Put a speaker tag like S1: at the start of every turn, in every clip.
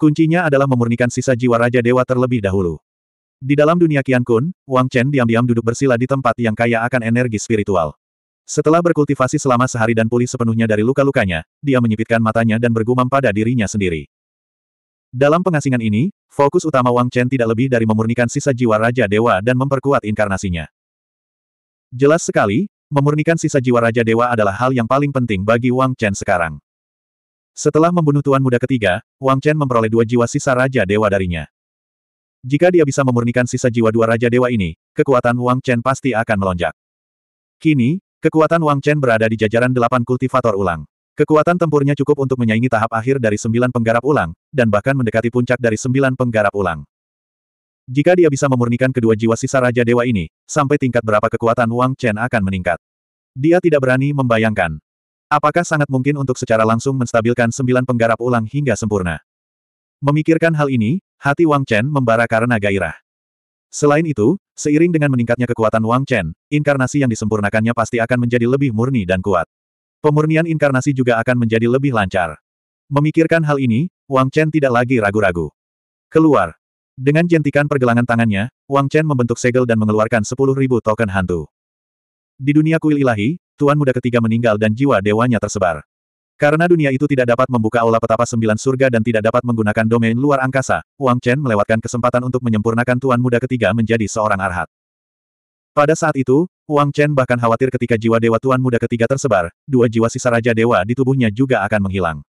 S1: Kuncinya adalah memurnikan sisa jiwa Raja Dewa terlebih dahulu. Di dalam dunia Qian Kun, Wang Chen diam-diam duduk bersila di tempat yang kaya akan energi spiritual. Setelah berkultivasi selama sehari dan pulih sepenuhnya dari luka-lukanya, dia menyipitkan matanya dan bergumam pada dirinya sendiri. Dalam pengasingan ini, fokus utama Wang Chen tidak lebih dari memurnikan sisa jiwa Raja Dewa dan memperkuat inkarnasinya. Jelas sekali, memurnikan sisa jiwa Raja Dewa adalah hal yang paling penting bagi Wang Chen sekarang. Setelah membunuh tuan muda ketiga, Wang Chen memperoleh dua jiwa sisa Raja Dewa darinya. Jika dia bisa memurnikan sisa jiwa dua Raja Dewa ini, kekuatan Wang Chen pasti akan melonjak. Kini, kekuatan Wang Chen berada di jajaran delapan kultivator ulang. Kekuatan tempurnya cukup untuk menyaingi tahap akhir dari sembilan penggarap ulang, dan bahkan mendekati puncak dari sembilan penggarap ulang. Jika dia bisa memurnikan kedua jiwa sisa Raja Dewa ini, sampai tingkat berapa kekuatan Wang Chen akan meningkat. Dia tidak berani membayangkan. Apakah sangat mungkin untuk secara langsung menstabilkan sembilan penggarap ulang hingga sempurna? Memikirkan hal ini, hati Wang Chen membara karena gairah. Selain itu, seiring dengan meningkatnya kekuatan Wang Chen, inkarnasi yang disempurnakannya pasti akan menjadi lebih murni dan kuat. Pemurnian inkarnasi juga akan menjadi lebih lancar. Memikirkan hal ini, Wang Chen tidak lagi ragu-ragu. Keluar. Dengan jentikan pergelangan tangannya, Wang Chen membentuk segel dan mengeluarkan 10.000 token hantu. Di dunia kuil ilahi, Tuan Muda ketiga meninggal dan jiwa dewanya tersebar. Karena dunia itu tidak dapat membuka aula petapa sembilan surga dan tidak dapat menggunakan domain luar angkasa, Wang Chen melewatkan kesempatan untuk menyempurnakan Tuan Muda ketiga menjadi seorang arhat. Pada saat itu, Wang Chen bahkan khawatir ketika jiwa dewa Tuan Muda ketiga tersebar, dua jiwa sisa Raja Dewa di tubuhnya juga akan menghilang.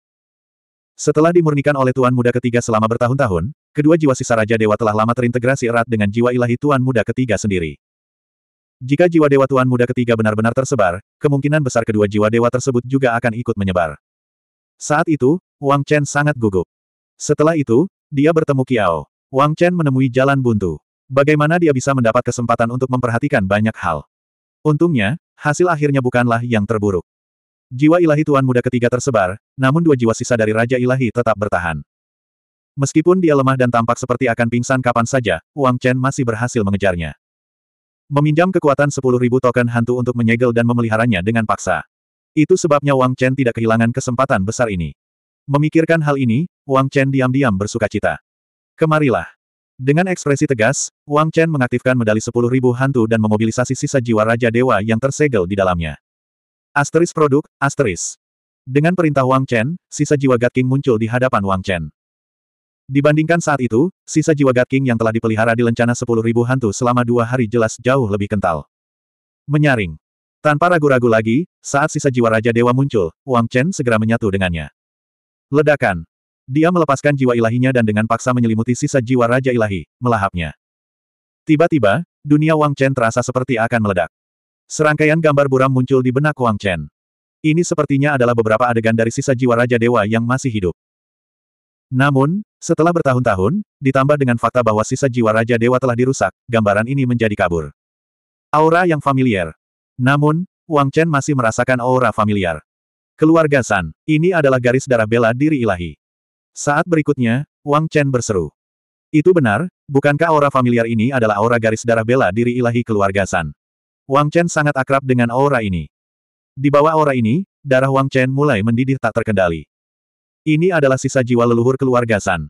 S1: Setelah dimurnikan oleh Tuan Muda ketiga selama bertahun-tahun, kedua jiwa sisa Raja Dewa telah lama terintegrasi erat dengan jiwa ilahi Tuan Muda ketiga sendiri. Jika jiwa Dewa Tuan Muda ketiga benar-benar tersebar, kemungkinan besar kedua jiwa dewa tersebut juga akan ikut menyebar. Saat itu, Wang Chen sangat gugup. Setelah itu, dia bertemu Kiao. Wang Chen menemui jalan buntu. Bagaimana dia bisa mendapat kesempatan untuk memperhatikan banyak hal? Untungnya, hasil akhirnya bukanlah yang terburuk. Jiwa ilahi Tuan Muda ketiga tersebar, namun dua jiwa sisa dari Raja Ilahi tetap bertahan. Meskipun dia lemah dan tampak seperti akan pingsan kapan saja, Wang Chen masih berhasil mengejarnya. Meminjam kekuatan 10.000 token hantu untuk menyegel dan memeliharanya dengan paksa. Itu sebabnya Wang Chen tidak kehilangan kesempatan besar ini. Memikirkan hal ini, Wang Chen diam-diam bersuka cita. Kemarilah. Dengan ekspresi tegas, Wang Chen mengaktifkan medali 10.000 hantu dan memobilisasi sisa jiwa Raja Dewa yang tersegel di dalamnya. Asteris produk, asteris. Dengan perintah Wang Chen, sisa jiwa Gat King muncul di hadapan Wang Chen. Dibandingkan saat itu, sisa jiwa God King yang telah dipelihara di lencana 10.000 hantu selama dua hari jelas jauh lebih kental. Menyaring. Tanpa ragu-ragu lagi, saat sisa jiwa Raja Dewa muncul, Wang Chen segera menyatu dengannya. Ledakan. Dia melepaskan jiwa ilahinya dan dengan paksa menyelimuti sisa jiwa Raja Ilahi, melahapnya. Tiba-tiba, dunia Wang Chen terasa seperti akan meledak. Serangkaian gambar buram muncul di benak Wang Chen. Ini sepertinya adalah beberapa adegan dari sisa jiwa Raja Dewa yang masih hidup. Namun, setelah bertahun-tahun, ditambah dengan fakta bahwa sisa jiwa Raja Dewa telah dirusak, gambaran ini menjadi kabur. Aura yang familiar. Namun, Wang Chen masih merasakan aura familiar. Keluarga San, ini adalah garis darah bela diri ilahi. Saat berikutnya, Wang Chen berseru. Itu benar, bukankah aura familiar ini adalah aura garis darah bela diri ilahi keluarga San? Wang Chen sangat akrab dengan aura ini. Di bawah aura ini, darah Wang Chen mulai mendidih tak terkendali. Ini adalah sisa jiwa leluhur keluarga San.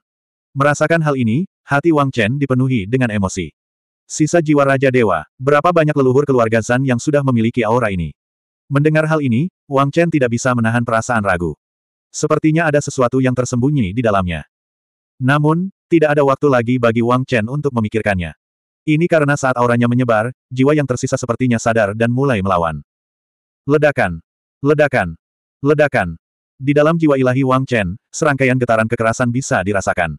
S1: Merasakan hal ini, hati Wang Chen dipenuhi dengan emosi. Sisa jiwa Raja Dewa, berapa banyak leluhur keluarga San yang sudah memiliki aura ini? Mendengar hal ini, Wang Chen tidak bisa menahan perasaan ragu. Sepertinya ada sesuatu yang tersembunyi di dalamnya. Namun, tidak ada waktu lagi bagi Wang Chen untuk memikirkannya. Ini karena saat auranya menyebar, jiwa yang tersisa sepertinya sadar dan mulai melawan. Ledakan! Ledakan! Ledakan! Di dalam jiwa ilahi Wang Chen, serangkaian getaran kekerasan bisa dirasakan.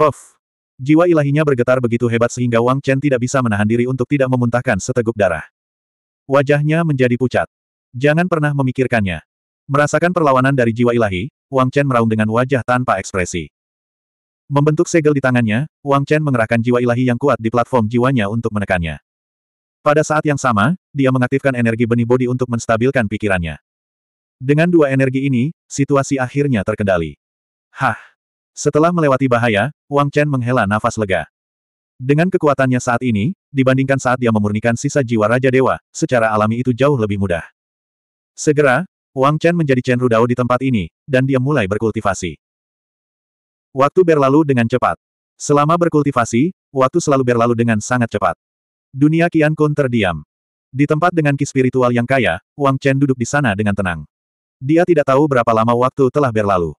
S1: Puff! Jiwa ilahinya bergetar begitu hebat sehingga Wang Chen tidak bisa menahan diri untuk tidak memuntahkan seteguk darah. Wajahnya menjadi pucat. Jangan pernah memikirkannya. Merasakan perlawanan dari jiwa ilahi, Wang Chen meraung dengan wajah tanpa ekspresi. Membentuk segel di tangannya, Wang Chen mengerahkan jiwa ilahi yang kuat di platform jiwanya untuk menekannya. Pada saat yang sama, dia mengaktifkan energi benih bodi untuk menstabilkan pikirannya. Dengan dua energi ini, situasi akhirnya terkendali. Hah! Setelah melewati bahaya, Wang Chen menghela nafas lega. Dengan kekuatannya saat ini, dibandingkan saat dia memurnikan sisa jiwa Raja Dewa, secara alami itu jauh lebih mudah. Segera, Wang Chen menjadi Chen Rudao di tempat ini, dan dia mulai berkultivasi. Waktu berlalu dengan cepat. Selama berkultivasi, waktu selalu berlalu dengan sangat cepat. Dunia Qian Kun terdiam. Di tempat dengan ki spiritual yang kaya, Wang Chen duduk di sana dengan tenang. Dia tidak tahu berapa lama waktu telah berlalu.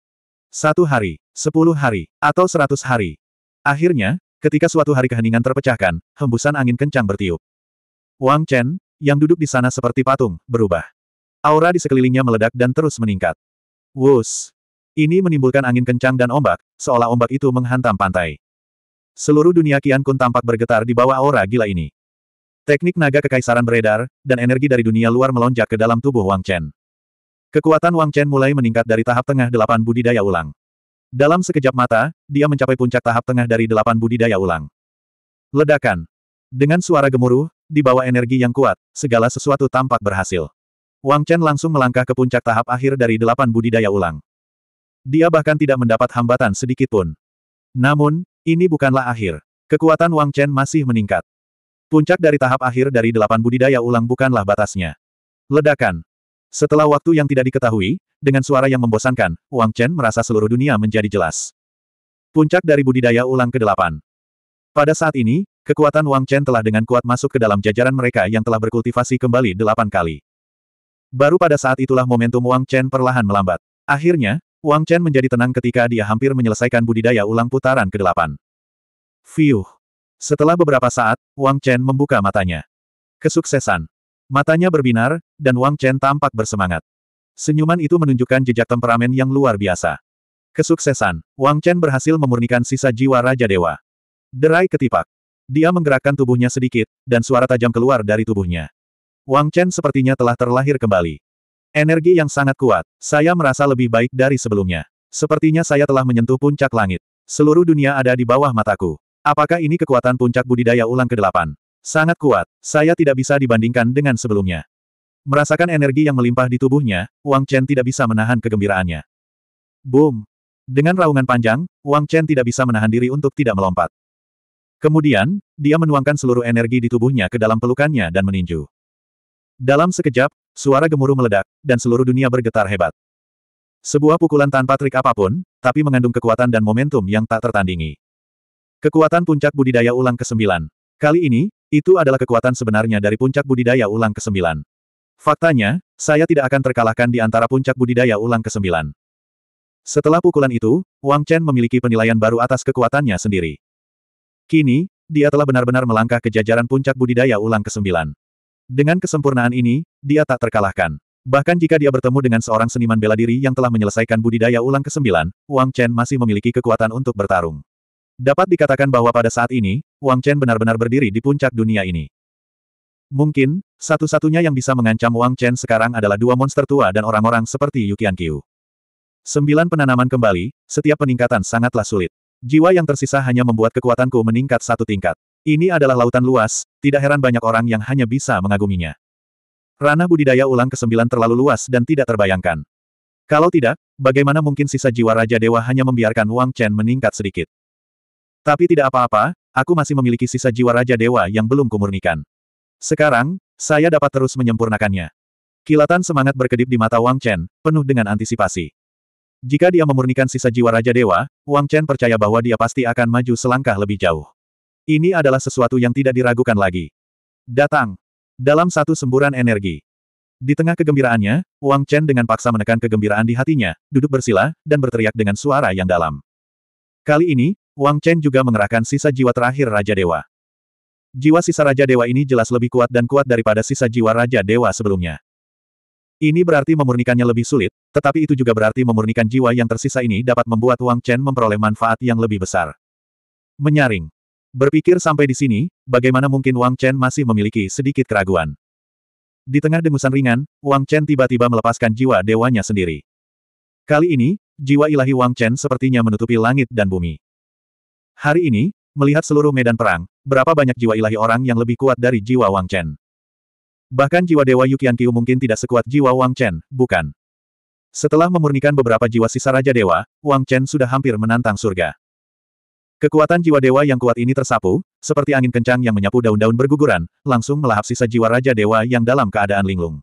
S1: Satu hari, sepuluh hari, atau seratus hari. Akhirnya, ketika suatu hari keheningan terpecahkan, hembusan angin kencang bertiup. Wang Chen, yang duduk di sana seperti patung, berubah. Aura di sekelilingnya meledak dan terus meningkat. Wus! Ini menimbulkan angin kencang dan ombak, seolah ombak itu menghantam pantai. Seluruh dunia Kian Kun tampak bergetar di bawah aura gila ini. Teknik naga kekaisaran beredar, dan energi dari dunia luar melonjak ke dalam tubuh Wang Chen. Kekuatan Wang Chen mulai meningkat dari tahap tengah delapan budidaya ulang. Dalam sekejap mata, dia mencapai puncak tahap tengah dari delapan budidaya ulang. Ledakan. Dengan suara gemuruh, di bawah energi yang kuat, segala sesuatu tampak berhasil. Wang Chen langsung melangkah ke puncak tahap akhir dari delapan budidaya ulang. Dia bahkan tidak mendapat hambatan sedikit pun. Namun, ini bukanlah akhir. Kekuatan Wang Chen masih meningkat. Puncak dari tahap akhir dari delapan budidaya ulang bukanlah batasnya. Ledakan. Setelah waktu yang tidak diketahui, dengan suara yang membosankan, Wang Chen merasa seluruh dunia menjadi jelas. Puncak dari budidaya ulang ke-8. Pada saat ini, kekuatan Wang Chen telah dengan kuat masuk ke dalam jajaran mereka yang telah berkultivasi kembali delapan kali. Baru pada saat itulah momentum Wang Chen perlahan melambat. Akhirnya, Wang Chen menjadi tenang ketika dia hampir menyelesaikan budidaya ulang putaran ke-8. Fiuh! Setelah beberapa saat, Wang Chen membuka matanya. Kesuksesan. Matanya berbinar, dan Wang Chen tampak bersemangat. Senyuman itu menunjukkan jejak temperamen yang luar biasa. Kesuksesan, Wang Chen berhasil memurnikan sisa jiwa Raja Dewa. Derai ketipak. Dia menggerakkan tubuhnya sedikit, dan suara tajam keluar dari tubuhnya. Wang Chen sepertinya telah terlahir kembali. Energi yang sangat kuat, saya merasa lebih baik dari sebelumnya. Sepertinya saya telah menyentuh puncak langit. Seluruh dunia ada di bawah mataku. Apakah ini kekuatan puncak budidaya ulang ke-8? Sangat kuat, saya tidak bisa dibandingkan dengan sebelumnya. Merasakan energi yang melimpah di tubuhnya, Wang Chen tidak bisa menahan kegembiraannya. Boom! Dengan raungan panjang, Wang Chen tidak bisa menahan diri untuk tidak melompat. Kemudian, dia menuangkan seluruh energi di tubuhnya ke dalam pelukannya dan meninju. Dalam sekejap, suara gemuruh meledak, dan seluruh dunia bergetar hebat. Sebuah pukulan tanpa trik apapun, tapi mengandung kekuatan dan momentum yang tak tertandingi. Kekuatan puncak budidaya ulang ke-9. Kali ini, itu adalah kekuatan sebenarnya dari puncak budidaya ulang ke-9. Faktanya, saya tidak akan terkalahkan di antara puncak budidaya ulang ke-9. Setelah pukulan itu, Wang Chen memiliki penilaian baru atas kekuatannya sendiri. Kini, dia telah benar-benar melangkah ke jajaran puncak budidaya ulang ke-9. Dengan kesempurnaan ini, dia tak terkalahkan. Bahkan jika dia bertemu dengan seorang seniman bela diri yang telah menyelesaikan budidaya ulang ke-9, Wang Chen masih memiliki kekuatan untuk bertarung. Dapat dikatakan bahwa pada saat ini, Wang Chen benar-benar berdiri di puncak dunia ini. Mungkin, satu-satunya yang bisa mengancam Wang Chen sekarang adalah dua monster tua dan orang-orang seperti Yukian Qiu. Sembilan penanaman kembali, setiap peningkatan sangatlah sulit. Jiwa yang tersisa hanya membuat kekuatanku meningkat satu tingkat. Ini adalah lautan luas, tidak heran banyak orang yang hanya bisa mengaguminya. Ranah budidaya ulang ke kesembilan terlalu luas dan tidak terbayangkan. Kalau tidak, bagaimana mungkin sisa jiwa Raja Dewa hanya membiarkan Wang Chen meningkat sedikit? Tapi tidak apa-apa, aku masih memiliki sisa jiwa Raja Dewa yang belum kumurnikan. Sekarang, saya dapat terus menyempurnakannya. Kilatan semangat berkedip di mata Wang Chen, penuh dengan antisipasi. Jika dia memurnikan sisa jiwa Raja Dewa, Wang Chen percaya bahwa dia pasti akan maju selangkah lebih jauh. Ini adalah sesuatu yang tidak diragukan lagi. Datang. Dalam satu semburan energi. Di tengah kegembiraannya, Wang Chen dengan paksa menekan kegembiraan di hatinya, duduk bersila, dan berteriak dengan suara yang dalam. Kali ini, Wang Chen juga mengerahkan sisa jiwa terakhir Raja Dewa. Jiwa sisa Raja Dewa ini jelas lebih kuat dan kuat daripada sisa jiwa Raja Dewa sebelumnya. Ini berarti memurnikannya lebih sulit, tetapi itu juga berarti memurnikan jiwa yang tersisa ini dapat membuat Wang Chen memperoleh manfaat yang lebih besar. Menyaring. Berpikir sampai di sini, bagaimana mungkin Wang Chen masih memiliki sedikit keraguan. Di tengah dengusan ringan, Wang Chen tiba-tiba melepaskan jiwa dewanya sendiri. Kali ini, jiwa ilahi Wang Chen sepertinya menutupi langit dan bumi. Hari ini, melihat seluruh medan perang, berapa banyak jiwa ilahi orang yang lebih kuat dari jiwa Wang Chen. Bahkan jiwa Dewa Yukian Kiu mungkin tidak sekuat jiwa Wang Chen, bukan? Setelah memurnikan beberapa jiwa sisa Raja Dewa, Wang Chen sudah hampir menantang surga. Kekuatan jiwa dewa yang kuat ini tersapu, seperti angin kencang yang menyapu daun-daun berguguran, langsung melahap sisa jiwa Raja Dewa yang dalam keadaan linglung.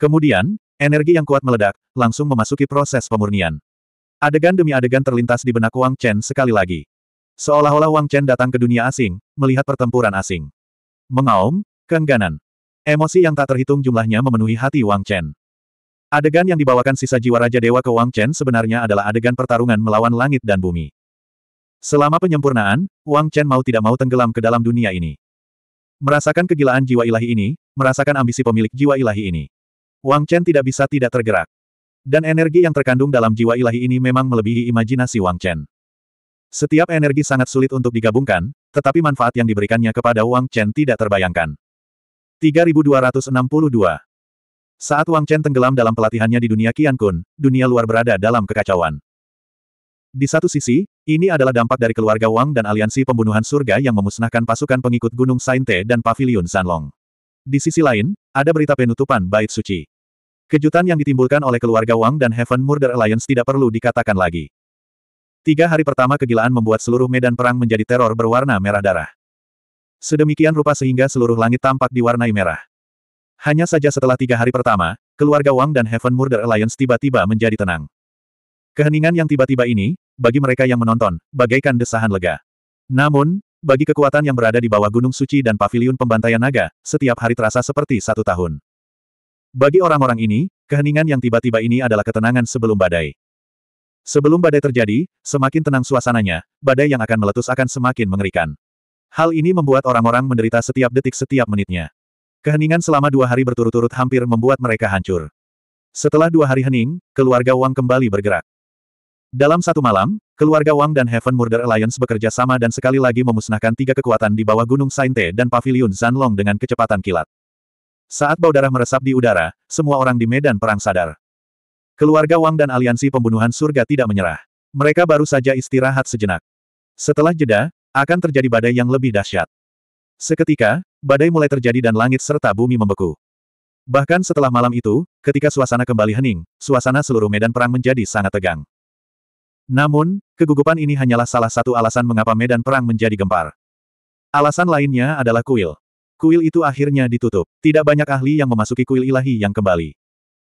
S1: Kemudian, energi yang kuat meledak, langsung memasuki proses pemurnian. Adegan demi adegan terlintas di benak Wang Chen sekali lagi. Seolah-olah Wang Chen datang ke dunia asing, melihat pertempuran asing. Mengaum, keengganan. Emosi yang tak terhitung jumlahnya memenuhi hati Wang Chen. Adegan yang dibawakan sisa jiwa Raja Dewa ke Wang Chen sebenarnya adalah adegan pertarungan melawan langit dan bumi. Selama penyempurnaan, Wang Chen mau tidak mau tenggelam ke dalam dunia ini. Merasakan kegilaan jiwa ilahi ini, merasakan ambisi pemilik jiwa ilahi ini. Wang Chen tidak bisa tidak tergerak. Dan energi yang terkandung dalam jiwa ilahi ini memang melebihi imajinasi Wang Chen. Setiap energi sangat sulit untuk digabungkan, tetapi manfaat yang diberikannya kepada Wang Chen tidak terbayangkan. 3262 Saat Wang Chen tenggelam dalam pelatihannya di dunia Qian Kun, dunia luar berada dalam kekacauan. Di satu sisi, ini adalah dampak dari keluarga Wang dan aliansi pembunuhan surga yang memusnahkan pasukan pengikut Gunung Sainte dan Pavilion Sanlong. Di sisi lain, ada berita penutupan bait suci. Kejutan yang ditimbulkan oleh keluarga Wang dan Heaven Murder Alliance tidak perlu dikatakan lagi. Tiga hari pertama kegilaan membuat seluruh medan perang menjadi teror berwarna merah darah. Sedemikian rupa sehingga seluruh langit tampak diwarnai merah. Hanya saja setelah tiga hari pertama, keluarga Wang dan Heaven Murder Alliance tiba-tiba menjadi tenang. Keheningan yang tiba-tiba ini, bagi mereka yang menonton, bagaikan desahan lega. Namun, bagi kekuatan yang berada di bawah Gunung Suci dan Paviliun Pembantaian Naga, setiap hari terasa seperti satu tahun. Bagi orang-orang ini, keheningan yang tiba-tiba ini adalah ketenangan sebelum badai. Sebelum badai terjadi, semakin tenang suasananya, badai yang akan meletus akan semakin mengerikan. Hal ini membuat orang-orang menderita setiap detik setiap menitnya. Keheningan selama dua hari berturut-turut hampir membuat mereka hancur. Setelah dua hari hening, keluarga Wang kembali bergerak. Dalam satu malam, keluarga Wang dan Heaven Murder Alliance bekerja sama dan sekali lagi memusnahkan tiga kekuatan di bawah Gunung Sainte dan Pavilion Zanlong dengan kecepatan kilat. Saat bau darah meresap di udara, semua orang di medan perang sadar. Keluarga Wang dan aliansi pembunuhan surga tidak menyerah. Mereka baru saja istirahat sejenak. Setelah jeda, akan terjadi badai yang lebih dahsyat. Seketika, badai mulai terjadi dan langit serta bumi membeku. Bahkan setelah malam itu, ketika suasana kembali hening, suasana seluruh medan perang menjadi sangat tegang. Namun, kegugupan ini hanyalah salah satu alasan mengapa medan perang menjadi gempar. Alasan lainnya adalah kuil. Kuil itu akhirnya ditutup. Tidak banyak ahli yang memasuki kuil ilahi yang kembali.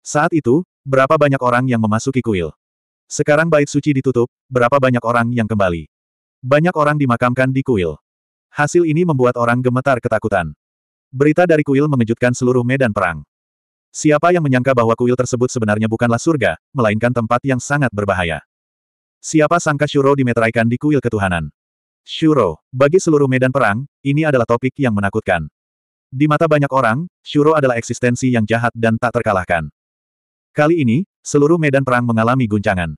S1: Saat itu, Berapa banyak orang yang memasuki kuil? Sekarang bait suci ditutup, berapa banyak orang yang kembali? Banyak orang dimakamkan di kuil. Hasil ini membuat orang gemetar ketakutan. Berita dari kuil mengejutkan seluruh medan perang. Siapa yang menyangka bahwa kuil tersebut sebenarnya bukanlah surga, melainkan tempat yang sangat berbahaya. Siapa sangka Shuro dimeteraikan di kuil ketuhanan? Shuro, bagi seluruh medan perang, ini adalah topik yang menakutkan. Di mata banyak orang, Shuro adalah eksistensi yang jahat dan tak terkalahkan. Kali ini, seluruh medan perang mengalami guncangan.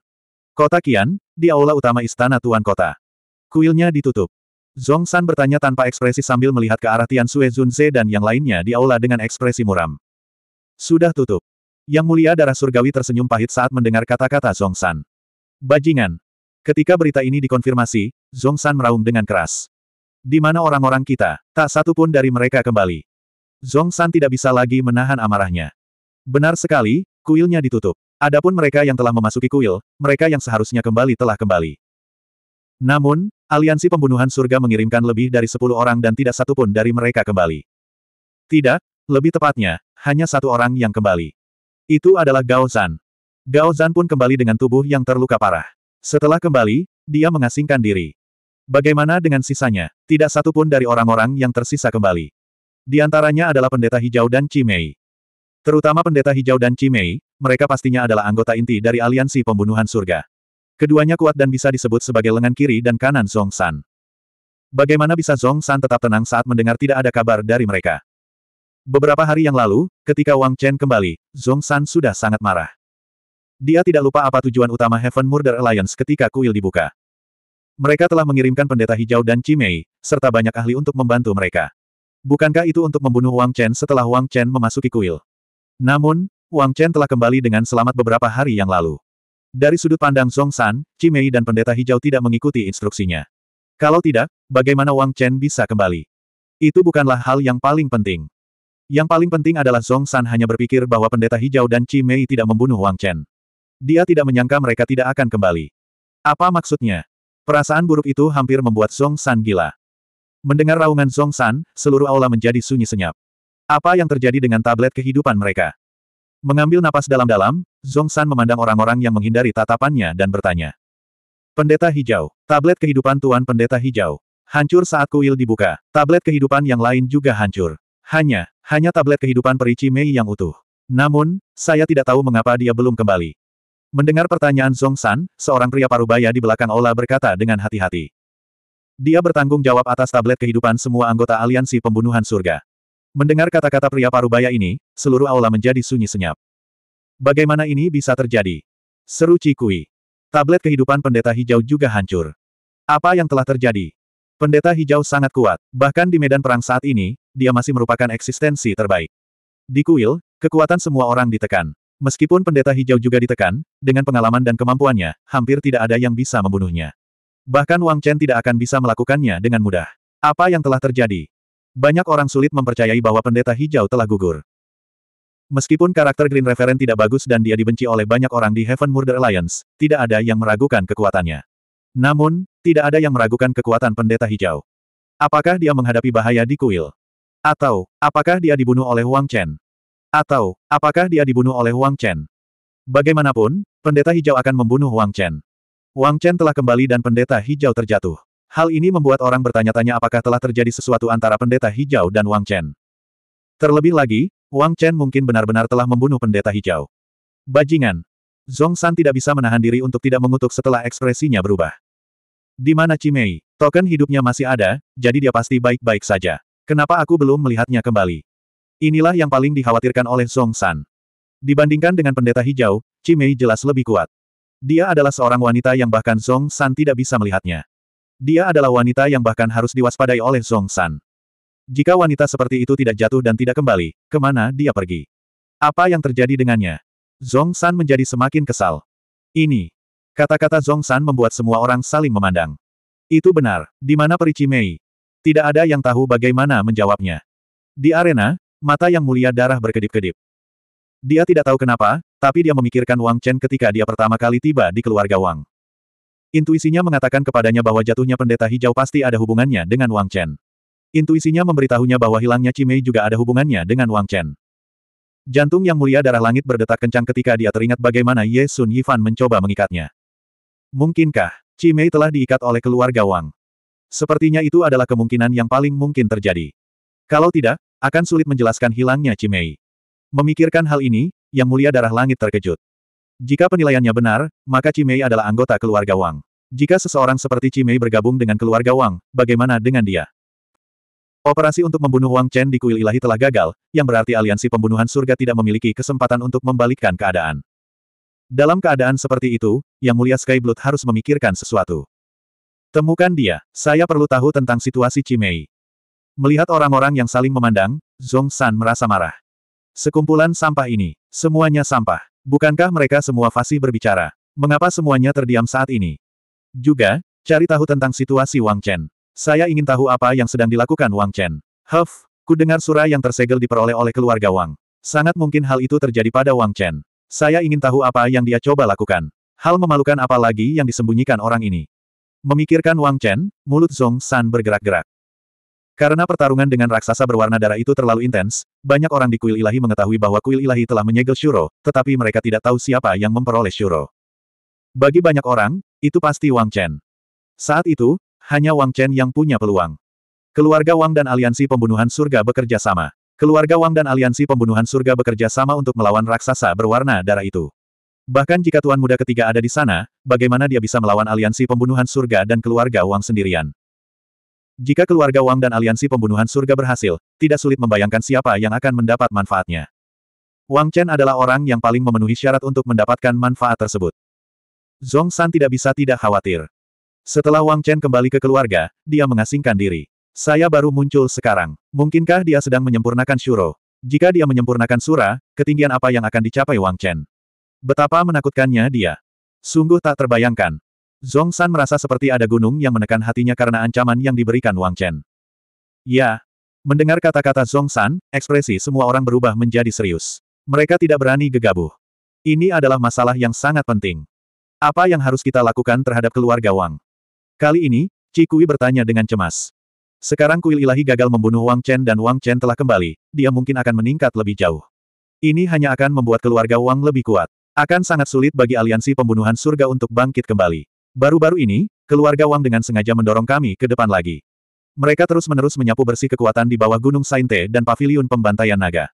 S1: Kota Kian, di aula utama istana Tuan Kota. Kuilnya ditutup. Zong San bertanya tanpa ekspresi sambil melihat ke arah Tian Sue Zunze dan yang lainnya di aula dengan ekspresi muram. Sudah tutup. Yang mulia darah surgawi tersenyum pahit saat mendengar kata-kata Zong San. Bajingan. Ketika berita ini dikonfirmasi, Zong San meraung dengan keras. Di mana orang-orang kita, tak satu pun dari mereka kembali. Zong San tidak bisa lagi menahan amarahnya. Benar sekali, Kuilnya ditutup. Adapun mereka yang telah memasuki kuil, mereka yang seharusnya kembali telah kembali. Namun, aliansi pembunuhan surga mengirimkan lebih dari sepuluh orang dan tidak satu pun dari mereka kembali. Tidak, lebih tepatnya, hanya satu orang yang kembali. Itu adalah Gao Zan. Gao Zan pun kembali dengan tubuh yang terluka parah. Setelah kembali, dia mengasingkan diri. Bagaimana dengan sisanya? Tidak satu pun dari orang-orang yang tersisa kembali. Di antaranya adalah pendeta hijau dan Cimei. Terutama pendeta hijau dan Cimei, mereka pastinya adalah anggota inti dari aliansi pembunuhan surga. Keduanya kuat dan bisa disebut sebagai lengan kiri dan kanan Zong San. Bagaimana bisa Zong San tetap tenang saat mendengar tidak ada kabar dari mereka? Beberapa hari yang lalu, ketika Wang Chen kembali, Zong San sudah sangat marah. Dia tidak lupa apa tujuan utama Heaven Murder Alliance ketika kuil dibuka. Mereka telah mengirimkan pendeta hijau dan Cimei, serta banyak ahli untuk membantu mereka. Bukankah itu untuk membunuh Wang Chen setelah Wang Chen memasuki kuil? Namun, Wang Chen telah kembali dengan selamat beberapa hari yang lalu. Dari sudut pandang Song San, Cimei dan pendeta hijau tidak mengikuti instruksinya. Kalau tidak, bagaimana Wang Chen bisa kembali? Itu bukanlah hal yang paling penting. Yang paling penting adalah Song San hanya berpikir bahwa pendeta hijau dan Cimei tidak membunuh Wang Chen. Dia tidak menyangka mereka tidak akan kembali. Apa maksudnya? Perasaan buruk itu hampir membuat Song San gila. Mendengar raungan Song San, seluruh aula menjadi sunyi senyap. Apa yang terjadi dengan tablet kehidupan mereka? Mengambil napas dalam-dalam, Zong San memandang orang-orang yang menghindari tatapannya dan bertanya. Pendeta Hijau. Tablet kehidupan Tuan Pendeta Hijau. Hancur saat kuil dibuka. Tablet kehidupan yang lain juga hancur. Hanya, hanya tablet kehidupan perici Mei yang utuh. Namun, saya tidak tahu mengapa dia belum kembali. Mendengar pertanyaan Zong San, seorang pria parubaya di belakang Ola berkata dengan hati-hati. Dia bertanggung jawab atas tablet kehidupan semua anggota aliansi pembunuhan surga. Mendengar kata-kata pria parubaya ini, seluruh aula menjadi sunyi senyap. Bagaimana ini bisa terjadi? Seru Cikui. Tablet kehidupan pendeta hijau juga hancur. Apa yang telah terjadi? Pendeta hijau sangat kuat, bahkan di medan perang saat ini, dia masih merupakan eksistensi terbaik. Di kuil, kekuatan semua orang ditekan. Meskipun pendeta hijau juga ditekan, dengan pengalaman dan kemampuannya, hampir tidak ada yang bisa membunuhnya. Bahkan Wang Chen tidak akan bisa melakukannya dengan mudah. Apa yang telah terjadi? Banyak orang sulit mempercayai bahwa pendeta hijau telah gugur. Meskipun karakter Green Reverend tidak bagus dan dia dibenci oleh banyak orang di Heaven Murder Alliance, tidak ada yang meragukan kekuatannya. Namun, tidak ada yang meragukan kekuatan pendeta hijau. Apakah dia menghadapi bahaya di kuil? Atau, apakah dia dibunuh oleh Wang Chen? Atau, apakah dia dibunuh oleh Wang Chen? Bagaimanapun, pendeta hijau akan membunuh Wang Chen. Wang Chen telah kembali dan pendeta hijau terjatuh. Hal ini membuat orang bertanya-tanya apakah telah terjadi sesuatu antara pendeta hijau dan Wang Chen. Terlebih lagi, Wang Chen mungkin benar-benar telah membunuh pendeta hijau. Bajingan. Zong San tidak bisa menahan diri untuk tidak mengutuk setelah ekspresinya berubah. Di mana Cimei? Token hidupnya masih ada, jadi dia pasti baik-baik saja. Kenapa aku belum melihatnya kembali? Inilah yang paling dikhawatirkan oleh Zong San. Dibandingkan dengan pendeta hijau, Cimei jelas lebih kuat. Dia adalah seorang wanita yang bahkan Zong San tidak bisa melihatnya. Dia adalah wanita yang bahkan harus diwaspadai oleh Zong San. Jika wanita seperti itu tidak jatuh dan tidak kembali, kemana dia pergi? Apa yang terjadi dengannya? Zong San menjadi semakin kesal. Ini. Kata-kata Zong San membuat semua orang saling memandang. Itu benar, di mana perici Mei? Tidak ada yang tahu bagaimana menjawabnya. Di arena, mata yang mulia darah berkedip-kedip. Dia tidak tahu kenapa, tapi dia memikirkan Wang Chen ketika dia pertama kali tiba di keluarga Wang. Intuisinya mengatakan kepadanya bahwa jatuhnya pendeta hijau pasti ada hubungannya dengan Wang Chen. Intuisinya memberitahunya bahwa hilangnya Cimei juga ada hubungannya dengan Wang Chen. Jantung yang mulia darah langit berdetak kencang ketika dia teringat bagaimana Ye Sun Yifan mencoba mengikatnya. Mungkinkah, Cimei telah diikat oleh keluarga Wang? Sepertinya itu adalah kemungkinan yang paling mungkin terjadi. Kalau tidak, akan sulit menjelaskan hilangnya Cimei. Memikirkan hal ini, yang mulia darah langit terkejut. Jika penilaiannya benar, maka Cimei adalah anggota keluarga Wang. Jika seseorang seperti Cimei bergabung dengan keluarga Wang, bagaimana dengan dia? Operasi untuk membunuh Wang Chen di kuil ilahi telah gagal, yang berarti aliansi pembunuhan surga tidak memiliki kesempatan untuk membalikkan keadaan. Dalam keadaan seperti itu, Yang Mulia Sky Blood harus memikirkan sesuatu. Temukan dia, saya perlu tahu tentang situasi Cimei. Melihat orang-orang yang saling memandang, Zhong San merasa marah. Sekumpulan sampah ini, semuanya sampah. Bukankah mereka semua fasih berbicara? Mengapa semuanya terdiam saat ini? Juga, cari tahu tentang situasi Wang Chen. Saya ingin tahu apa yang sedang dilakukan Wang Chen. Huff, ku dengar surah yang tersegel diperoleh oleh keluarga Wang. Sangat mungkin hal itu terjadi pada Wang Chen. Saya ingin tahu apa yang dia coba lakukan. Hal memalukan apa lagi yang disembunyikan orang ini? Memikirkan Wang Chen, mulut Zong San bergerak-gerak. Karena pertarungan dengan raksasa berwarna darah itu terlalu intens, banyak orang di kuil ilahi mengetahui bahwa kuil ilahi telah menyegel Shuro, tetapi mereka tidak tahu siapa yang memperoleh Shuro. Bagi banyak orang, itu pasti Wang Chen. Saat itu, hanya Wang Chen yang punya peluang. Keluarga Wang dan aliansi pembunuhan surga bekerja sama. Keluarga Wang dan aliansi pembunuhan surga bekerja sama untuk melawan raksasa berwarna darah itu. Bahkan jika Tuan Muda ketiga ada di sana, bagaimana dia bisa melawan aliansi pembunuhan surga dan keluarga Wang sendirian? Jika keluarga Wang dan aliansi pembunuhan surga berhasil, tidak sulit membayangkan siapa yang akan mendapat manfaatnya. Wang Chen adalah orang yang paling memenuhi syarat untuk mendapatkan manfaat tersebut. Zong San tidak bisa tidak khawatir. Setelah Wang Chen kembali ke keluarga, dia mengasingkan diri. Saya baru muncul sekarang. Mungkinkah dia sedang menyempurnakan Shuro? Jika dia menyempurnakan Sura, ketinggian apa yang akan dicapai Wang Chen? Betapa menakutkannya dia. Sungguh tak terbayangkan, Zong San merasa seperti ada gunung yang menekan hatinya karena ancaman yang diberikan Wang Chen. Ya. Mendengar kata-kata Zong San, ekspresi semua orang berubah menjadi serius. Mereka tidak berani gegabah. Ini adalah masalah yang sangat penting. Apa yang harus kita lakukan terhadap keluarga Wang? Kali ini, Cikui bertanya dengan cemas. Sekarang kuil ilahi gagal membunuh Wang Chen dan Wang Chen telah kembali, dia mungkin akan meningkat lebih jauh. Ini hanya akan membuat keluarga Wang lebih kuat. Akan sangat sulit bagi aliansi pembunuhan surga untuk bangkit kembali. Baru-baru ini, keluarga Wang dengan sengaja mendorong kami ke depan lagi. Mereka terus-menerus menyapu bersih kekuatan di bawah Gunung Sainte dan Paviliun Pembantaian Naga.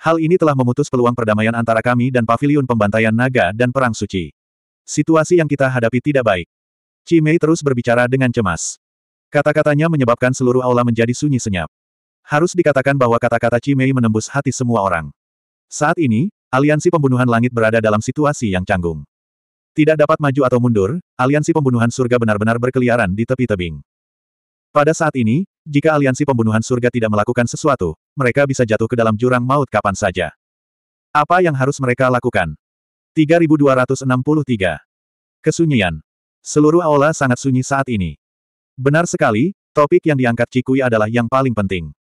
S1: Hal ini telah memutus peluang perdamaian antara kami dan Paviliun Pembantaian Naga dan Perang Suci. Situasi yang kita hadapi tidak baik. Cimei terus berbicara dengan cemas. Kata-katanya menyebabkan seluruh aula menjadi sunyi senyap. Harus dikatakan bahwa kata-kata Cimei menembus hati semua orang. Saat ini, aliansi pembunuhan langit berada dalam situasi yang canggung. Tidak dapat maju atau mundur, aliansi pembunuhan surga benar-benar berkeliaran di tepi-tebing. Pada saat ini, jika aliansi pembunuhan surga tidak melakukan sesuatu, mereka bisa jatuh ke dalam jurang maut kapan saja. Apa yang harus mereka lakukan? 3263. Kesunyian. Seluruh aula sangat sunyi saat ini. Benar sekali, topik yang diangkat Cikui adalah yang paling penting.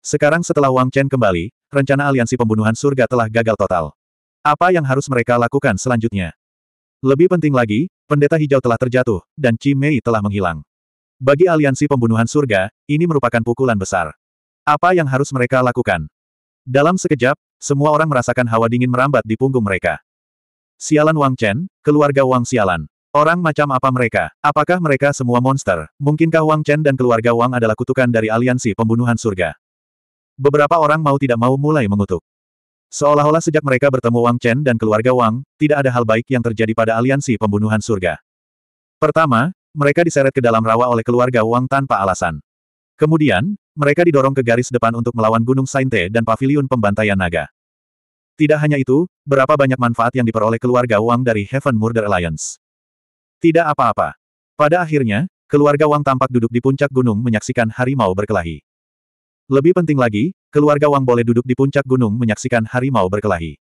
S1: Sekarang setelah Wang Chen kembali, rencana aliansi pembunuhan surga telah gagal total. Apa yang harus mereka lakukan selanjutnya? Lebih penting lagi, pendeta hijau telah terjatuh, dan Chi Mei telah menghilang. Bagi aliansi pembunuhan surga, ini merupakan pukulan besar. Apa yang harus mereka lakukan? Dalam sekejap, semua orang merasakan hawa dingin merambat di punggung mereka. Sialan Wang Chen, keluarga Wang Sialan. Orang macam apa mereka? Apakah mereka semua monster? Mungkinkah Wang Chen dan keluarga Wang adalah kutukan dari aliansi pembunuhan surga? Beberapa orang mau tidak mau mulai mengutuk. Seolah-olah sejak mereka bertemu Wang Chen dan keluarga Wang, tidak ada hal baik yang terjadi pada aliansi pembunuhan surga. Pertama, mereka diseret ke dalam rawa oleh keluarga Wang tanpa alasan. Kemudian, mereka didorong ke garis depan untuk melawan Gunung Sainte dan Paviliun Pembantaian Naga. Tidak hanya itu, berapa banyak manfaat yang diperoleh keluarga Wang dari Heaven Murder Alliance. Tidak apa-apa. Pada akhirnya, keluarga Wang tampak duduk di puncak gunung menyaksikan harimau berkelahi. Lebih penting lagi, keluarga Wang boleh duduk di puncak gunung menyaksikan harimau berkelahi.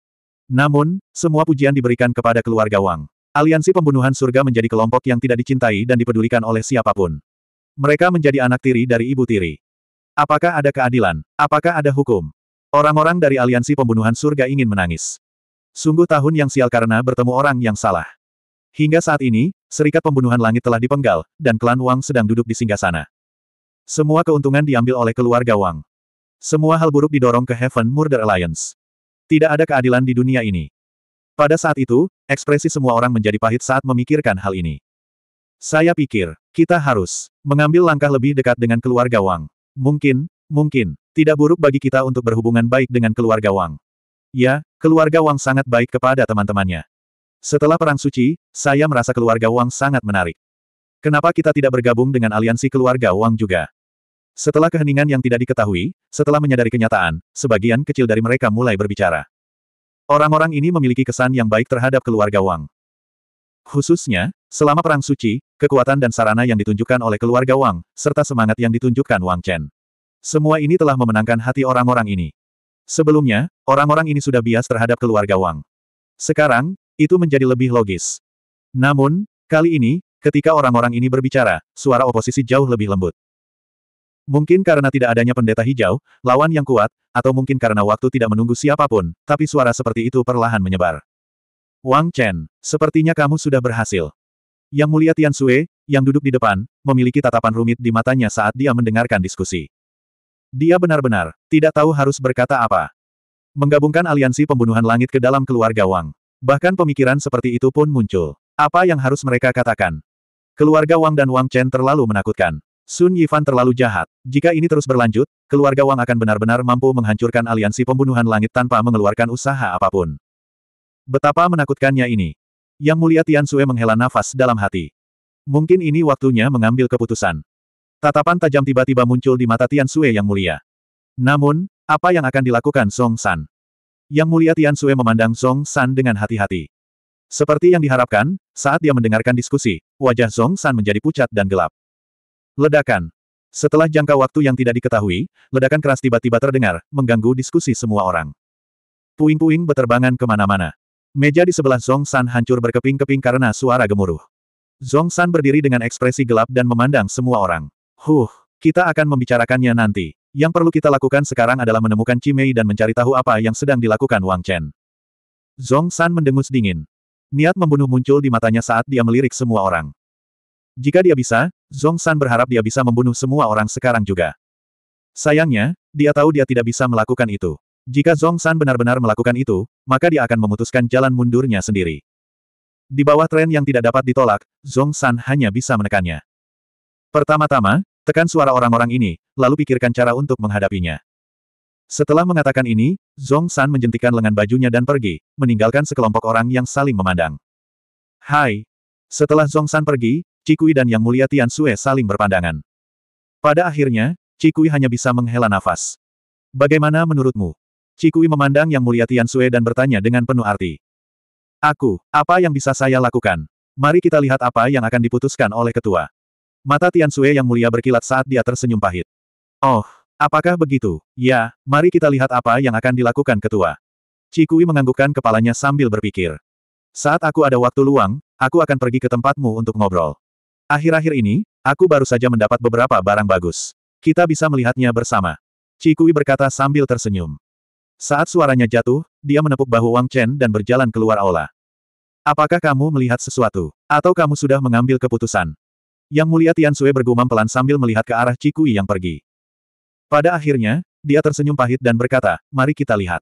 S1: Namun, semua pujian diberikan kepada keluarga Wang. Aliansi pembunuhan surga menjadi kelompok yang tidak dicintai dan dipedulikan oleh siapapun. Mereka menjadi anak tiri dari ibu tiri. Apakah ada keadilan? Apakah ada hukum? Orang-orang dari aliansi pembunuhan surga ingin menangis. Sungguh tahun yang sial karena bertemu orang yang salah. Hingga saat ini, serikat pembunuhan langit telah dipenggal, dan klan Wang sedang duduk di singgah sana. Semua keuntungan diambil oleh keluarga Wang. Semua hal buruk didorong ke Heaven Murder Alliance. Tidak ada keadilan di dunia ini. Pada saat itu, ekspresi semua orang menjadi pahit saat memikirkan hal ini. Saya pikir, kita harus mengambil langkah lebih dekat dengan keluarga Wang. Mungkin, mungkin, tidak buruk bagi kita untuk berhubungan baik dengan keluarga Wang. Ya, keluarga Wang sangat baik kepada teman-temannya. Setelah Perang Suci, saya merasa keluarga Wang sangat menarik. Kenapa kita tidak bergabung dengan aliansi keluarga Wang juga? Setelah keheningan yang tidak diketahui, setelah menyadari kenyataan, sebagian kecil dari mereka mulai berbicara. Orang-orang ini memiliki kesan yang baik terhadap keluarga Wang. Khususnya, selama Perang Suci, kekuatan dan sarana yang ditunjukkan oleh keluarga Wang, serta semangat yang ditunjukkan Wang Chen. Semua ini telah memenangkan hati orang-orang ini. Sebelumnya, orang-orang ini sudah bias terhadap keluarga Wang. Sekarang, itu menjadi lebih logis. Namun, kali ini, ketika orang-orang ini berbicara, suara oposisi jauh lebih lembut. Mungkin karena tidak adanya pendeta hijau, lawan yang kuat, atau mungkin karena waktu tidak menunggu siapapun, tapi suara seperti itu perlahan menyebar. Wang Chen, sepertinya kamu sudah berhasil. Yang mulia Tian Sue, yang duduk di depan, memiliki tatapan rumit di matanya saat dia mendengarkan diskusi. Dia benar-benar, tidak tahu harus berkata apa. Menggabungkan aliansi pembunuhan langit ke dalam keluarga Wang. Bahkan pemikiran seperti itu pun muncul. Apa yang harus mereka katakan? Keluarga Wang dan Wang Chen terlalu menakutkan. Sun Yifan terlalu jahat. Jika ini terus berlanjut, keluarga Wang akan benar-benar mampu menghancurkan aliansi pembunuhan langit tanpa mengeluarkan usaha apapun. Betapa menakutkannya ini. Yang mulia Tian Sue menghela nafas dalam hati. Mungkin ini waktunya mengambil keputusan. Tatapan tajam tiba-tiba muncul di mata Tian Sue yang mulia. Namun, apa yang akan dilakukan Song San? Yang mulia Tian Sue memandang Song San dengan hati-hati. Seperti yang diharapkan, saat dia mendengarkan diskusi, wajah Song San menjadi pucat dan gelap. Ledakan. Setelah jangka waktu yang tidak diketahui, ledakan keras tiba-tiba terdengar, mengganggu diskusi semua orang. Puing-puing beterbangan kemana-mana. Meja di sebelah Zong San hancur berkeping-keping karena suara gemuruh. Zong San berdiri dengan ekspresi gelap dan memandang semua orang. Huh, kita akan membicarakannya nanti. Yang perlu kita lakukan sekarang adalah menemukan Cimei dan mencari tahu apa yang sedang dilakukan Wang Chen. Zong San mendengus dingin. Niat membunuh muncul di matanya saat dia melirik semua orang. Jika dia bisa, Zong San berharap dia bisa membunuh semua orang sekarang juga. Sayangnya, dia tahu dia tidak bisa melakukan itu. Jika Zong San benar-benar melakukan itu, maka dia akan memutuskan jalan mundurnya sendiri. Di bawah tren yang tidak dapat ditolak, Zong San hanya bisa menekannya. Pertama-tama, tekan suara orang-orang ini, lalu pikirkan cara untuk menghadapinya. Setelah mengatakan ini, Zong San menjentikan lengan bajunya dan pergi, meninggalkan sekelompok orang yang saling memandang. Hai! Setelah Zong San pergi, Cikui dan Yang Mulia Tian Sue saling berpandangan. Pada akhirnya, Cikui hanya bisa menghela nafas. Bagaimana menurutmu? Cikui memandang Yang Mulia Tian Sue dan bertanya dengan penuh arti. Aku, apa yang bisa saya lakukan? Mari kita lihat apa yang akan diputuskan oleh ketua. Mata Tian Sue yang mulia berkilat saat dia tersenyum pahit. Oh, apakah begitu? Ya, mari kita lihat apa yang akan dilakukan ketua. Cikui menganggukkan kepalanya sambil berpikir. Saat aku ada waktu luang, aku akan pergi ke tempatmu untuk ngobrol. Akhir-akhir ini, aku baru saja mendapat beberapa barang bagus. Kita bisa melihatnya bersama. Cikui berkata sambil tersenyum. Saat suaranya jatuh, dia menepuk bahu Wang Chen dan berjalan keluar aula. Apakah kamu melihat sesuatu? Atau kamu sudah mengambil keputusan? Yang mulia Tian Sui bergumam pelan sambil melihat ke arah Cikui yang pergi. Pada akhirnya, dia tersenyum pahit dan berkata, mari kita lihat.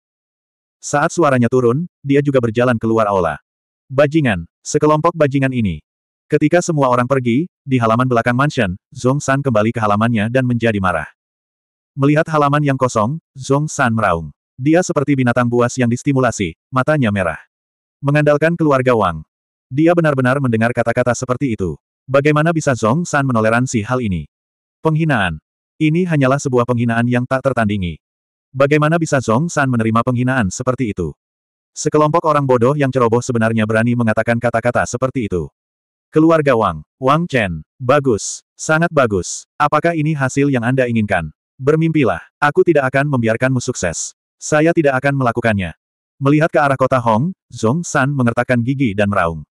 S1: Saat suaranya turun, dia juga berjalan keluar aula. Bajingan, sekelompok bajingan ini, Ketika semua orang pergi, di halaman belakang mansion, Zong San kembali ke halamannya dan menjadi marah. Melihat halaman yang kosong, Zong San meraung. Dia seperti binatang buas yang distimulasi, matanya merah. Mengandalkan keluarga Wang. Dia benar-benar mendengar kata-kata seperti itu. Bagaimana bisa Zong San menoleransi hal ini? Penghinaan. Ini hanyalah sebuah penghinaan yang tak tertandingi. Bagaimana bisa Zong San menerima penghinaan seperti itu? Sekelompok orang bodoh yang ceroboh sebenarnya berani mengatakan kata-kata seperti itu. Keluarga Wang, Wang Chen, bagus, sangat bagus. Apakah ini hasil yang Anda inginkan? Bermimpilah, aku tidak akan membiarkanmu sukses. Saya tidak akan melakukannya. Melihat ke arah kota Hong, Zhong San mengertakkan gigi dan meraung.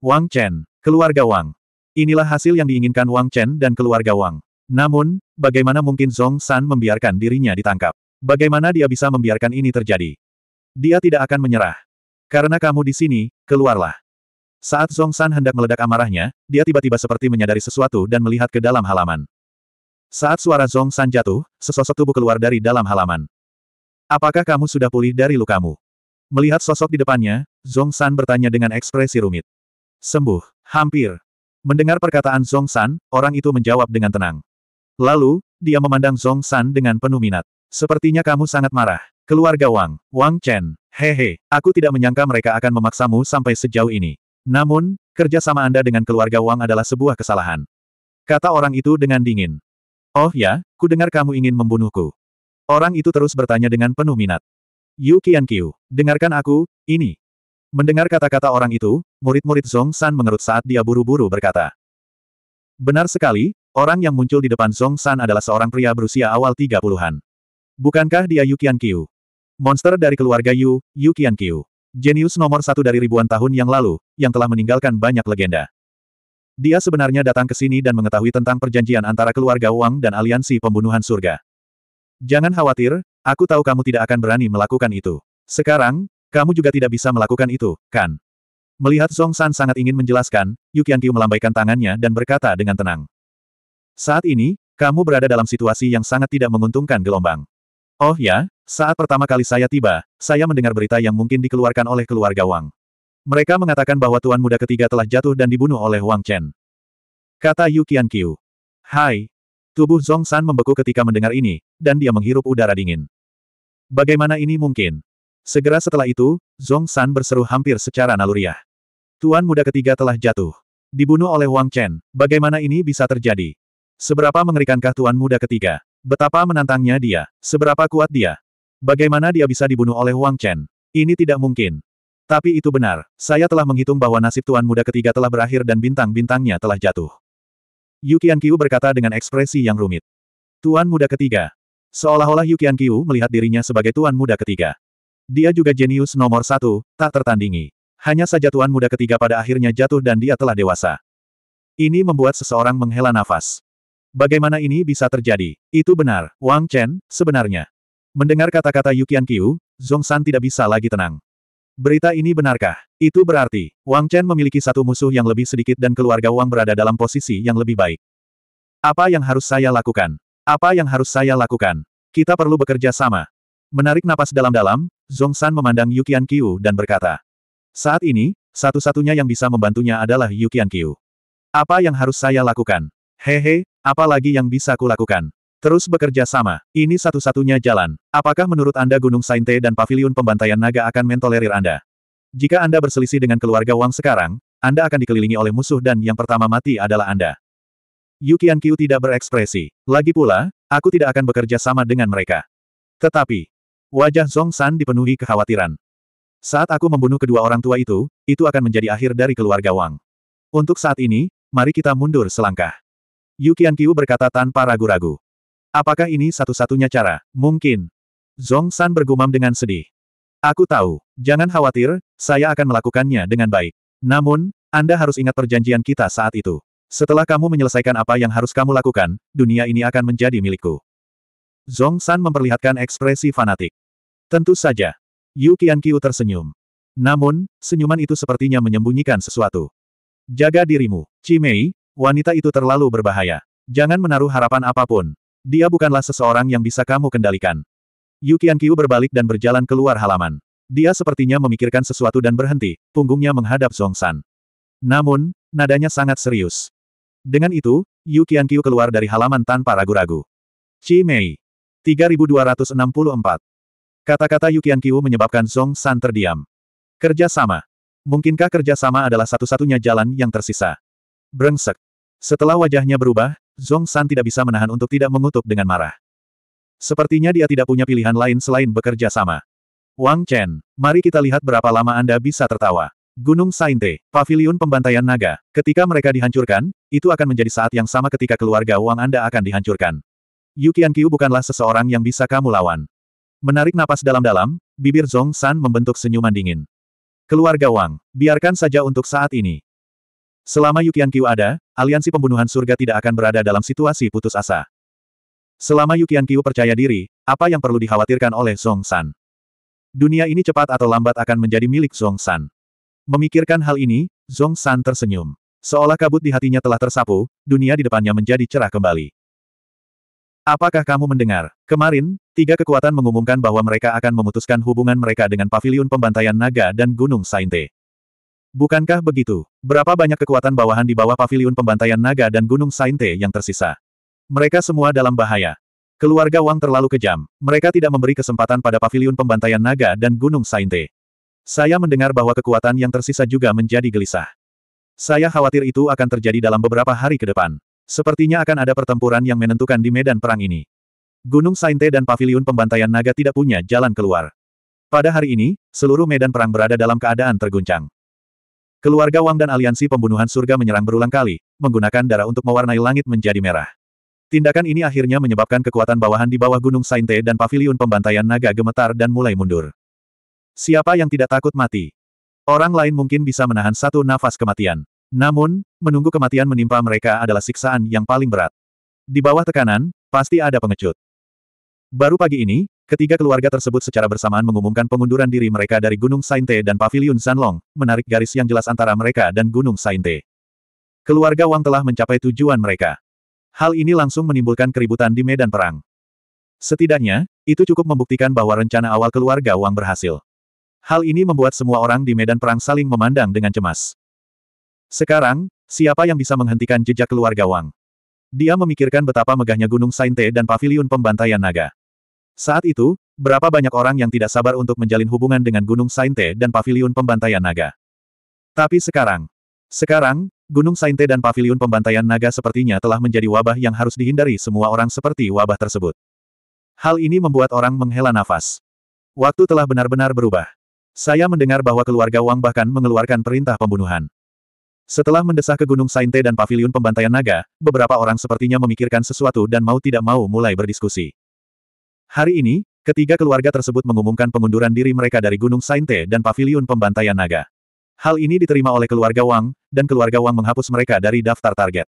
S1: Wang Chen, keluarga Wang. Inilah hasil yang diinginkan Wang Chen dan keluarga Wang. Namun, bagaimana mungkin Zhong San membiarkan dirinya ditangkap? Bagaimana dia bisa membiarkan ini terjadi? Dia tidak akan menyerah. Karena kamu di sini, keluarlah. Saat Zong San hendak meledak amarahnya, dia tiba-tiba seperti menyadari sesuatu dan melihat ke dalam halaman. Saat suara Zong San jatuh, sesosok tubuh keluar dari dalam halaman. Apakah kamu sudah pulih dari lukamu? Melihat sosok di depannya, Zong San bertanya dengan ekspresi rumit. Sembuh, hampir. Mendengar perkataan Zong San, orang itu menjawab dengan tenang. Lalu, dia memandang Zong San dengan penuh minat. Sepertinya kamu sangat marah. Keluarga Wang, Wang Chen, hehe, aku tidak menyangka mereka akan memaksamu sampai sejauh ini. Namun, kerjasama Anda dengan keluarga Wang adalah sebuah kesalahan. Kata orang itu dengan dingin. Oh ya, ku dengar kamu ingin membunuhku. Orang itu terus bertanya dengan penuh minat. Yu Qianqiu, dengarkan aku, ini. Mendengar kata-kata orang itu, murid-murid Zong San mengerut saat dia buru-buru berkata. Benar sekali, orang yang muncul di depan Zong San adalah seorang pria berusia awal 30-an. Bukankah dia Yu Qianqiu? Monster dari keluarga Yu, Yu Qianqiu. Jenius nomor satu dari ribuan tahun yang lalu, yang telah meninggalkan banyak legenda. Dia sebenarnya datang ke sini dan mengetahui tentang perjanjian antara keluarga Wang dan aliansi pembunuhan surga. Jangan khawatir, aku tahu kamu tidak akan berani melakukan itu. Sekarang, kamu juga tidak bisa melakukan itu, kan? Melihat Song San sangat ingin menjelaskan, Yukian Qiu melambaikan tangannya dan berkata dengan tenang. Saat ini, kamu berada dalam situasi yang sangat tidak menguntungkan gelombang. Oh ya, saat pertama kali saya tiba, saya mendengar berita yang mungkin dikeluarkan oleh keluarga Wang. Mereka mengatakan bahwa tuan muda ketiga telah jatuh dan dibunuh oleh Wang Chen. Kata Yu Qianqiu. Hai. Tubuh Zong San membeku ketika mendengar ini, dan dia menghirup udara dingin. Bagaimana ini mungkin? Segera setelah itu, Zong San berseru hampir secara naluriah. Tuan muda ketiga telah jatuh. Dibunuh oleh Wang Chen, bagaimana ini bisa terjadi? Seberapa mengerikankah tuan muda ketiga? Betapa menantangnya dia, seberapa kuat dia. Bagaimana dia bisa dibunuh oleh Wang Chen? Ini tidak mungkin. Tapi itu benar, saya telah menghitung bahwa nasib Tuan Muda ketiga telah berakhir dan bintang-bintangnya telah jatuh. Yu Qiu berkata dengan ekspresi yang rumit. Tuan Muda ketiga. Seolah-olah Yu Qiu melihat dirinya sebagai Tuan Muda ketiga. Dia juga jenius nomor satu, tak tertandingi. Hanya saja Tuan Muda ketiga pada akhirnya jatuh dan dia telah dewasa. Ini membuat seseorang menghela nafas. Bagaimana ini bisa terjadi? Itu benar, Wang Chen, sebenarnya. Mendengar kata-kata Yukian Qiu, Zhong San tidak bisa lagi tenang. Berita ini benarkah? Itu berarti, Wang Chen memiliki satu musuh yang lebih sedikit dan keluarga Wang berada dalam posisi yang lebih baik. Apa yang harus saya lakukan? Apa yang harus saya lakukan? Kita perlu bekerja sama. Menarik napas dalam-dalam, Zhong San memandang Yukian Qiu dan berkata. Saat ini, satu-satunya yang bisa membantunya adalah Yukian Qiu. Apa yang harus saya lakukan? Hehe, Apalagi yang bisa kulakukan? Terus bekerja sama. Ini satu-satunya jalan. Apakah menurut Anda Gunung Sainte dan Paviliun Pembantaian Naga akan mentolerir Anda? Jika Anda berselisih dengan keluarga Wang sekarang, Anda akan dikelilingi oleh musuh dan yang pertama mati adalah Anda. Yukian Qiu tidak berekspresi. Lagi pula, aku tidak akan bekerja sama dengan mereka. Tetapi, wajah Zhong San dipenuhi kekhawatiran. Saat aku membunuh kedua orang tua itu, itu akan menjadi akhir dari keluarga Wang. Untuk saat ini, mari kita mundur selangkah. Yukian Qiu berkata tanpa ragu-ragu. Apakah ini satu-satunya cara? Mungkin. Zong San bergumam dengan sedih. Aku tahu, jangan khawatir, saya akan melakukannya dengan baik. Namun, Anda harus ingat perjanjian kita saat itu. Setelah kamu menyelesaikan apa yang harus kamu lakukan, dunia ini akan menjadi milikku. Zong San memperlihatkan ekspresi fanatik. Tentu saja. Yu Qianqiu tersenyum. Namun, senyuman itu sepertinya menyembunyikan sesuatu. Jaga dirimu, Cimei, Wanita itu terlalu berbahaya. Jangan menaruh harapan apapun. Dia bukanlah seseorang yang bisa kamu kendalikan. Yukian Qianqiu berbalik dan berjalan keluar halaman. Dia sepertinya memikirkan sesuatu dan berhenti, punggungnya menghadap Song San. Namun, nadanya sangat serius. Dengan itu, Yukian Qianqiu keluar dari halaman tanpa ragu-ragu. Chi Mei. 3264. Kata-kata Yukian Qianqiu menyebabkan Zongsan San terdiam. Kerjasama. Mungkinkah kerjasama adalah satu-satunya jalan yang tersisa? Brengsek. Setelah wajahnya berubah, Zong San tidak bisa menahan untuk tidak mengutuk dengan marah. Sepertinya dia tidak punya pilihan lain selain bekerja sama. Wang Chen, mari kita lihat berapa lama Anda bisa tertawa. Gunung Sainte, Paviliun Pembantaian Naga. Ketika mereka dihancurkan, itu akan menjadi saat yang sama ketika keluarga Wang Anda akan dihancurkan. yu Qiu bukanlah seseorang yang bisa kamu lawan. Menarik napas dalam-dalam, bibir Zong San membentuk senyuman dingin. Keluarga Wang, biarkan saja untuk saat ini. Selama Yukian Kiu ada, aliansi pembunuhan surga tidak akan berada dalam situasi putus asa. Selama Yukian Kiu percaya diri, apa yang perlu dikhawatirkan oleh Song San? Dunia ini cepat atau lambat akan menjadi milik Song San. Memikirkan hal ini, Zhong San tersenyum. Seolah kabut di hatinya telah tersapu, dunia di depannya menjadi cerah kembali. Apakah kamu mendengar? Kemarin, tiga kekuatan mengumumkan bahwa mereka akan memutuskan hubungan mereka dengan Paviliun Pembantaian Naga dan Gunung Sainte. Bukankah begitu? Berapa banyak kekuatan bawahan di bawah paviliun pembantaian naga dan gunung Sainte yang tersisa? Mereka semua dalam bahaya. Keluarga Wang terlalu kejam. Mereka tidak memberi kesempatan pada paviliun pembantaian naga dan gunung Sainte. Saya mendengar bahwa kekuatan yang tersisa juga menjadi gelisah. Saya khawatir itu akan terjadi dalam beberapa hari ke depan. Sepertinya akan ada pertempuran yang menentukan di medan perang ini. Gunung Sainte dan paviliun pembantaian naga tidak punya jalan keluar. Pada hari ini, seluruh medan perang berada dalam keadaan terguncang. Keluarga Wang dan aliansi pembunuhan surga menyerang berulang kali, menggunakan darah untuk mewarnai langit menjadi merah. Tindakan ini akhirnya menyebabkan kekuatan bawahan di bawah Gunung Sainte dan paviliun pembantaian naga gemetar dan mulai mundur. Siapa yang tidak takut mati? Orang lain mungkin bisa menahan satu nafas kematian. Namun, menunggu kematian menimpa mereka adalah siksaan yang paling berat. Di bawah tekanan, pasti ada pengecut. Baru pagi ini, Ketiga keluarga tersebut secara bersamaan mengumumkan pengunduran diri mereka dari Gunung Sainte dan Paviliun Sanlong, menarik garis yang jelas antara mereka dan Gunung Sainte. Keluarga Wang telah mencapai tujuan mereka. Hal ini langsung menimbulkan keributan di medan perang. Setidaknya, itu cukup membuktikan bahwa rencana awal keluarga Wang berhasil. Hal ini membuat semua orang di medan perang saling memandang dengan cemas. Sekarang, siapa yang bisa menghentikan jejak keluarga Wang? Dia memikirkan betapa megahnya Gunung Sainte dan Paviliun Pembantaian Naga. Saat itu, berapa banyak orang yang tidak sabar untuk menjalin hubungan dengan Gunung Sainte dan Paviliun Pembantaian Naga. Tapi sekarang, sekarang, Gunung Sainte dan Paviliun Pembantaian Naga sepertinya telah menjadi wabah yang harus dihindari semua orang seperti wabah tersebut. Hal ini membuat orang menghela nafas. Waktu telah benar-benar berubah. Saya mendengar bahwa keluarga Wang bahkan mengeluarkan perintah pembunuhan. Setelah mendesah ke Gunung Sainte dan Paviliun Pembantaian Naga, beberapa orang sepertinya memikirkan sesuatu dan mau tidak mau mulai berdiskusi. Hari ini, ketiga keluarga tersebut mengumumkan pengunduran diri mereka dari Gunung Sainte dan Paviliun Pembantaian Naga. Hal ini diterima oleh keluarga Wang, dan keluarga Wang menghapus mereka dari daftar target.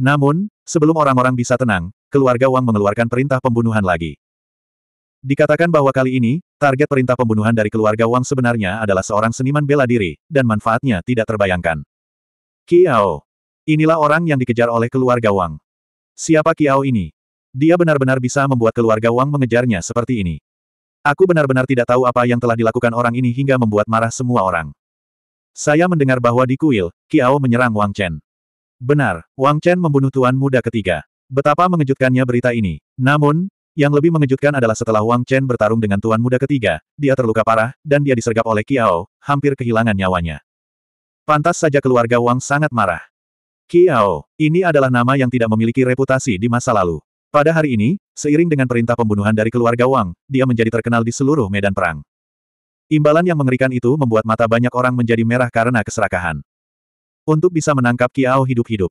S1: Namun, sebelum orang-orang bisa tenang, keluarga Wang mengeluarkan perintah pembunuhan lagi. Dikatakan bahwa kali ini, target perintah pembunuhan dari keluarga Wang sebenarnya adalah seorang seniman bela diri, dan manfaatnya tidak terbayangkan. Kiao. Inilah orang yang dikejar oleh keluarga Wang. Siapa Kiao ini? Dia benar-benar bisa membuat keluarga Wang mengejarnya seperti ini. Aku benar-benar tidak tahu apa yang telah dilakukan orang ini hingga membuat marah semua orang. Saya mendengar bahwa di kuil, Kiao menyerang Wang Chen. Benar, Wang Chen membunuh tuan muda ketiga. Betapa mengejutkannya berita ini. Namun, yang lebih mengejutkan adalah setelah Wang Chen bertarung dengan tuan muda ketiga, dia terluka parah, dan dia disergap oleh Kiao, hampir kehilangan nyawanya. Pantas saja keluarga Wang sangat marah. Kiao, ini adalah nama yang tidak memiliki reputasi di masa lalu. Pada hari ini, seiring dengan perintah pembunuhan dari keluarga Wang, dia menjadi terkenal di seluruh medan perang. Imbalan yang mengerikan itu membuat mata banyak orang menjadi merah karena keserakahan. Untuk bisa menangkap Kiao hidup-hidup.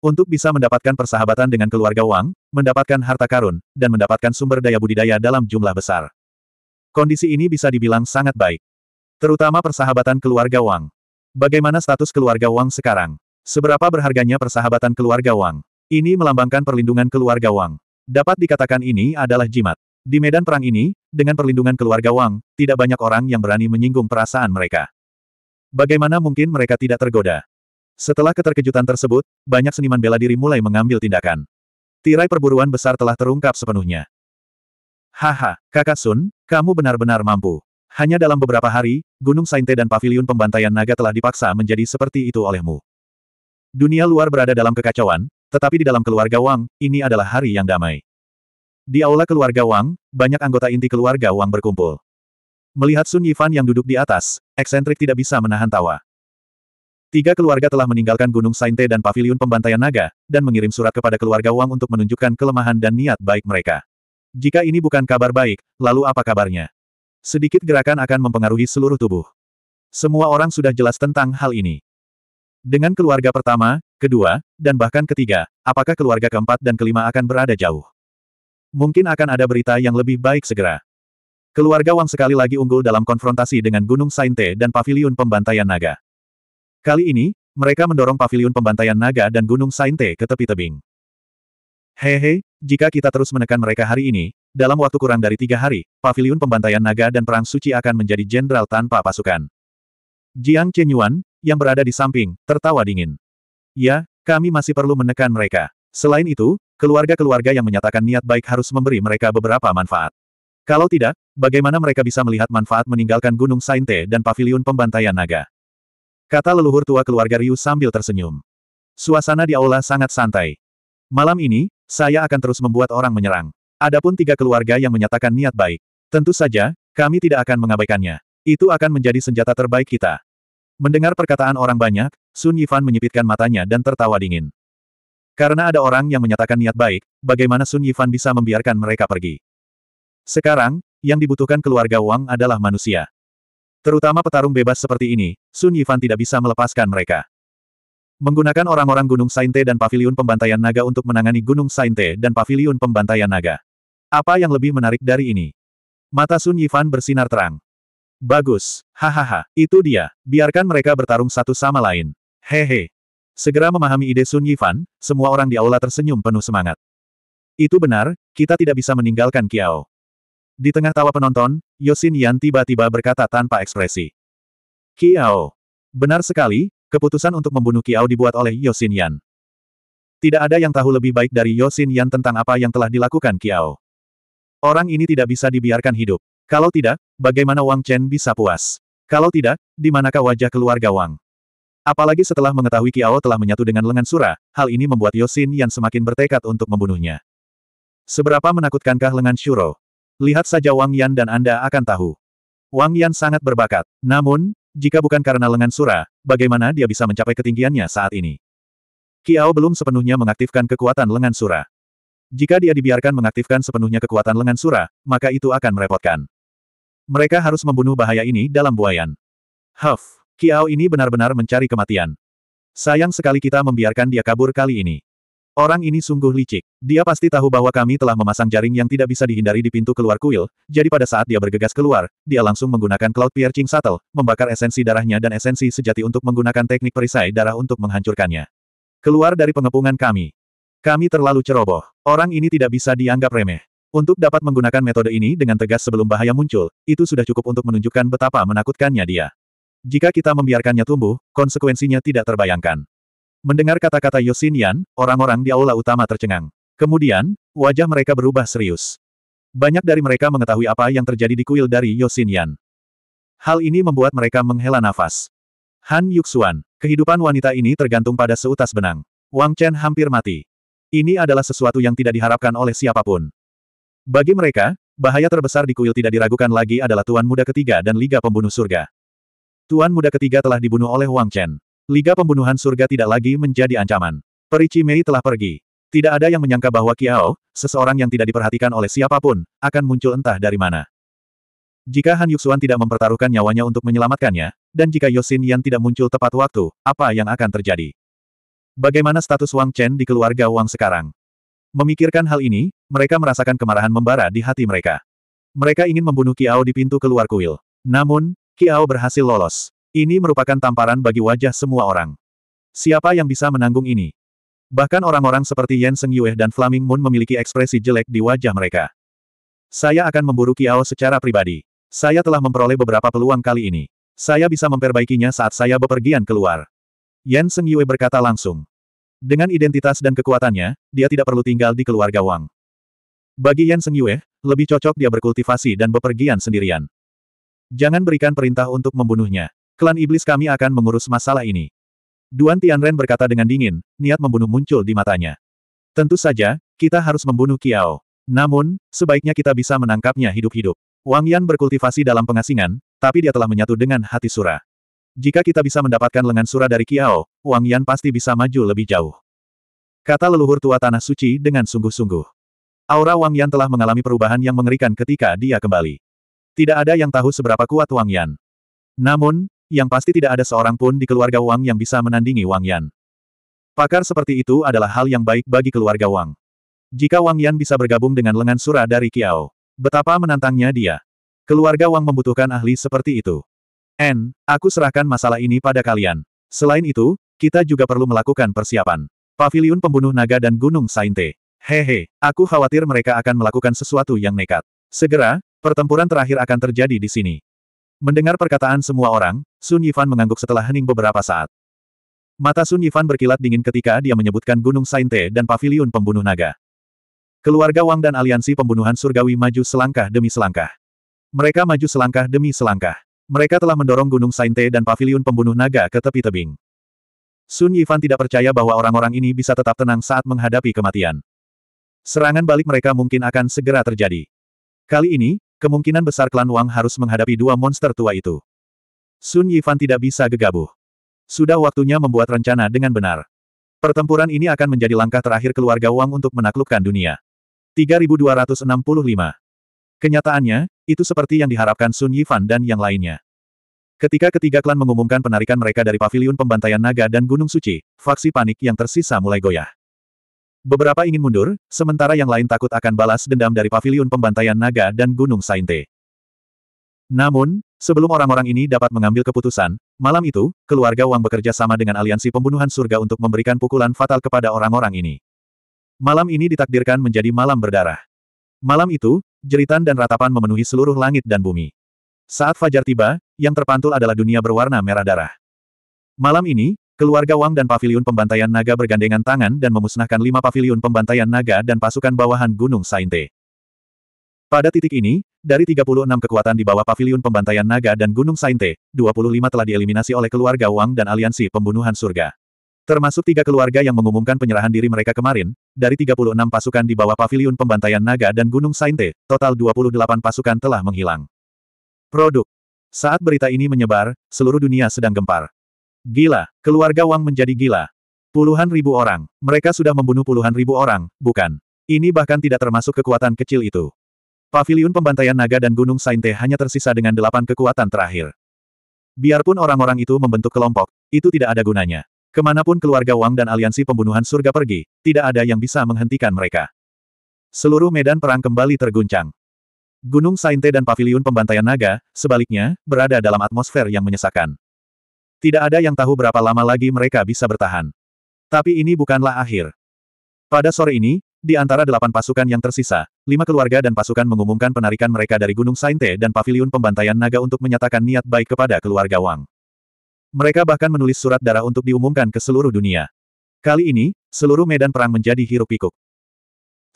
S1: Untuk bisa mendapatkan persahabatan dengan keluarga Wang, mendapatkan harta karun, dan mendapatkan sumber daya budidaya dalam jumlah besar. Kondisi ini bisa dibilang sangat baik. Terutama persahabatan keluarga Wang. Bagaimana status keluarga Wang sekarang? Seberapa berharganya persahabatan keluarga Wang? Ini melambangkan perlindungan keluarga Wang. Dapat dikatakan ini adalah jimat. Di medan perang ini, dengan perlindungan keluarga Wang, tidak banyak orang yang berani menyinggung perasaan mereka. Bagaimana mungkin mereka tidak tergoda? Setelah keterkejutan tersebut, banyak seniman bela diri mulai mengambil tindakan. Tirai perburuan besar telah terungkap sepenuhnya. Haha, kakak Sun, kamu benar-benar mampu. Hanya dalam beberapa hari, Gunung Sainte dan Paviliun Pembantaian Naga telah dipaksa menjadi seperti itu olehmu. Dunia luar berada dalam kekacauan, tetapi di dalam keluarga Wang, ini adalah hari yang damai. Di aula keluarga Wang, banyak anggota inti keluarga Wang berkumpul. Melihat Sun Yifan yang duduk di atas, eksentrik tidak bisa menahan tawa. Tiga keluarga telah meninggalkan Gunung Sainte dan Paviliun Pembantaian Naga, dan mengirim surat kepada keluarga Wang untuk menunjukkan kelemahan dan niat baik mereka. Jika ini bukan kabar baik, lalu apa kabarnya? Sedikit gerakan akan mempengaruhi seluruh tubuh. Semua orang sudah jelas tentang hal ini. Dengan keluarga pertama, kedua, dan bahkan ketiga, apakah keluarga keempat dan kelima akan berada jauh? Mungkin akan ada berita yang lebih baik segera. Keluarga Wang sekali lagi unggul dalam konfrontasi dengan Gunung Sainte dan Paviliun Pembantaian Naga. Kali ini, mereka mendorong Paviliun Pembantaian Naga dan Gunung Sainte ke tepi tebing. Hehe, jika kita terus menekan mereka hari ini, dalam waktu kurang dari tiga hari, Paviliun Pembantaian Naga dan Perang Suci akan menjadi jenderal tanpa pasukan. Jiang Chenyuan, yang berada di samping, tertawa dingin. Ya, kami masih perlu menekan mereka. Selain itu, keluarga-keluarga yang menyatakan niat baik harus memberi mereka beberapa manfaat. Kalau tidak, bagaimana mereka bisa melihat manfaat meninggalkan Gunung Sainte dan Paviliun Pembantaian Naga? Kata leluhur tua keluarga Ryu sambil tersenyum. Suasana di aula sangat santai. Malam ini, saya akan terus membuat orang menyerang. Adapun tiga keluarga yang menyatakan niat baik. Tentu saja, kami tidak akan mengabaikannya. Itu akan menjadi senjata terbaik kita. Mendengar perkataan orang banyak, Sun Yifan menyipitkan matanya dan tertawa dingin. Karena ada orang yang menyatakan niat baik, bagaimana Sun Yifan bisa membiarkan mereka pergi? Sekarang, yang dibutuhkan keluarga Wang adalah manusia. Terutama petarung bebas seperti ini, Sun Yifan tidak bisa melepaskan mereka. Menggunakan orang-orang Gunung Sainte dan Paviliun Pembantaian Naga untuk menangani Gunung Sainte dan Paviliun Pembantaian Naga. Apa yang lebih menarik dari ini? Mata Sun Yifan bersinar terang. Bagus, hahaha, itu dia, biarkan mereka bertarung satu sama lain. Hehe. Segera memahami ide Sun Yifan, semua orang di aula tersenyum penuh semangat. Itu benar, kita tidak bisa meninggalkan Kiao. Di tengah tawa penonton, Yosin Yan tiba-tiba berkata tanpa ekspresi. Kiao. Benar sekali, keputusan untuk membunuh Kiao dibuat oleh Yosin Yan. Tidak ada yang tahu lebih baik dari Yosin Yan tentang apa yang telah dilakukan Kiao. Orang ini tidak bisa dibiarkan hidup. Kalau tidak, bagaimana Wang Chen bisa puas? Kalau tidak, di manakah wajah keluarga Wang? Apalagi setelah mengetahui Kiao telah menyatu dengan lengan Sura, hal ini membuat Yosin yang semakin bertekad untuk membunuhnya. Seberapa menakutkankah lengan Shuro? Lihat saja Wang Yan dan Anda akan tahu. Wang Yan sangat berbakat. Namun, jika bukan karena lengan Sura, bagaimana dia bisa mencapai ketinggiannya saat ini? Kiao belum sepenuhnya mengaktifkan kekuatan lengan Sura. Jika dia dibiarkan mengaktifkan sepenuhnya kekuatan lengan Sura, maka itu akan merepotkan. Mereka harus membunuh bahaya ini dalam buayan. Huff, Kiao ini benar-benar mencari kematian. Sayang sekali kita membiarkan dia kabur kali ini. Orang ini sungguh licik. Dia pasti tahu bahwa kami telah memasang jaring yang tidak bisa dihindari di pintu keluar kuil, jadi pada saat dia bergegas keluar, dia langsung menggunakan Cloud Piercing Shuttle, membakar esensi darahnya dan esensi sejati untuk menggunakan teknik perisai darah untuk menghancurkannya. Keluar dari pengepungan kami. Kami terlalu ceroboh. Orang ini tidak bisa dianggap remeh. Untuk dapat menggunakan metode ini dengan tegas sebelum bahaya muncul, itu sudah cukup untuk menunjukkan betapa menakutkannya dia. Jika kita membiarkannya tumbuh, konsekuensinya tidak terbayangkan. Mendengar kata-kata Yosin Yan, orang-orang di aula utama tercengang. Kemudian, wajah mereka berubah serius. Banyak dari mereka mengetahui apa yang terjadi di kuil dari Yosin Yan. Hal ini membuat mereka menghela nafas. Han Yuxuan, kehidupan wanita ini tergantung pada seutas benang. Wang Chen hampir mati. Ini adalah sesuatu yang tidak diharapkan oleh siapapun. Bagi mereka, bahaya terbesar di kuil tidak diragukan lagi adalah Tuan Muda Ketiga dan Liga Pembunuh Surga. Tuan Muda Ketiga telah dibunuh oleh Wang Chen. Liga Pembunuhan Surga tidak lagi menjadi ancaman. Perici Mei telah pergi. Tidak ada yang menyangka bahwa Kiao, seseorang yang tidak diperhatikan oleh siapapun, akan muncul entah dari mana. Jika Han Yuxuan tidak mempertaruhkan nyawanya untuk menyelamatkannya, dan jika Yosin yang tidak muncul tepat waktu, apa yang akan terjadi? Bagaimana status Wang Chen di keluarga Wang sekarang? Memikirkan hal ini, mereka merasakan kemarahan membara di hati mereka. Mereka ingin membunuh Kiao di pintu keluar kuil. Namun, Kiao berhasil lolos. Ini merupakan tamparan bagi wajah semua orang. Siapa yang bisa menanggung ini? Bahkan orang-orang seperti Yen Seng Yue dan Flaming Moon memiliki ekspresi jelek di wajah mereka. Saya akan memburu Kiao secara pribadi. Saya telah memperoleh beberapa peluang kali ini. Saya bisa memperbaikinya saat saya bepergian keluar. Yan Seng Yue berkata langsung. Dengan identitas dan kekuatannya, dia tidak perlu tinggal di keluarga Wang. Bagi Yan Seng Yue, lebih cocok dia berkultivasi dan bepergian sendirian. Jangan berikan perintah untuk membunuhnya. Klan iblis kami akan mengurus masalah ini. Duan Tianren berkata dengan dingin, niat membunuh muncul di matanya. Tentu saja, kita harus membunuh Kiao. Namun, sebaiknya kita bisa menangkapnya hidup-hidup. Wang Yan berkultivasi dalam pengasingan, tapi dia telah menyatu dengan hati Sura. Jika kita bisa mendapatkan lengan Sura dari Kiao, Wang Yan pasti bisa maju lebih jauh. Kata leluhur tua Tanah Suci dengan sungguh-sungguh. Aura Wang Yan telah mengalami perubahan yang mengerikan ketika dia kembali. Tidak ada yang tahu seberapa kuat Wang Yan. Namun, yang pasti tidak ada seorang pun di keluarga Wang yang bisa menandingi Wang Yan. Pakar seperti itu adalah hal yang baik bagi keluarga Wang. Jika Wang Yan bisa bergabung dengan lengan sura dari Kiao, betapa menantangnya dia. Keluarga Wang membutuhkan ahli seperti itu. N, aku serahkan masalah ini pada kalian. Selain itu, kita juga perlu melakukan persiapan. Paviliun pembunuh naga dan Gunung Sainte. Hehe, aku khawatir mereka akan melakukan sesuatu yang nekat. Segera, pertempuran terakhir akan terjadi di sini. Mendengar perkataan semua orang, Sun Yifan mengangguk setelah hening beberapa saat. Mata Sun Yifan berkilat dingin ketika dia menyebutkan Gunung Sainte dan Paviliun Pembunuh Naga. Keluarga Wang dan aliansi pembunuhan surgawi maju selangkah demi selangkah. Mereka maju selangkah demi selangkah. Mereka telah mendorong Gunung Sainte dan Paviliun Pembunuh Naga ke tepi tebing. Sun Yifan tidak percaya bahwa orang-orang ini bisa tetap tenang saat menghadapi kematian. Serangan balik mereka mungkin akan segera terjadi. Kali ini, kemungkinan besar klan Wang harus menghadapi dua monster tua itu. Sun Yifan tidak bisa gegabah. Sudah waktunya membuat rencana dengan benar. Pertempuran ini akan menjadi langkah terakhir keluarga Wang untuk menaklukkan dunia. 3265. Kenyataannya, itu seperti yang diharapkan Sun Yifan dan yang lainnya. Ketika ketiga klan mengumumkan penarikan mereka dari paviliun pembantaian naga dan gunung suci, faksi panik yang tersisa mulai goyah. Beberapa ingin mundur, sementara yang lain takut akan balas dendam dari paviliun pembantaian naga dan gunung Sainte. Namun, sebelum orang-orang ini dapat mengambil keputusan, malam itu, keluarga Wang bekerja sama dengan aliansi pembunuhan surga untuk memberikan pukulan fatal kepada orang-orang ini. Malam ini ditakdirkan menjadi malam berdarah. Malam itu, jeritan dan ratapan memenuhi seluruh langit dan bumi. Saat fajar tiba, yang terpantul adalah dunia berwarna merah darah. Malam ini, keluarga Wang dan paviliun pembantaian naga bergandengan tangan dan memusnahkan lima paviliun pembantaian naga dan pasukan bawahan Gunung Sainte. Pada titik ini, dari 36 kekuatan di bawah paviliun pembantaian naga dan Gunung Sainte, 25 telah dieliminasi oleh keluarga Wang dan aliansi pembunuhan surga. Termasuk tiga keluarga yang mengumumkan penyerahan diri mereka kemarin, dari 36 pasukan di bawah paviliun pembantaian naga dan Gunung Sainte, total 28 pasukan telah menghilang. Produk saat berita ini menyebar, seluruh dunia sedang gempar. Gila, keluarga Wang menjadi gila. Puluhan ribu orang, mereka sudah membunuh puluhan ribu orang, bukan. Ini bahkan tidak termasuk kekuatan kecil itu. Paviliun pembantaian naga dan Gunung Sainte hanya tersisa dengan delapan kekuatan terakhir. Biarpun orang-orang itu membentuk kelompok, itu tidak ada gunanya. Kemanapun keluarga Wang dan aliansi pembunuhan surga pergi, tidak ada yang bisa menghentikan mereka. Seluruh medan perang kembali terguncang. Gunung Sainte dan Paviliun Pembantaian Naga, sebaliknya, berada dalam atmosfer yang menyesakan. Tidak ada yang tahu berapa lama lagi mereka bisa bertahan. Tapi ini bukanlah akhir. Pada sore ini, di antara delapan pasukan yang tersisa, lima keluarga dan pasukan mengumumkan penarikan mereka dari Gunung Sainte dan Paviliun Pembantaian Naga untuk menyatakan niat baik kepada keluarga Wang. Mereka bahkan menulis surat darah untuk diumumkan ke seluruh dunia. Kali ini, seluruh medan perang menjadi hiruk-pikuk.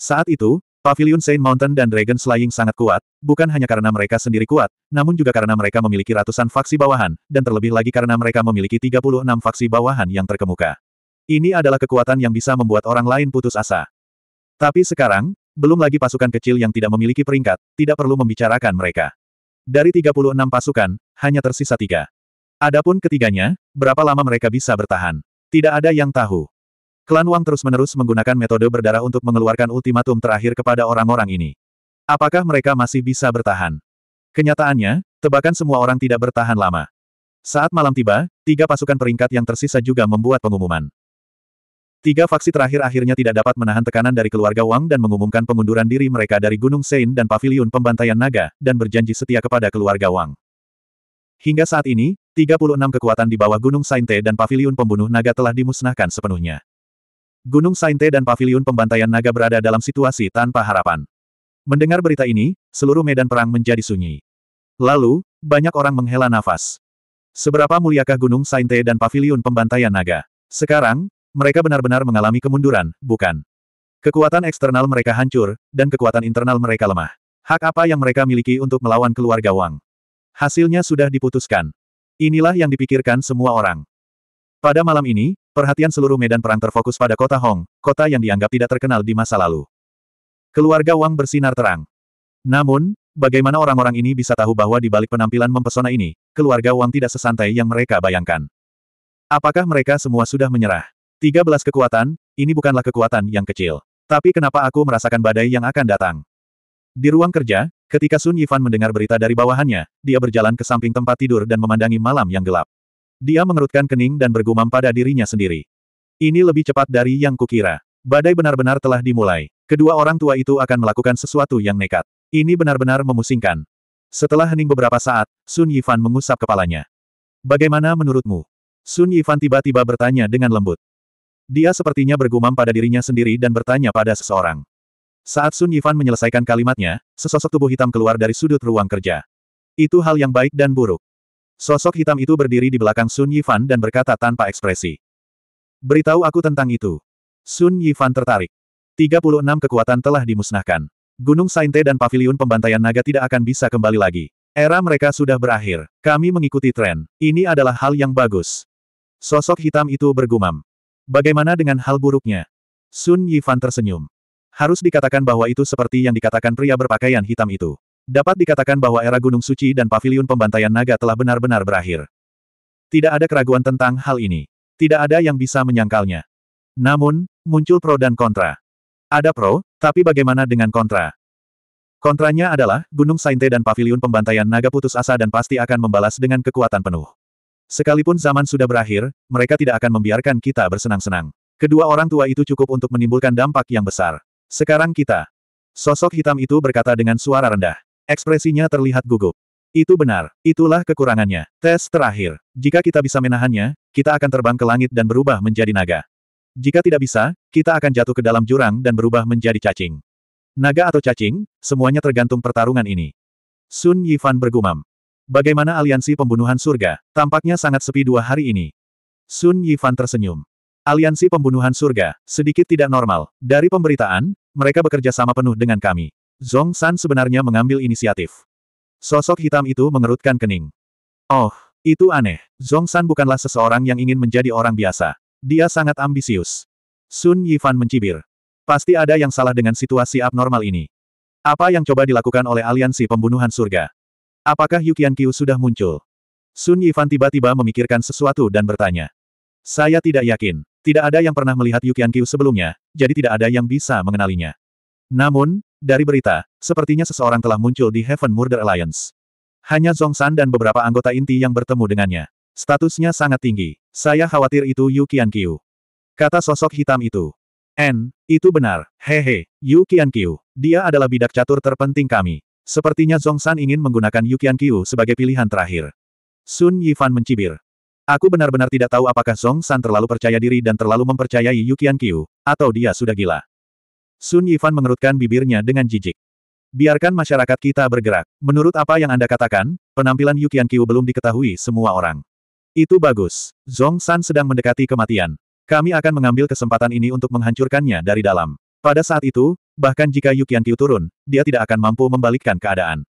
S1: Saat itu, Pavilion Saint Mountain dan Dragon Slaying sangat kuat, bukan hanya karena mereka sendiri kuat, namun juga karena mereka memiliki ratusan faksi bawahan, dan terlebih lagi karena mereka memiliki 36 faksi bawahan yang terkemuka. Ini adalah kekuatan yang bisa membuat orang lain putus asa. Tapi sekarang, belum lagi pasukan kecil yang tidak memiliki peringkat, tidak perlu membicarakan mereka. Dari 36 pasukan, hanya tersisa tiga. Adapun ketiganya, berapa lama mereka bisa bertahan? Tidak ada yang tahu. Klan Wang terus-menerus menggunakan metode berdarah untuk mengeluarkan ultimatum terakhir kepada orang-orang ini. Apakah mereka masih bisa bertahan? Kenyataannya, tebakan semua orang tidak bertahan lama. Saat malam tiba, tiga pasukan peringkat yang tersisa juga membuat pengumuman. Tiga faksi terakhir akhirnya tidak dapat menahan tekanan dari keluarga Wang dan mengumumkan pengunduran diri mereka dari Gunung Sein dan Paviliun Pembantaian Naga, dan berjanji setia kepada keluarga Wang. Hingga saat ini, 36 kekuatan di bawah Gunung Sainte dan Paviliun Pembunuh Naga telah dimusnahkan sepenuhnya. Gunung Sainte dan Paviliun Pembantaian Naga berada dalam situasi tanpa harapan. Mendengar berita ini, seluruh medan perang menjadi sunyi. Lalu, banyak orang menghela nafas. Seberapa muliakah Gunung Sainte dan Paviliun Pembantaian Naga? Sekarang, mereka benar-benar mengalami kemunduran, bukan? Kekuatan eksternal mereka hancur, dan kekuatan internal mereka lemah. Hak apa yang mereka miliki untuk melawan keluarga Wang? Hasilnya sudah diputuskan. Inilah yang dipikirkan semua orang. Pada malam ini, perhatian seluruh medan perang terfokus pada kota Hong, kota yang dianggap tidak terkenal di masa lalu. Keluarga Wang bersinar terang. Namun, bagaimana orang-orang ini bisa tahu bahwa di balik penampilan mempesona ini, keluarga Wang tidak sesantai yang mereka bayangkan. Apakah mereka semua sudah menyerah? 13 kekuatan, ini bukanlah kekuatan yang kecil. Tapi kenapa aku merasakan badai yang akan datang? Di ruang kerja, ketika Sun Yifan mendengar berita dari bawahannya, dia berjalan ke samping tempat tidur dan memandangi malam yang gelap. Dia mengerutkan kening dan bergumam pada dirinya sendiri. Ini lebih cepat dari yang kukira. Badai benar-benar telah dimulai. Kedua orang tua itu akan melakukan sesuatu yang nekat. Ini benar-benar memusingkan. Setelah hening beberapa saat, Sun Yifan mengusap kepalanya. Bagaimana menurutmu? Sun Yifan tiba-tiba bertanya dengan lembut. Dia sepertinya bergumam pada dirinya sendiri dan bertanya pada seseorang. Saat Sun Yifan menyelesaikan kalimatnya, sesosok tubuh hitam keluar dari sudut ruang kerja. Itu hal yang baik dan buruk. Sosok hitam itu berdiri di belakang Sun Yifan dan berkata tanpa ekspresi. Beritahu aku tentang itu. Sun Yifan tertarik. 36 kekuatan telah dimusnahkan. Gunung Sainte dan Paviliun Pembantaian Naga tidak akan bisa kembali lagi. Era mereka sudah berakhir. Kami mengikuti tren. Ini adalah hal yang bagus. Sosok hitam itu bergumam. Bagaimana dengan hal buruknya? Sun Yifan tersenyum. Harus dikatakan bahwa itu seperti yang dikatakan pria berpakaian hitam itu. Dapat dikatakan bahwa era Gunung Suci dan Paviliun Pembantaian Naga telah benar-benar berakhir. Tidak ada keraguan tentang hal ini. Tidak ada yang bisa menyangkalnya. Namun, muncul pro dan kontra. Ada pro, tapi bagaimana dengan kontra? Kontranya adalah, Gunung Sainte dan Paviliun Pembantaian Naga putus asa dan pasti akan membalas dengan kekuatan penuh. Sekalipun zaman sudah berakhir, mereka tidak akan membiarkan kita bersenang-senang. Kedua orang tua itu cukup untuk menimbulkan dampak yang besar. Sekarang kita. Sosok hitam itu berkata dengan suara rendah. Ekspresinya terlihat gugup. Itu benar, itulah kekurangannya. Tes terakhir. Jika kita bisa menahannya, kita akan terbang ke langit dan berubah menjadi naga. Jika tidak bisa, kita akan jatuh ke dalam jurang dan berubah menjadi cacing. Naga atau cacing, semuanya tergantung pertarungan ini. Sun Yifan bergumam. Bagaimana aliansi pembunuhan surga? Tampaknya sangat sepi dua hari ini. Sun Yifan tersenyum. Aliansi pembunuhan surga, sedikit tidak normal. Dari pemberitaan, mereka bekerja sama penuh dengan kami. Zong San sebenarnya mengambil inisiatif. Sosok hitam itu mengerutkan kening. Oh, itu aneh. Zong San bukanlah seseorang yang ingin menjadi orang biasa. Dia sangat ambisius. Sun Yifan mencibir. Pasti ada yang salah dengan situasi abnormal ini. Apa yang coba dilakukan oleh aliansi pembunuhan surga? Apakah Yukian Qiu sudah muncul? Sun Yifan tiba-tiba memikirkan sesuatu dan bertanya. Saya tidak yakin. Tidak ada yang pernah melihat Yukian Qiu sebelumnya, jadi tidak ada yang bisa mengenalinya. Namun, dari berita, sepertinya seseorang telah muncul di Heaven Murder Alliance. Hanya Zong San dan beberapa anggota inti yang bertemu dengannya. Statusnya sangat tinggi. Saya khawatir itu Yu Qiu. Kata sosok hitam itu. N, itu benar. Hehe, Yu Qiu. Dia adalah bidak catur terpenting kami. Sepertinya Zong San ingin menggunakan Yu Qiu sebagai pilihan terakhir. Sun Yifan mencibir. Aku benar-benar tidak tahu apakah Zong San terlalu percaya diri dan terlalu mempercayai Yu Qiu, atau dia sudah gila. Sun Yifan mengerutkan bibirnya dengan jijik. Biarkan masyarakat kita bergerak. Menurut apa yang Anda katakan, penampilan Yu Qiankiu Qiu belum diketahui semua orang. Itu bagus. Zhong San sedang mendekati kematian. Kami akan mengambil kesempatan ini untuk menghancurkannya dari dalam. Pada saat itu, bahkan jika Yu Qiankiu turun, dia tidak akan mampu membalikkan keadaan.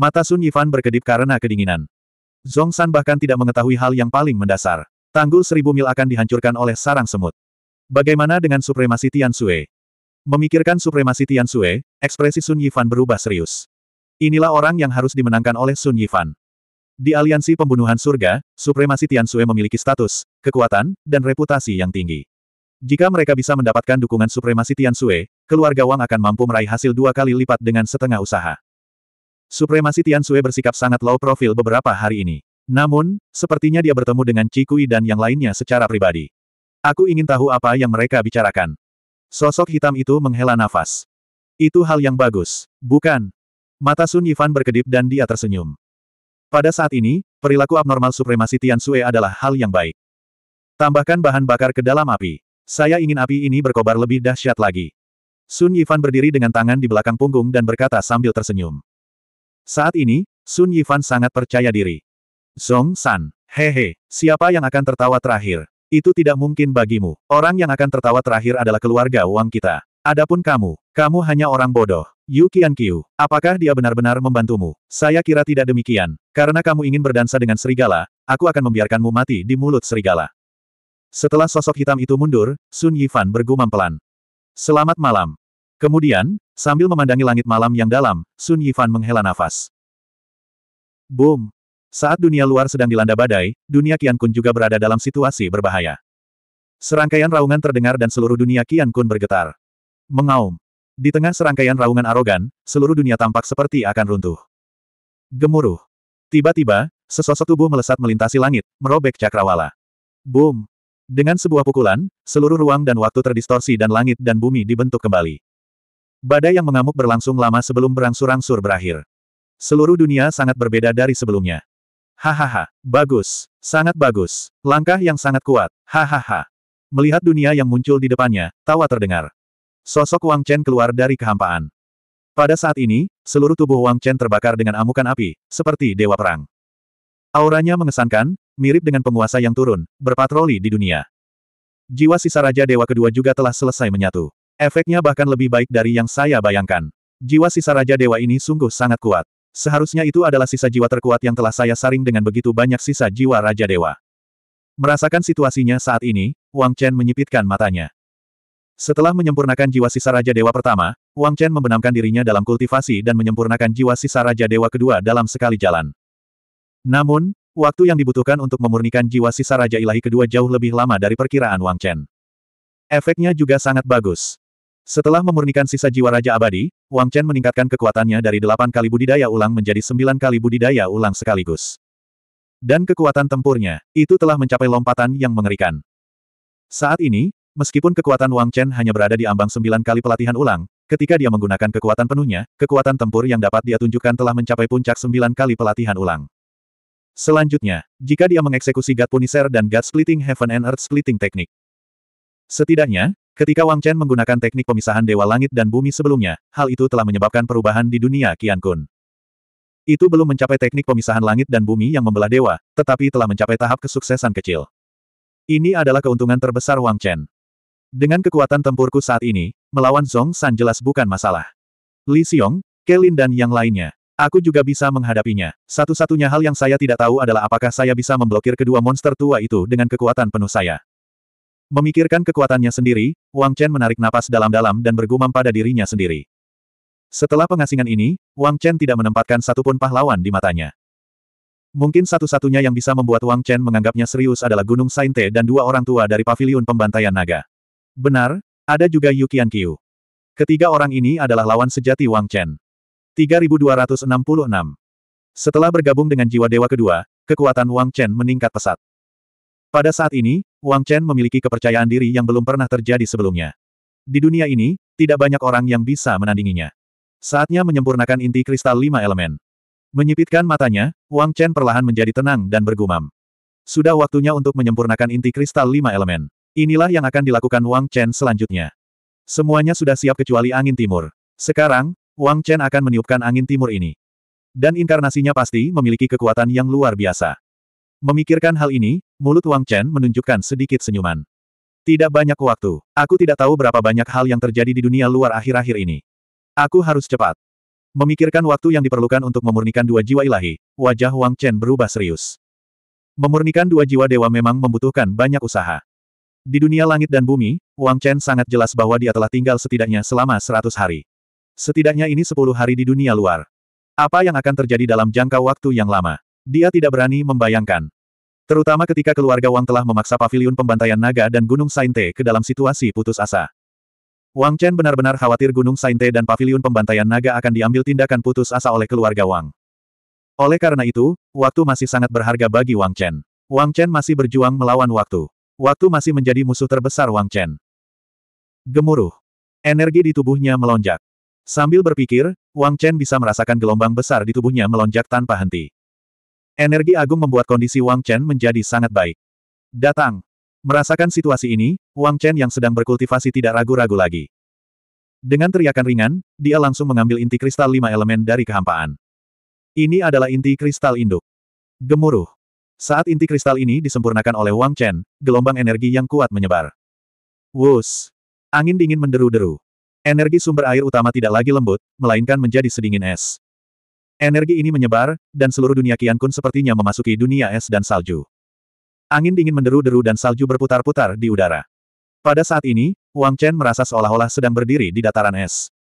S1: Mata Sun Yifan berkedip karena kedinginan. Zhong San bahkan tidak mengetahui hal yang paling mendasar. Tanggul seribu mil akan dihancurkan oleh sarang semut. Bagaimana dengan supremasi Tian Sui? Memikirkan supremasi Tian Sue, ekspresi Sun Yifan berubah serius. Inilah orang yang harus dimenangkan oleh Sun Yifan. Di aliansi pembunuhan surga, supremasi Tian Sue memiliki status, kekuatan, dan reputasi yang tinggi. Jika mereka bisa mendapatkan dukungan supremasi Tian Sue, keluarga Wang akan mampu meraih hasil dua kali lipat dengan setengah usaha. Supremasi Tian Sue bersikap sangat low profile beberapa hari ini. Namun, sepertinya dia bertemu dengan Cikui dan yang lainnya secara pribadi. Aku ingin tahu apa yang mereka bicarakan. Sosok hitam itu menghela nafas. Itu hal yang bagus, bukan? Mata Sun Yifan berkedip dan dia tersenyum. Pada saat ini, perilaku abnormal supremasi Tian Sue adalah hal yang baik. Tambahkan bahan bakar ke dalam api. Saya ingin api ini berkobar lebih dahsyat lagi. Sun Yifan berdiri dengan tangan di belakang punggung dan berkata sambil tersenyum. Saat ini, Sun Yifan sangat percaya diri. Zong San, hehe, siapa yang akan tertawa terakhir? Itu tidak mungkin bagimu. Orang yang akan tertawa terakhir adalah keluarga uang kita. Adapun kamu, kamu hanya orang bodoh. Yu Qianqiu, apakah dia benar-benar membantumu? Saya kira tidak demikian. Karena kamu ingin berdansa dengan serigala, aku akan membiarkanmu mati di mulut serigala. Setelah sosok hitam itu mundur, Sun Yifan bergumam pelan. Selamat malam. Kemudian, sambil memandangi langit malam yang dalam, Sun Yifan menghela nafas. Boom! Saat dunia luar sedang dilanda badai, dunia Kian Kun juga berada dalam situasi berbahaya. Serangkaian raungan terdengar dan seluruh dunia Kian Kun bergetar. Mengaum. Di tengah serangkaian raungan arogan, seluruh dunia tampak seperti akan runtuh. Gemuruh. Tiba-tiba, sesosok tubuh melesat melintasi langit, merobek cakrawala. Boom. Dengan sebuah pukulan, seluruh ruang dan waktu terdistorsi dan langit dan bumi dibentuk kembali. Badai yang mengamuk berlangsung lama sebelum berangsur-angsur berakhir. Seluruh dunia sangat berbeda dari sebelumnya. Hahaha, bagus, sangat bagus. Langkah yang sangat kuat, hahaha. Melihat dunia yang muncul di depannya, tawa terdengar. Sosok Wang Chen keluar dari kehampaan. Pada saat ini, seluruh tubuh Wang Chen terbakar dengan amukan api, seperti dewa perang. Auranya mengesankan, mirip dengan penguasa yang turun, berpatroli di dunia. Jiwa sisa Raja Dewa kedua juga telah selesai menyatu. Efeknya bahkan lebih baik dari yang saya bayangkan. Jiwa sisa Raja Dewa ini sungguh sangat kuat. Seharusnya itu adalah sisa jiwa terkuat yang telah saya saring dengan begitu banyak sisa jiwa Raja Dewa. Merasakan situasinya saat ini, Wang Chen menyipitkan matanya. Setelah menyempurnakan jiwa sisa Raja Dewa pertama, Wang Chen membenamkan dirinya dalam kultivasi dan menyempurnakan jiwa sisa Raja Dewa kedua dalam sekali jalan. Namun, waktu yang dibutuhkan untuk memurnikan jiwa sisa Raja Ilahi kedua jauh lebih lama dari perkiraan Wang Chen. Efeknya juga sangat bagus. Setelah memurnikan sisa jiwa Raja Abadi, Wang Chen meningkatkan kekuatannya dari delapan kali budidaya ulang menjadi sembilan kali budidaya ulang sekaligus. Dan kekuatan tempurnya, itu telah mencapai lompatan yang mengerikan. Saat ini, meskipun kekuatan Wang Chen hanya berada di ambang sembilan kali pelatihan ulang, ketika dia menggunakan kekuatan penuhnya, kekuatan tempur yang dapat dia tunjukkan telah mencapai puncak sembilan kali pelatihan ulang. Selanjutnya, jika dia mengeksekusi God Punisher dan God Splitting Heaven and Earth Splitting Teknik, Setidaknya, ketika Wang Chen menggunakan teknik pemisahan Dewa Langit dan Bumi sebelumnya, hal itu telah menyebabkan perubahan di dunia Qian Kun. Itu belum mencapai teknik pemisahan langit dan bumi yang membelah dewa, tetapi telah mencapai tahap kesuksesan kecil. Ini adalah keuntungan terbesar Wang Chen. Dengan kekuatan tempurku saat ini, melawan Zong San jelas bukan masalah. Li Xiong, Kelin dan yang lainnya. Aku juga bisa menghadapinya. Satu-satunya hal yang saya tidak tahu adalah apakah saya bisa memblokir kedua monster tua itu dengan kekuatan penuh saya. Memikirkan kekuatannya sendiri, Wang Chen menarik napas dalam-dalam dan bergumam pada dirinya sendiri. Setelah pengasingan ini, Wang Chen tidak menempatkan satupun pahlawan di matanya. Mungkin satu-satunya yang bisa membuat Wang Chen menganggapnya serius adalah Gunung Sainte dan dua orang tua dari paviliun pembantaian naga. Benar, ada juga Yu Qianqiu. Ketiga orang ini adalah lawan sejati Wang Chen. 3266 Setelah bergabung dengan jiwa dewa kedua, kekuatan Wang Chen meningkat pesat. Pada saat ini, Wang Chen memiliki kepercayaan diri yang belum pernah terjadi sebelumnya. Di dunia ini, tidak banyak orang yang bisa menandinginya. Saatnya menyempurnakan inti kristal lima elemen. Menyipitkan matanya, Wang Chen perlahan menjadi tenang dan bergumam. Sudah waktunya untuk menyempurnakan inti kristal lima elemen. Inilah yang akan dilakukan Wang Chen selanjutnya. Semuanya sudah siap kecuali angin timur. Sekarang, Wang Chen akan meniupkan angin timur ini. Dan inkarnasinya pasti memiliki kekuatan yang luar biasa. Memikirkan hal ini, mulut Wang Chen menunjukkan sedikit senyuman. Tidak banyak waktu. Aku tidak tahu berapa banyak hal yang terjadi di dunia luar akhir-akhir ini. Aku harus cepat. Memikirkan waktu yang diperlukan untuk memurnikan dua jiwa ilahi, wajah Wang Chen berubah serius. Memurnikan dua jiwa dewa memang membutuhkan banyak usaha. Di dunia langit dan bumi, Wang Chen sangat jelas bahwa dia telah tinggal setidaknya selama seratus hari. Setidaknya ini sepuluh hari di dunia luar. Apa yang akan terjadi dalam jangka waktu yang lama? Dia tidak berani membayangkan. Terutama ketika keluarga Wang telah memaksa pavilion pembantaian naga dan Gunung Sainte ke dalam situasi putus asa. Wang Chen benar-benar khawatir Gunung Sainte dan pavilion pembantaian naga akan diambil tindakan putus asa oleh keluarga Wang. Oleh karena itu, waktu masih sangat berharga bagi Wang Chen. Wang Chen masih berjuang melawan waktu. Waktu masih menjadi musuh terbesar Wang Chen. Gemuruh. Energi di tubuhnya melonjak. Sambil berpikir, Wang Chen bisa merasakan gelombang besar di tubuhnya melonjak tanpa henti. Energi agung membuat kondisi Wang Chen menjadi sangat baik. Datang. Merasakan situasi ini, Wang Chen yang sedang berkultivasi tidak ragu-ragu lagi. Dengan teriakan ringan, dia langsung mengambil inti kristal lima elemen dari kehampaan. Ini adalah inti kristal induk. Gemuruh. Saat inti kristal ini disempurnakan oleh Wang Chen, gelombang energi yang kuat menyebar. Wus. Angin dingin menderu-deru. Energi sumber air utama tidak lagi lembut, melainkan menjadi sedingin es. Energi ini menyebar, dan seluruh dunia Qian Kun sepertinya memasuki dunia es dan salju. Angin dingin menderu-deru dan salju berputar-putar di udara. Pada saat ini, Wang Chen merasa seolah-olah sedang berdiri di dataran es.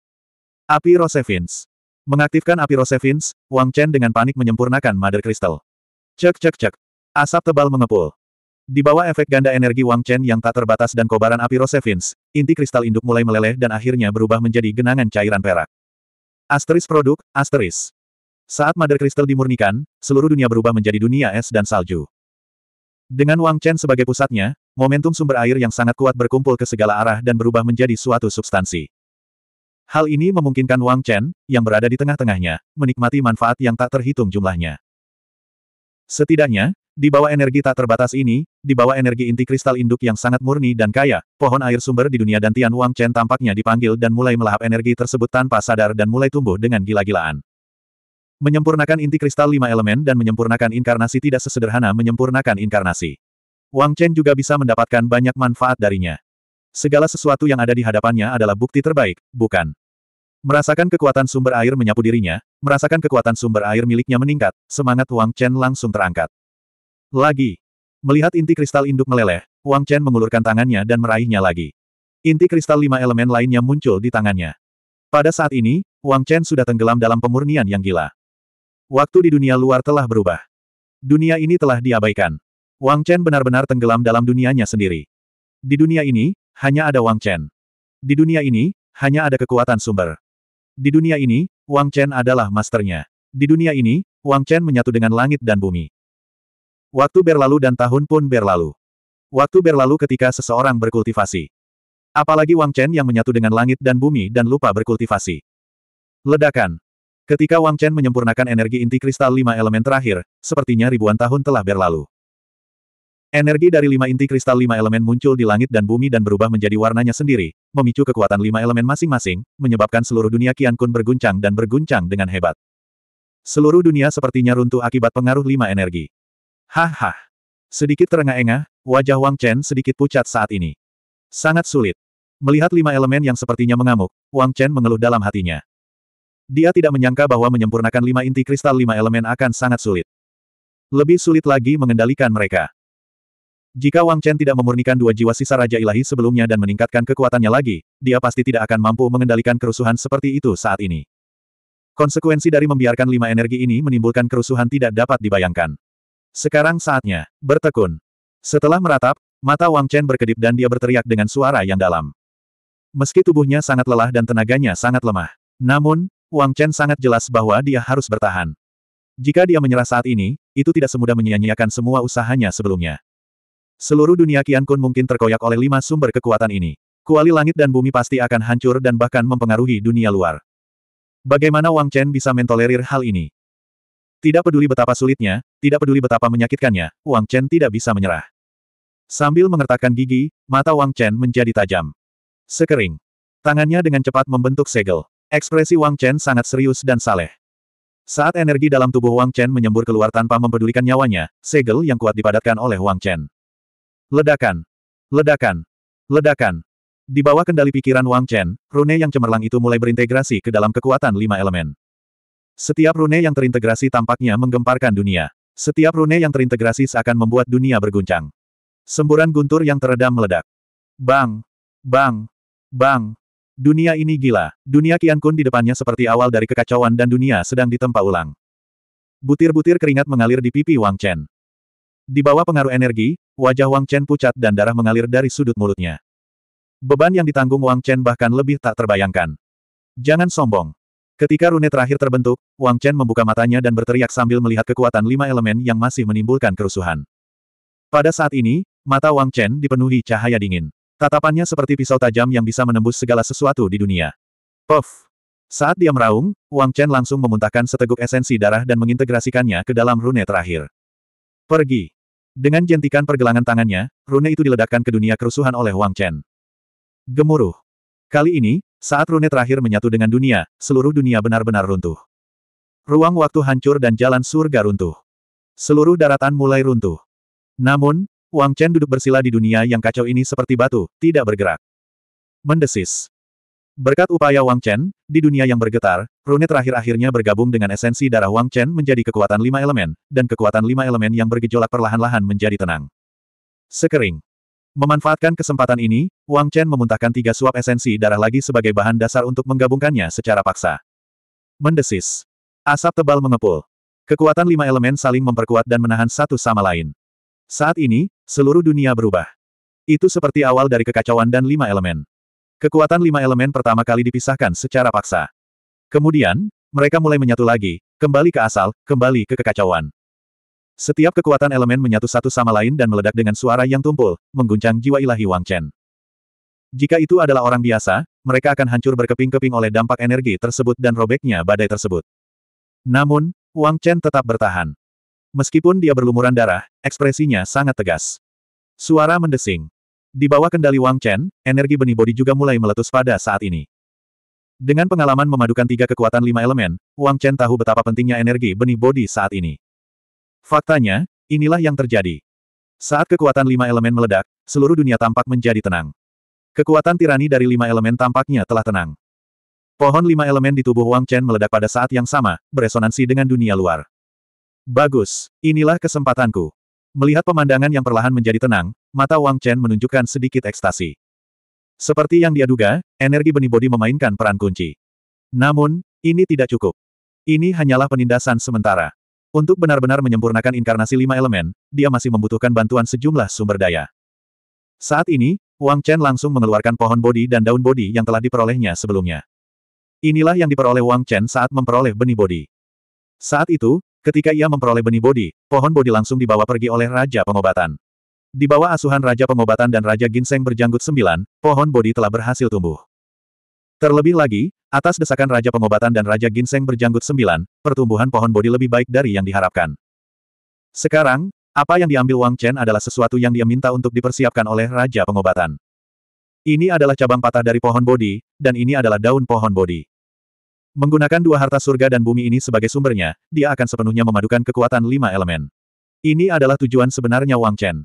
S1: Api Rosevins. Mengaktifkan api Rosevins, Wang Chen dengan panik menyempurnakan Mother Crystal. Cek cek cek. Asap tebal mengepul. Di bawah efek ganda energi Wang Chen yang tak terbatas dan kobaran api Rosevins, inti kristal induk mulai meleleh dan akhirnya berubah menjadi genangan cairan perak. Asteris produk, asteris. Saat Mother Crystal dimurnikan, seluruh dunia berubah menjadi dunia es dan salju. Dengan Wang Chen sebagai pusatnya, momentum sumber air yang sangat kuat berkumpul ke segala arah dan berubah menjadi suatu substansi. Hal ini memungkinkan Wang Chen, yang berada di tengah-tengahnya, menikmati manfaat yang tak terhitung jumlahnya. Setidaknya, di bawah energi tak terbatas ini, di bawah energi inti kristal induk yang sangat murni dan kaya, pohon air sumber di dunia dan Tian Wang Chen tampaknya dipanggil dan mulai melahap energi tersebut tanpa sadar dan mulai tumbuh dengan gila-gilaan. Menyempurnakan inti kristal lima elemen dan menyempurnakan inkarnasi tidak sesederhana menyempurnakan inkarnasi. Wang Chen juga bisa mendapatkan banyak manfaat darinya. Segala sesuatu yang ada di hadapannya adalah bukti terbaik, bukan? Merasakan kekuatan sumber air menyapu dirinya, merasakan kekuatan sumber air miliknya meningkat, semangat Wang Chen langsung terangkat. Lagi. Melihat inti kristal induk meleleh, Wang Chen mengulurkan tangannya dan meraihnya lagi. Inti kristal lima elemen lainnya muncul di tangannya. Pada saat ini, Wang Chen sudah tenggelam dalam pemurnian yang gila. Waktu di dunia luar telah berubah. Dunia ini telah diabaikan. Wang Chen benar-benar tenggelam dalam dunianya sendiri. Di dunia ini, hanya ada Wang Chen. Di dunia ini, hanya ada kekuatan sumber. Di dunia ini, Wang Chen adalah masternya. Di dunia ini, Wang Chen menyatu dengan langit dan bumi. Waktu berlalu dan tahun pun berlalu. Waktu berlalu ketika seseorang berkultivasi. Apalagi Wang Chen yang menyatu dengan langit dan bumi dan lupa berkultivasi. Ledakan. Ketika Wang Chen menyempurnakan energi inti kristal lima elemen terakhir, sepertinya ribuan tahun telah berlalu. Energi dari lima inti kristal lima elemen muncul di langit dan bumi dan berubah menjadi warnanya sendiri, memicu kekuatan lima elemen masing-masing, menyebabkan seluruh dunia Qian Kun berguncang dan berguncang dengan hebat. Seluruh dunia sepertinya runtuh akibat pengaruh lima energi. Haha. Sedikit terengah-engah, wajah Wang Chen sedikit pucat saat ini. Sangat sulit. Melihat lima elemen yang sepertinya mengamuk, Wang Chen mengeluh dalam hatinya. Dia tidak menyangka bahwa menyempurnakan lima inti kristal lima elemen akan sangat sulit. Lebih sulit lagi mengendalikan mereka. Jika Wang Chen tidak memurnikan dua jiwa sisa Raja Ilahi sebelumnya dan meningkatkan kekuatannya lagi, dia pasti tidak akan mampu mengendalikan kerusuhan seperti itu saat ini. Konsekuensi dari membiarkan lima energi ini menimbulkan kerusuhan tidak dapat dibayangkan. Sekarang saatnya, bertekun. Setelah meratap, mata Wang Chen berkedip dan dia berteriak dengan suara yang dalam. Meski tubuhnya sangat lelah dan tenaganya sangat lemah. Namun, Wang Chen sangat jelas bahwa dia harus bertahan. Jika dia menyerah saat ini, itu tidak semudah menyia-nyiakan semua usahanya sebelumnya. Seluruh dunia Qian Kun mungkin terkoyak oleh lima sumber kekuatan ini. Kuali langit dan bumi pasti akan hancur dan bahkan mempengaruhi dunia luar. Bagaimana Wang Chen bisa mentolerir hal ini? Tidak peduli betapa sulitnya, tidak peduli betapa menyakitkannya, Wang Chen tidak bisa menyerah. Sambil mengertakkan gigi, mata Wang Chen menjadi tajam. Sekering. Tangannya dengan cepat membentuk segel. Ekspresi Wang Chen sangat serius dan saleh. Saat energi dalam tubuh Wang Chen menyembur keluar tanpa mempedulikan nyawanya, segel yang kuat dipadatkan oleh Wang Chen. Ledakan! Ledakan! Ledakan! Di bawah kendali pikiran Wang Chen, rune yang cemerlang itu mulai berintegrasi ke dalam kekuatan lima elemen. Setiap rune yang terintegrasi tampaknya menggemparkan dunia. Setiap rune yang terintegrasi seakan membuat dunia berguncang. Semburan guntur yang teredam meledak. Bang! Bang! Bang! Dunia ini gila, dunia Qian Kun di depannya seperti awal dari kekacauan dan dunia sedang ditempa ulang. Butir-butir keringat mengalir di pipi Wang Chen. Di bawah pengaruh energi, wajah Wang Chen pucat dan darah mengalir dari sudut mulutnya. Beban yang ditanggung Wang Chen bahkan lebih tak terbayangkan. Jangan sombong. Ketika rune terakhir terbentuk, Wang Chen membuka matanya dan berteriak sambil melihat kekuatan lima elemen yang masih menimbulkan kerusuhan. Pada saat ini, mata Wang Chen dipenuhi cahaya dingin. Tatapannya seperti pisau tajam yang bisa menembus segala sesuatu di dunia. Puff! Saat dia meraung, Wang Chen langsung memuntahkan seteguk esensi darah dan mengintegrasikannya ke dalam rune terakhir. Pergi! Dengan jentikan pergelangan tangannya, rune itu diledakkan ke dunia kerusuhan oleh Wang Chen. Gemuruh. Kali ini, saat rune terakhir menyatu dengan dunia, seluruh dunia benar-benar runtuh. Ruang waktu hancur dan jalan surga runtuh. Seluruh daratan mulai runtuh. Namun, Wang Chen duduk bersila di dunia yang kacau ini seperti batu, tidak bergerak. Mendesis. Berkat upaya Wang Chen, di dunia yang bergetar, rune terakhir akhirnya bergabung dengan esensi darah Wang Chen menjadi kekuatan lima elemen, dan kekuatan lima elemen yang bergejolak perlahan-lahan menjadi tenang. Sekering. Memanfaatkan kesempatan ini, Wang Chen memuntahkan tiga suap esensi darah lagi sebagai bahan dasar untuk menggabungkannya secara paksa. Mendesis. Asap tebal mengepul. Kekuatan lima elemen saling memperkuat dan menahan satu sama lain. Saat ini, Seluruh dunia berubah. Itu seperti awal dari kekacauan dan lima elemen. Kekuatan lima elemen pertama kali dipisahkan secara paksa. Kemudian, mereka mulai menyatu lagi, kembali ke asal, kembali ke kekacauan. Setiap kekuatan elemen menyatu satu sama lain dan meledak dengan suara yang tumpul, mengguncang jiwa ilahi Wang Chen. Jika itu adalah orang biasa, mereka akan hancur berkeping-keping oleh dampak energi tersebut dan robeknya badai tersebut. Namun, Wang Chen tetap bertahan. Meskipun dia berlumuran darah, ekspresinya sangat tegas. Suara mendesing. Di bawah kendali Wang Chen, energi benih bodi juga mulai meletus pada saat ini. Dengan pengalaman memadukan tiga kekuatan lima elemen, Wang Chen tahu betapa pentingnya energi benih bodi saat ini. Faktanya, inilah yang terjadi. Saat kekuatan lima elemen meledak, seluruh dunia tampak menjadi tenang. Kekuatan tirani dari lima elemen tampaknya telah tenang. Pohon lima elemen di tubuh Wang Chen meledak pada saat yang sama, beresonansi dengan dunia luar. Bagus, inilah kesempatanku. Melihat pemandangan yang perlahan menjadi tenang, mata Wang Chen menunjukkan sedikit ekstasi. Seperti yang dia duga, energi benih bodi memainkan peran kunci. Namun, ini tidak cukup. Ini hanyalah penindasan sementara. Untuk benar-benar menyempurnakan inkarnasi lima elemen, dia masih membutuhkan bantuan sejumlah sumber daya. Saat ini, Wang Chen langsung mengeluarkan pohon bodi dan daun bodi yang telah diperolehnya sebelumnya. Inilah yang diperoleh Wang Chen saat memperoleh benih bodi. Saat itu, Ketika ia memperoleh benih bodi, pohon bodi langsung dibawa pergi oleh Raja Pengobatan. Di bawah asuhan Raja Pengobatan dan Raja Ginseng berjanggut sembilan, pohon bodi telah berhasil tumbuh. Terlebih lagi, atas desakan Raja Pengobatan dan Raja Ginseng berjanggut sembilan, pertumbuhan pohon bodi lebih baik dari yang diharapkan. Sekarang, apa yang diambil Wang Chen adalah sesuatu yang dia minta untuk dipersiapkan oleh Raja Pengobatan. Ini adalah cabang patah dari pohon bodi, dan ini adalah daun pohon bodi. Menggunakan dua harta surga dan bumi ini sebagai sumbernya, dia akan sepenuhnya memadukan kekuatan lima elemen. Ini adalah tujuan sebenarnya Wang Chen.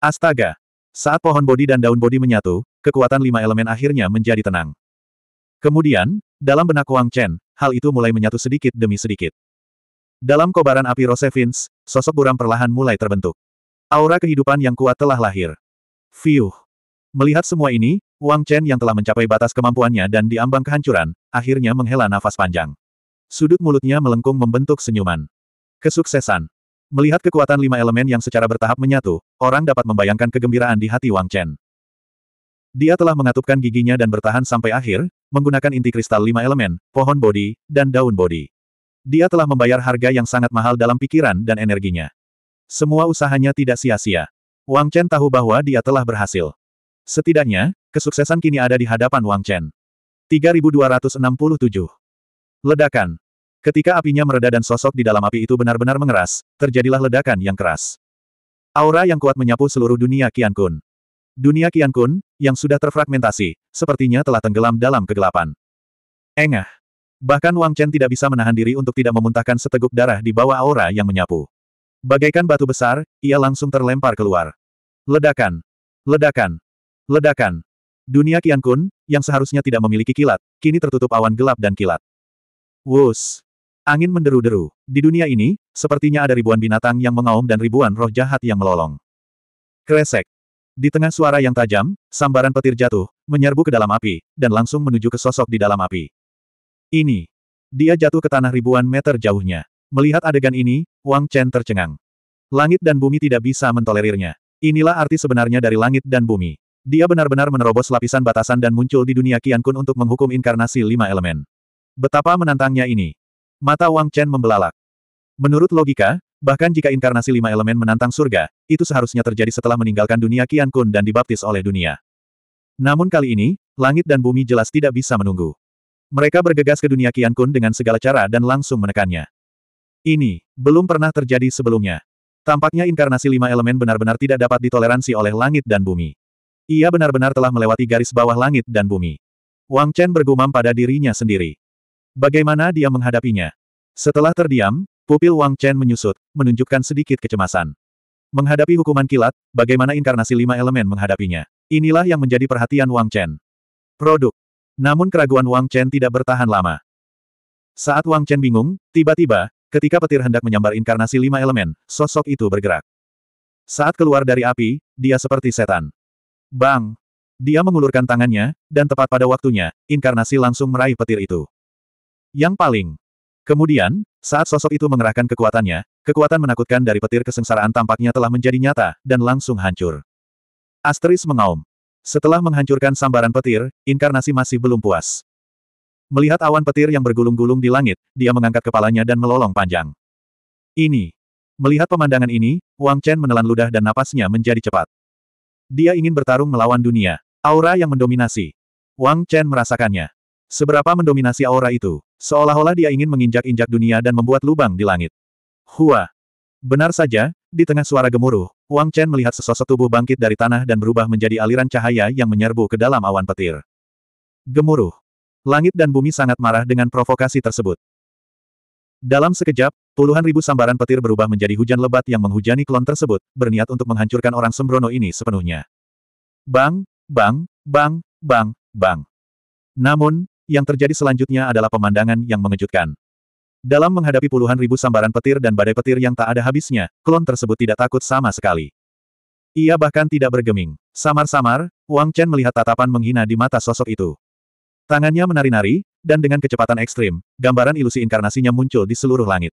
S1: Astaga! Saat pohon bodi dan daun bodi menyatu, kekuatan lima elemen akhirnya menjadi tenang. Kemudian, dalam benak Wang Chen, hal itu mulai menyatu sedikit demi sedikit. Dalam kobaran api Rosevins, sosok buram perlahan mulai terbentuk. Aura kehidupan yang kuat telah lahir. Fiuh! Melihat semua ini, Wang Chen yang telah mencapai batas kemampuannya dan diambang kehancuran, akhirnya menghela nafas panjang. Sudut mulutnya melengkung membentuk senyuman. Kesuksesan. Melihat kekuatan lima elemen yang secara bertahap menyatu, orang dapat membayangkan kegembiraan di hati Wang Chen. Dia telah mengatupkan giginya dan bertahan sampai akhir, menggunakan inti kristal lima elemen, pohon bodi, dan daun bodi. Dia telah membayar harga yang sangat mahal dalam pikiran dan energinya. Semua usahanya tidak sia-sia. Wang Chen tahu bahwa dia telah berhasil. Setidaknya, Kesuksesan kini ada di hadapan Wang Chen. 3267. Ledakan. Ketika apinya mereda dan sosok di dalam api itu benar-benar mengeras, terjadilah ledakan yang keras. Aura yang kuat menyapu seluruh dunia Qian Kun. Dunia Qian Kun, yang sudah terfragmentasi, sepertinya telah tenggelam dalam kegelapan. Engah. Bahkan Wang Chen tidak bisa menahan diri untuk tidak memuntahkan seteguk darah di bawah aura yang menyapu. Bagaikan batu besar, ia langsung terlempar keluar. Ledakan. Ledakan. Ledakan. Dunia Qian Kun, yang seharusnya tidak memiliki kilat, kini tertutup awan gelap dan kilat. Wus! Angin menderu-deru. Di dunia ini, sepertinya ada ribuan binatang yang mengaum dan ribuan roh jahat yang melolong. Kresek! Di tengah suara yang tajam, sambaran petir jatuh, menyerbu ke dalam api, dan langsung menuju ke sosok di dalam api. Ini! Dia jatuh ke tanah ribuan meter jauhnya. Melihat adegan ini, Wang Chen tercengang. Langit dan bumi tidak bisa mentolerirnya. Inilah arti sebenarnya dari langit dan bumi. Dia benar-benar menerobos lapisan batasan dan muncul di dunia Kian Kun untuk menghukum inkarnasi lima elemen. Betapa menantangnya ini. Mata Wang Chen membelalak. Menurut logika, bahkan jika inkarnasi lima elemen menantang surga, itu seharusnya terjadi setelah meninggalkan dunia Kian Kun dan dibaptis oleh dunia. Namun kali ini, langit dan bumi jelas tidak bisa menunggu. Mereka bergegas ke dunia Kian Kun dengan segala cara dan langsung menekannya. Ini, belum pernah terjadi sebelumnya. Tampaknya inkarnasi lima elemen benar-benar tidak dapat ditoleransi oleh langit dan bumi. Ia benar-benar telah melewati garis bawah langit dan bumi. Wang Chen bergumam pada dirinya sendiri. Bagaimana dia menghadapinya? Setelah terdiam, pupil Wang Chen menyusut, menunjukkan sedikit kecemasan. Menghadapi hukuman kilat, bagaimana inkarnasi lima elemen menghadapinya? Inilah yang menjadi perhatian Wang Chen. Produk. Namun keraguan Wang Chen tidak bertahan lama. Saat Wang Chen bingung, tiba-tiba, ketika petir hendak menyambar inkarnasi lima elemen, sosok itu bergerak. Saat keluar dari api, dia seperti setan. Bang! Dia mengulurkan tangannya, dan tepat pada waktunya, inkarnasi langsung meraih petir itu. Yang paling. Kemudian, saat sosok itu mengerahkan kekuatannya, kekuatan menakutkan dari petir kesengsaraan tampaknya telah menjadi nyata, dan langsung hancur. Asteris mengaum. Setelah menghancurkan sambaran petir, inkarnasi masih belum puas. Melihat awan petir yang bergulung-gulung di langit, dia mengangkat kepalanya dan melolong panjang. Ini. Melihat pemandangan ini, Wang Chen menelan ludah dan napasnya menjadi cepat. Dia ingin bertarung melawan dunia. Aura yang mendominasi. Wang Chen merasakannya. Seberapa mendominasi aura itu, seolah-olah dia ingin menginjak-injak dunia dan membuat lubang di langit. Hua. Benar saja, di tengah suara gemuruh, Wang Chen melihat sesosok tubuh bangkit dari tanah dan berubah menjadi aliran cahaya yang menyerbu ke dalam awan petir. Gemuruh. Langit dan bumi sangat marah dengan provokasi tersebut. Dalam sekejap, puluhan ribu sambaran petir berubah menjadi hujan lebat yang menghujani klon tersebut, berniat untuk menghancurkan orang sembrono ini sepenuhnya. Bang, bang, bang, bang, bang. Namun, yang terjadi selanjutnya adalah pemandangan yang mengejutkan. Dalam menghadapi puluhan ribu sambaran petir dan badai petir yang tak ada habisnya, klon tersebut tidak takut sama sekali. Ia bahkan tidak bergeming. Samar-samar, Wang Chen melihat tatapan menghina di mata sosok itu. Tangannya menari-nari, dan dengan kecepatan ekstrim, gambaran ilusi inkarnasinya muncul di seluruh langit.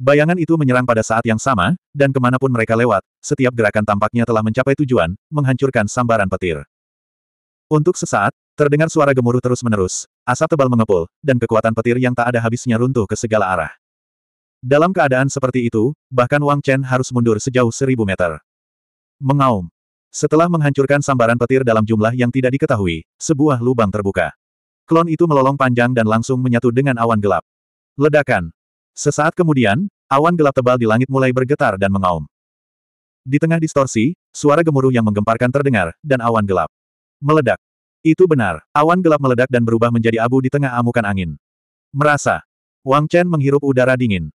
S1: Bayangan itu menyerang pada saat yang sama, dan kemanapun mereka lewat, setiap gerakan tampaknya telah mencapai tujuan, menghancurkan sambaran petir. Untuk sesaat, terdengar suara gemuruh terus-menerus, asap tebal mengepul, dan kekuatan petir yang tak ada habisnya runtuh ke segala arah. Dalam keadaan seperti itu, bahkan Wang Chen harus mundur sejauh seribu meter. Mengaum. Setelah menghancurkan sambaran petir dalam jumlah yang tidak diketahui, sebuah lubang terbuka. Klon itu melolong panjang dan langsung menyatu dengan awan gelap. Ledakan. Sesaat kemudian, awan gelap tebal di langit mulai bergetar dan mengaum. Di tengah distorsi, suara gemuruh yang menggemparkan terdengar, dan awan gelap. Meledak. Itu benar, awan gelap meledak dan berubah menjadi abu di tengah amukan angin. Merasa. Wang Chen menghirup udara dingin.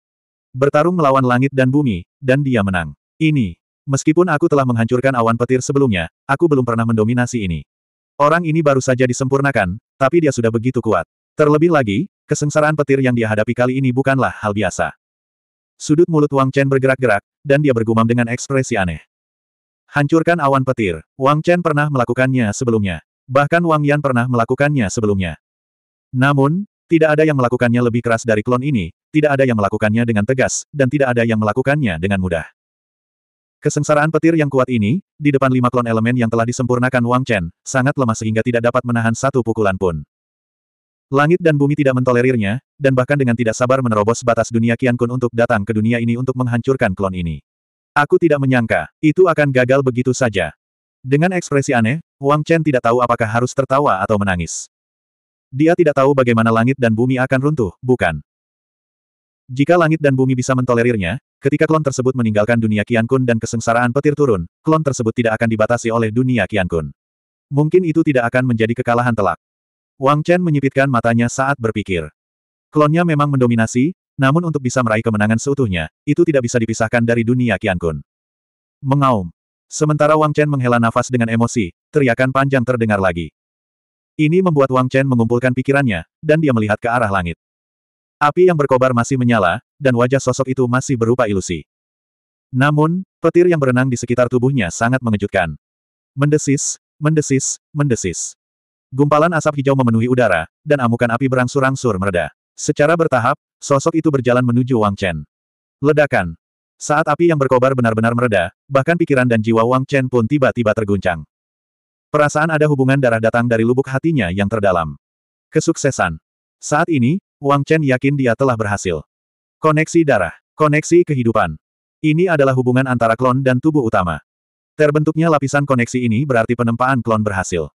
S1: Bertarung melawan langit dan bumi, dan dia menang. Ini, Meskipun aku telah menghancurkan awan petir sebelumnya, aku belum pernah mendominasi ini. Orang ini baru saja disempurnakan, tapi dia sudah begitu kuat. Terlebih lagi, kesengsaraan petir yang dia hadapi kali ini bukanlah hal biasa. Sudut mulut Wang Chen bergerak-gerak, dan dia bergumam dengan ekspresi aneh. Hancurkan awan petir. Wang Chen pernah melakukannya sebelumnya. Bahkan Wang Yan pernah melakukannya sebelumnya. Namun, tidak ada yang melakukannya lebih keras dari klon ini, tidak ada yang melakukannya dengan tegas, dan tidak ada yang melakukannya dengan mudah. Kesengsaraan petir yang kuat ini, di depan lima klon elemen yang telah disempurnakan Wang Chen, sangat lemah sehingga tidak dapat menahan satu pukulan pun. Langit dan bumi tidak mentolerirnya, dan bahkan dengan tidak sabar menerobos batas dunia Qian Kun untuk datang ke dunia ini untuk menghancurkan klon ini. Aku tidak menyangka, itu akan gagal begitu saja. Dengan ekspresi aneh, Wang Chen tidak tahu apakah harus tertawa atau menangis. Dia tidak tahu bagaimana langit dan bumi akan runtuh, bukan? Jika langit dan bumi bisa mentolerirnya, Ketika klon tersebut meninggalkan dunia Kian Kun dan kesengsaraan petir turun, klon tersebut tidak akan dibatasi oleh dunia Kian Kun. Mungkin itu tidak akan menjadi kekalahan telak. Wang Chen menyipitkan matanya saat berpikir. Klonnya memang mendominasi, namun untuk bisa meraih kemenangan seutuhnya, itu tidak bisa dipisahkan dari dunia Kian Kun. Mengaum. Sementara Wang Chen menghela nafas dengan emosi, teriakan panjang terdengar lagi. Ini membuat Wang Chen mengumpulkan pikirannya, dan dia melihat ke arah langit. Api yang berkobar masih menyala, dan wajah sosok itu masih berupa ilusi. Namun, petir yang berenang di sekitar tubuhnya sangat mengejutkan. Mendesis, mendesis, mendesis. Gumpalan asap hijau memenuhi udara, dan amukan api berangsur-angsur mereda. Secara bertahap, sosok itu berjalan menuju Wang Chen. Ledakan. Saat api yang berkobar benar-benar mereda, bahkan pikiran dan jiwa Wang Chen pun tiba-tiba terguncang. Perasaan ada hubungan darah datang dari lubuk hatinya yang terdalam. Kesuksesan. Saat ini, Wang Chen yakin dia telah berhasil. Koneksi darah. Koneksi kehidupan. Ini adalah hubungan antara klon dan tubuh utama. Terbentuknya lapisan koneksi ini berarti penempaan klon berhasil.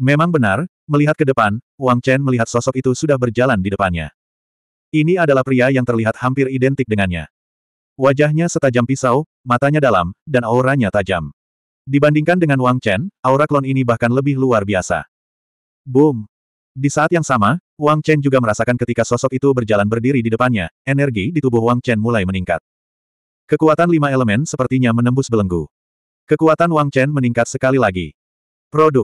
S1: Memang benar, melihat ke depan, Wang Chen melihat sosok itu sudah berjalan di depannya. Ini adalah pria yang terlihat hampir identik dengannya. Wajahnya setajam pisau, matanya dalam, dan auranya tajam. Dibandingkan dengan Wang Chen, aura klon ini bahkan lebih luar biasa. Boom! Di saat yang sama, Wang Chen juga merasakan ketika sosok itu berjalan berdiri di depannya, energi di tubuh Wang Chen mulai meningkat. Kekuatan lima elemen sepertinya menembus belenggu. Kekuatan Wang Chen meningkat sekali lagi. Produk.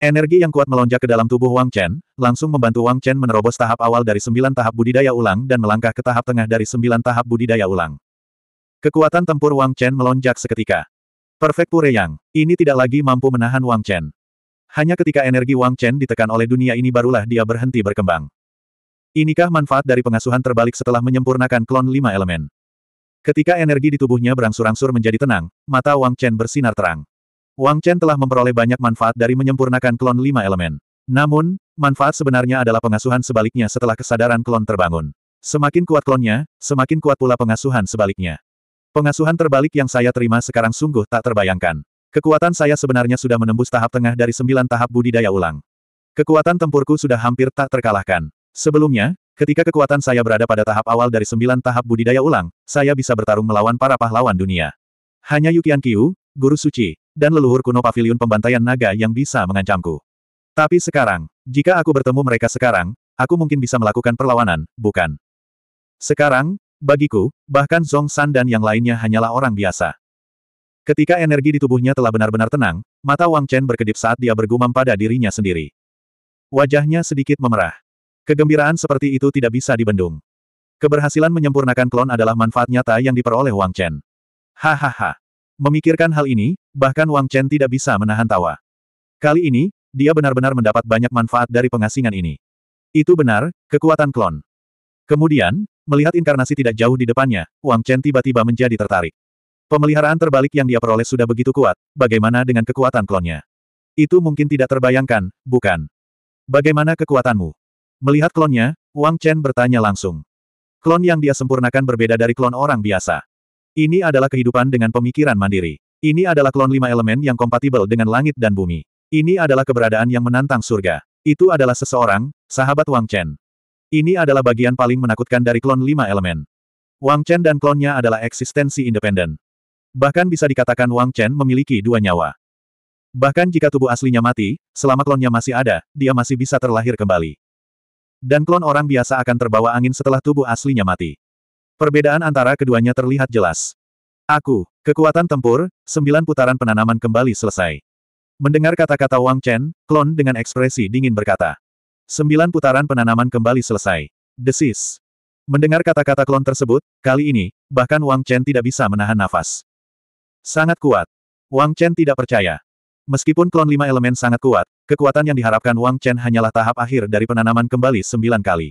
S1: Energi yang kuat melonjak ke dalam tubuh Wang Chen, langsung membantu Wang Chen menerobos tahap awal dari sembilan tahap budidaya ulang dan melangkah ke tahap tengah dari sembilan tahap budidaya ulang. Kekuatan tempur Wang Chen melonjak seketika. Perfect Yang, ini tidak lagi mampu menahan Wang Chen. Hanya ketika energi Wang Chen ditekan oleh dunia ini barulah dia berhenti berkembang. Inikah manfaat dari pengasuhan terbalik setelah menyempurnakan klon lima elemen? Ketika energi di tubuhnya berangsur-angsur menjadi tenang, mata Wang Chen bersinar terang. Wang Chen telah memperoleh banyak manfaat dari menyempurnakan klon lima elemen. Namun, manfaat sebenarnya adalah pengasuhan sebaliknya setelah kesadaran klon terbangun. Semakin kuat klonnya, semakin kuat pula pengasuhan sebaliknya. Pengasuhan terbalik yang saya terima sekarang sungguh tak terbayangkan. Kekuatan saya sebenarnya sudah menembus tahap tengah dari sembilan tahap budidaya ulang. Kekuatan tempurku sudah hampir tak terkalahkan. Sebelumnya, ketika kekuatan saya berada pada tahap awal dari sembilan tahap budidaya ulang, saya bisa bertarung melawan para pahlawan dunia. Hanya Yukian Kiu, Guru Suci, dan leluhur kuno pavilion pembantaian naga yang bisa mengancamku. Tapi sekarang, jika aku bertemu mereka sekarang, aku mungkin bisa melakukan perlawanan, bukan? Sekarang, bagiku, bahkan Zong San dan yang lainnya hanyalah orang biasa. Ketika energi di tubuhnya telah benar-benar tenang, mata Wang Chen berkedip saat dia bergumam pada dirinya sendiri. Wajahnya sedikit memerah. Kegembiraan seperti itu tidak bisa dibendung. Keberhasilan menyempurnakan klon adalah manfaat nyata yang diperoleh Wang Chen. Hahaha. Memikirkan hal ini, bahkan Wang Chen tidak bisa menahan tawa. Kali ini, dia benar-benar mendapat banyak manfaat dari pengasingan ini. Itu benar, kekuatan klon. Kemudian, melihat inkarnasi tidak jauh di depannya, Wang Chen tiba-tiba menjadi tertarik. Pemeliharaan terbalik yang dia peroleh sudah begitu kuat, bagaimana dengan kekuatan klonnya? Itu mungkin tidak terbayangkan, bukan? Bagaimana kekuatanmu? Melihat klonnya, Wang Chen bertanya langsung. Klon yang dia sempurnakan berbeda dari klon orang biasa. Ini adalah kehidupan dengan pemikiran mandiri. Ini adalah klon lima elemen yang kompatibel dengan langit dan bumi. Ini adalah keberadaan yang menantang surga. Itu adalah seseorang, sahabat Wang Chen. Ini adalah bagian paling menakutkan dari klon lima elemen. Wang Chen dan klonnya adalah eksistensi independen. Bahkan bisa dikatakan Wang Chen memiliki dua nyawa. Bahkan jika tubuh aslinya mati, selama klonnya masih ada, dia masih bisa terlahir kembali. Dan klon orang biasa akan terbawa angin setelah tubuh aslinya mati. Perbedaan antara keduanya terlihat jelas. Aku, kekuatan tempur, sembilan putaran penanaman kembali selesai. Mendengar kata-kata Wang Chen, klon dengan ekspresi dingin berkata. Sembilan putaran penanaman kembali selesai. Desis. Mendengar kata-kata klon tersebut, kali ini, bahkan Wang Chen tidak bisa menahan nafas. Sangat kuat. Wang Chen tidak percaya. Meskipun klon lima elemen sangat kuat, kekuatan yang diharapkan Wang Chen hanyalah tahap akhir dari penanaman kembali sembilan kali.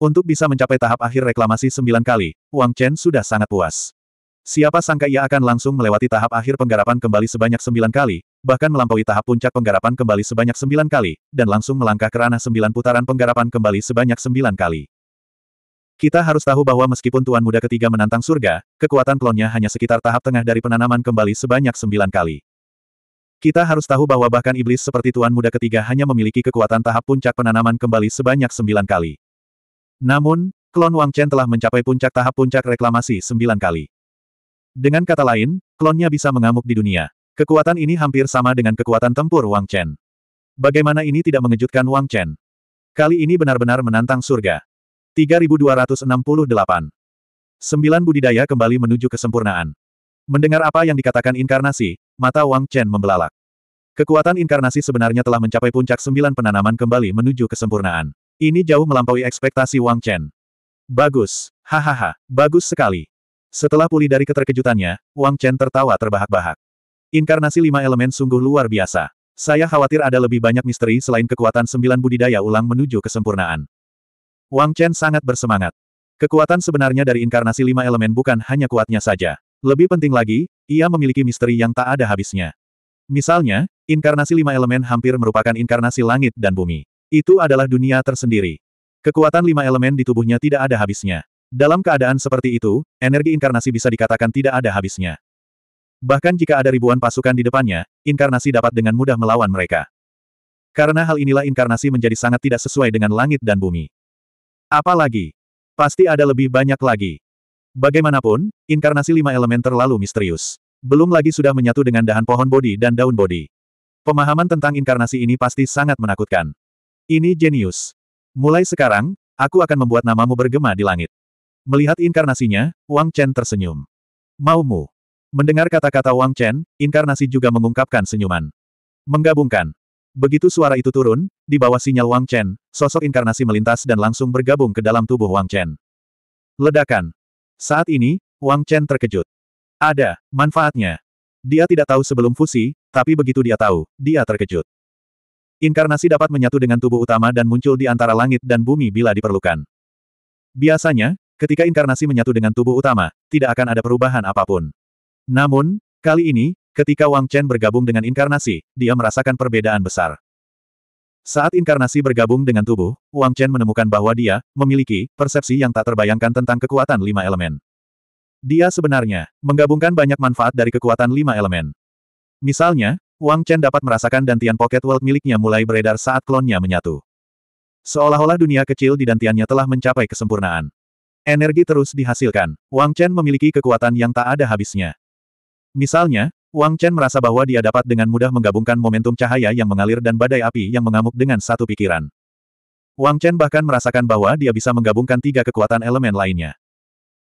S1: Untuk bisa mencapai tahap akhir reklamasi sembilan kali, Wang Chen sudah sangat puas. Siapa sangka ia akan langsung melewati tahap akhir penggarapan kembali sebanyak sembilan kali, bahkan melampaui tahap puncak penggarapan kembali sebanyak sembilan kali, dan langsung melangkah ke ranah sembilan putaran penggarapan kembali sebanyak sembilan kali. Kita harus tahu bahwa meskipun Tuan Muda ketiga menantang surga, kekuatan klonnya hanya sekitar tahap tengah dari penanaman kembali sebanyak sembilan kali. Kita harus tahu bahwa bahkan iblis seperti Tuan Muda ketiga hanya memiliki kekuatan tahap puncak penanaman kembali sebanyak sembilan kali. Namun, klon Wang Chen telah mencapai puncak tahap puncak reklamasi sembilan kali. Dengan kata lain, klonnya bisa mengamuk di dunia. Kekuatan ini hampir sama dengan kekuatan tempur Wang Chen. Bagaimana ini tidak mengejutkan Wang Chen? Kali ini benar-benar menantang surga. 3268. Sembilan budidaya kembali menuju kesempurnaan. Mendengar apa yang dikatakan inkarnasi, mata Wang Chen membelalak. Kekuatan inkarnasi sebenarnya telah mencapai puncak sembilan penanaman kembali menuju kesempurnaan. Ini jauh melampaui ekspektasi Wang Chen. Bagus, hahaha, bagus sekali. Setelah pulih dari keterkejutannya, Wang Chen tertawa terbahak-bahak. Inkarnasi lima elemen sungguh luar biasa. Saya khawatir ada lebih banyak misteri selain kekuatan sembilan budidaya ulang menuju kesempurnaan. Wang Chen sangat bersemangat. Kekuatan sebenarnya dari inkarnasi lima elemen bukan hanya kuatnya saja. Lebih penting lagi, ia memiliki misteri yang tak ada habisnya. Misalnya, inkarnasi lima elemen hampir merupakan inkarnasi langit dan bumi. Itu adalah dunia tersendiri. Kekuatan lima elemen di tubuhnya tidak ada habisnya. Dalam keadaan seperti itu, energi inkarnasi bisa dikatakan tidak ada habisnya. Bahkan jika ada ribuan pasukan di depannya, inkarnasi dapat dengan mudah melawan mereka. Karena hal inilah inkarnasi menjadi sangat tidak sesuai dengan langit dan bumi. Apalagi? Pasti ada lebih banyak lagi. Bagaimanapun, inkarnasi lima elemen terlalu misterius. Belum lagi sudah menyatu dengan dahan pohon bodi dan daun bodi. Pemahaman tentang inkarnasi ini pasti sangat menakutkan. Ini jenius. Mulai sekarang, aku akan membuat namamu bergema di langit. Melihat inkarnasinya, Wang Chen tersenyum. Maumu. Mendengar kata-kata Wang Chen, inkarnasi juga mengungkapkan senyuman. Menggabungkan. Begitu suara itu turun, di bawah sinyal Wang Chen, sosok inkarnasi melintas dan langsung bergabung ke dalam tubuh Wang Chen. Ledakan. Saat ini, Wang Chen terkejut. Ada, manfaatnya. Dia tidak tahu sebelum fusi, tapi begitu dia tahu, dia terkejut. Inkarnasi dapat menyatu dengan tubuh utama dan muncul di antara langit dan bumi bila diperlukan. Biasanya, ketika inkarnasi menyatu dengan tubuh utama, tidak akan ada perubahan apapun. Namun, kali ini, Ketika Wang Chen bergabung dengan inkarnasi, dia merasakan perbedaan besar. Saat inkarnasi bergabung dengan tubuh, Wang Chen menemukan bahwa dia memiliki persepsi yang tak terbayangkan tentang kekuatan lima elemen. Dia sebenarnya menggabungkan banyak manfaat dari kekuatan lima elemen. Misalnya, Wang Chen dapat merasakan dantian pocket world miliknya mulai beredar saat klonnya menyatu. Seolah-olah dunia kecil di dantiannya telah mencapai kesempurnaan. Energi terus dihasilkan. Wang Chen memiliki kekuatan yang tak ada habisnya. Misalnya, Wang Chen merasa bahwa dia dapat dengan mudah menggabungkan momentum cahaya yang mengalir dan badai api yang mengamuk dengan satu pikiran. Wang Chen bahkan merasakan bahwa dia bisa menggabungkan tiga kekuatan elemen lainnya.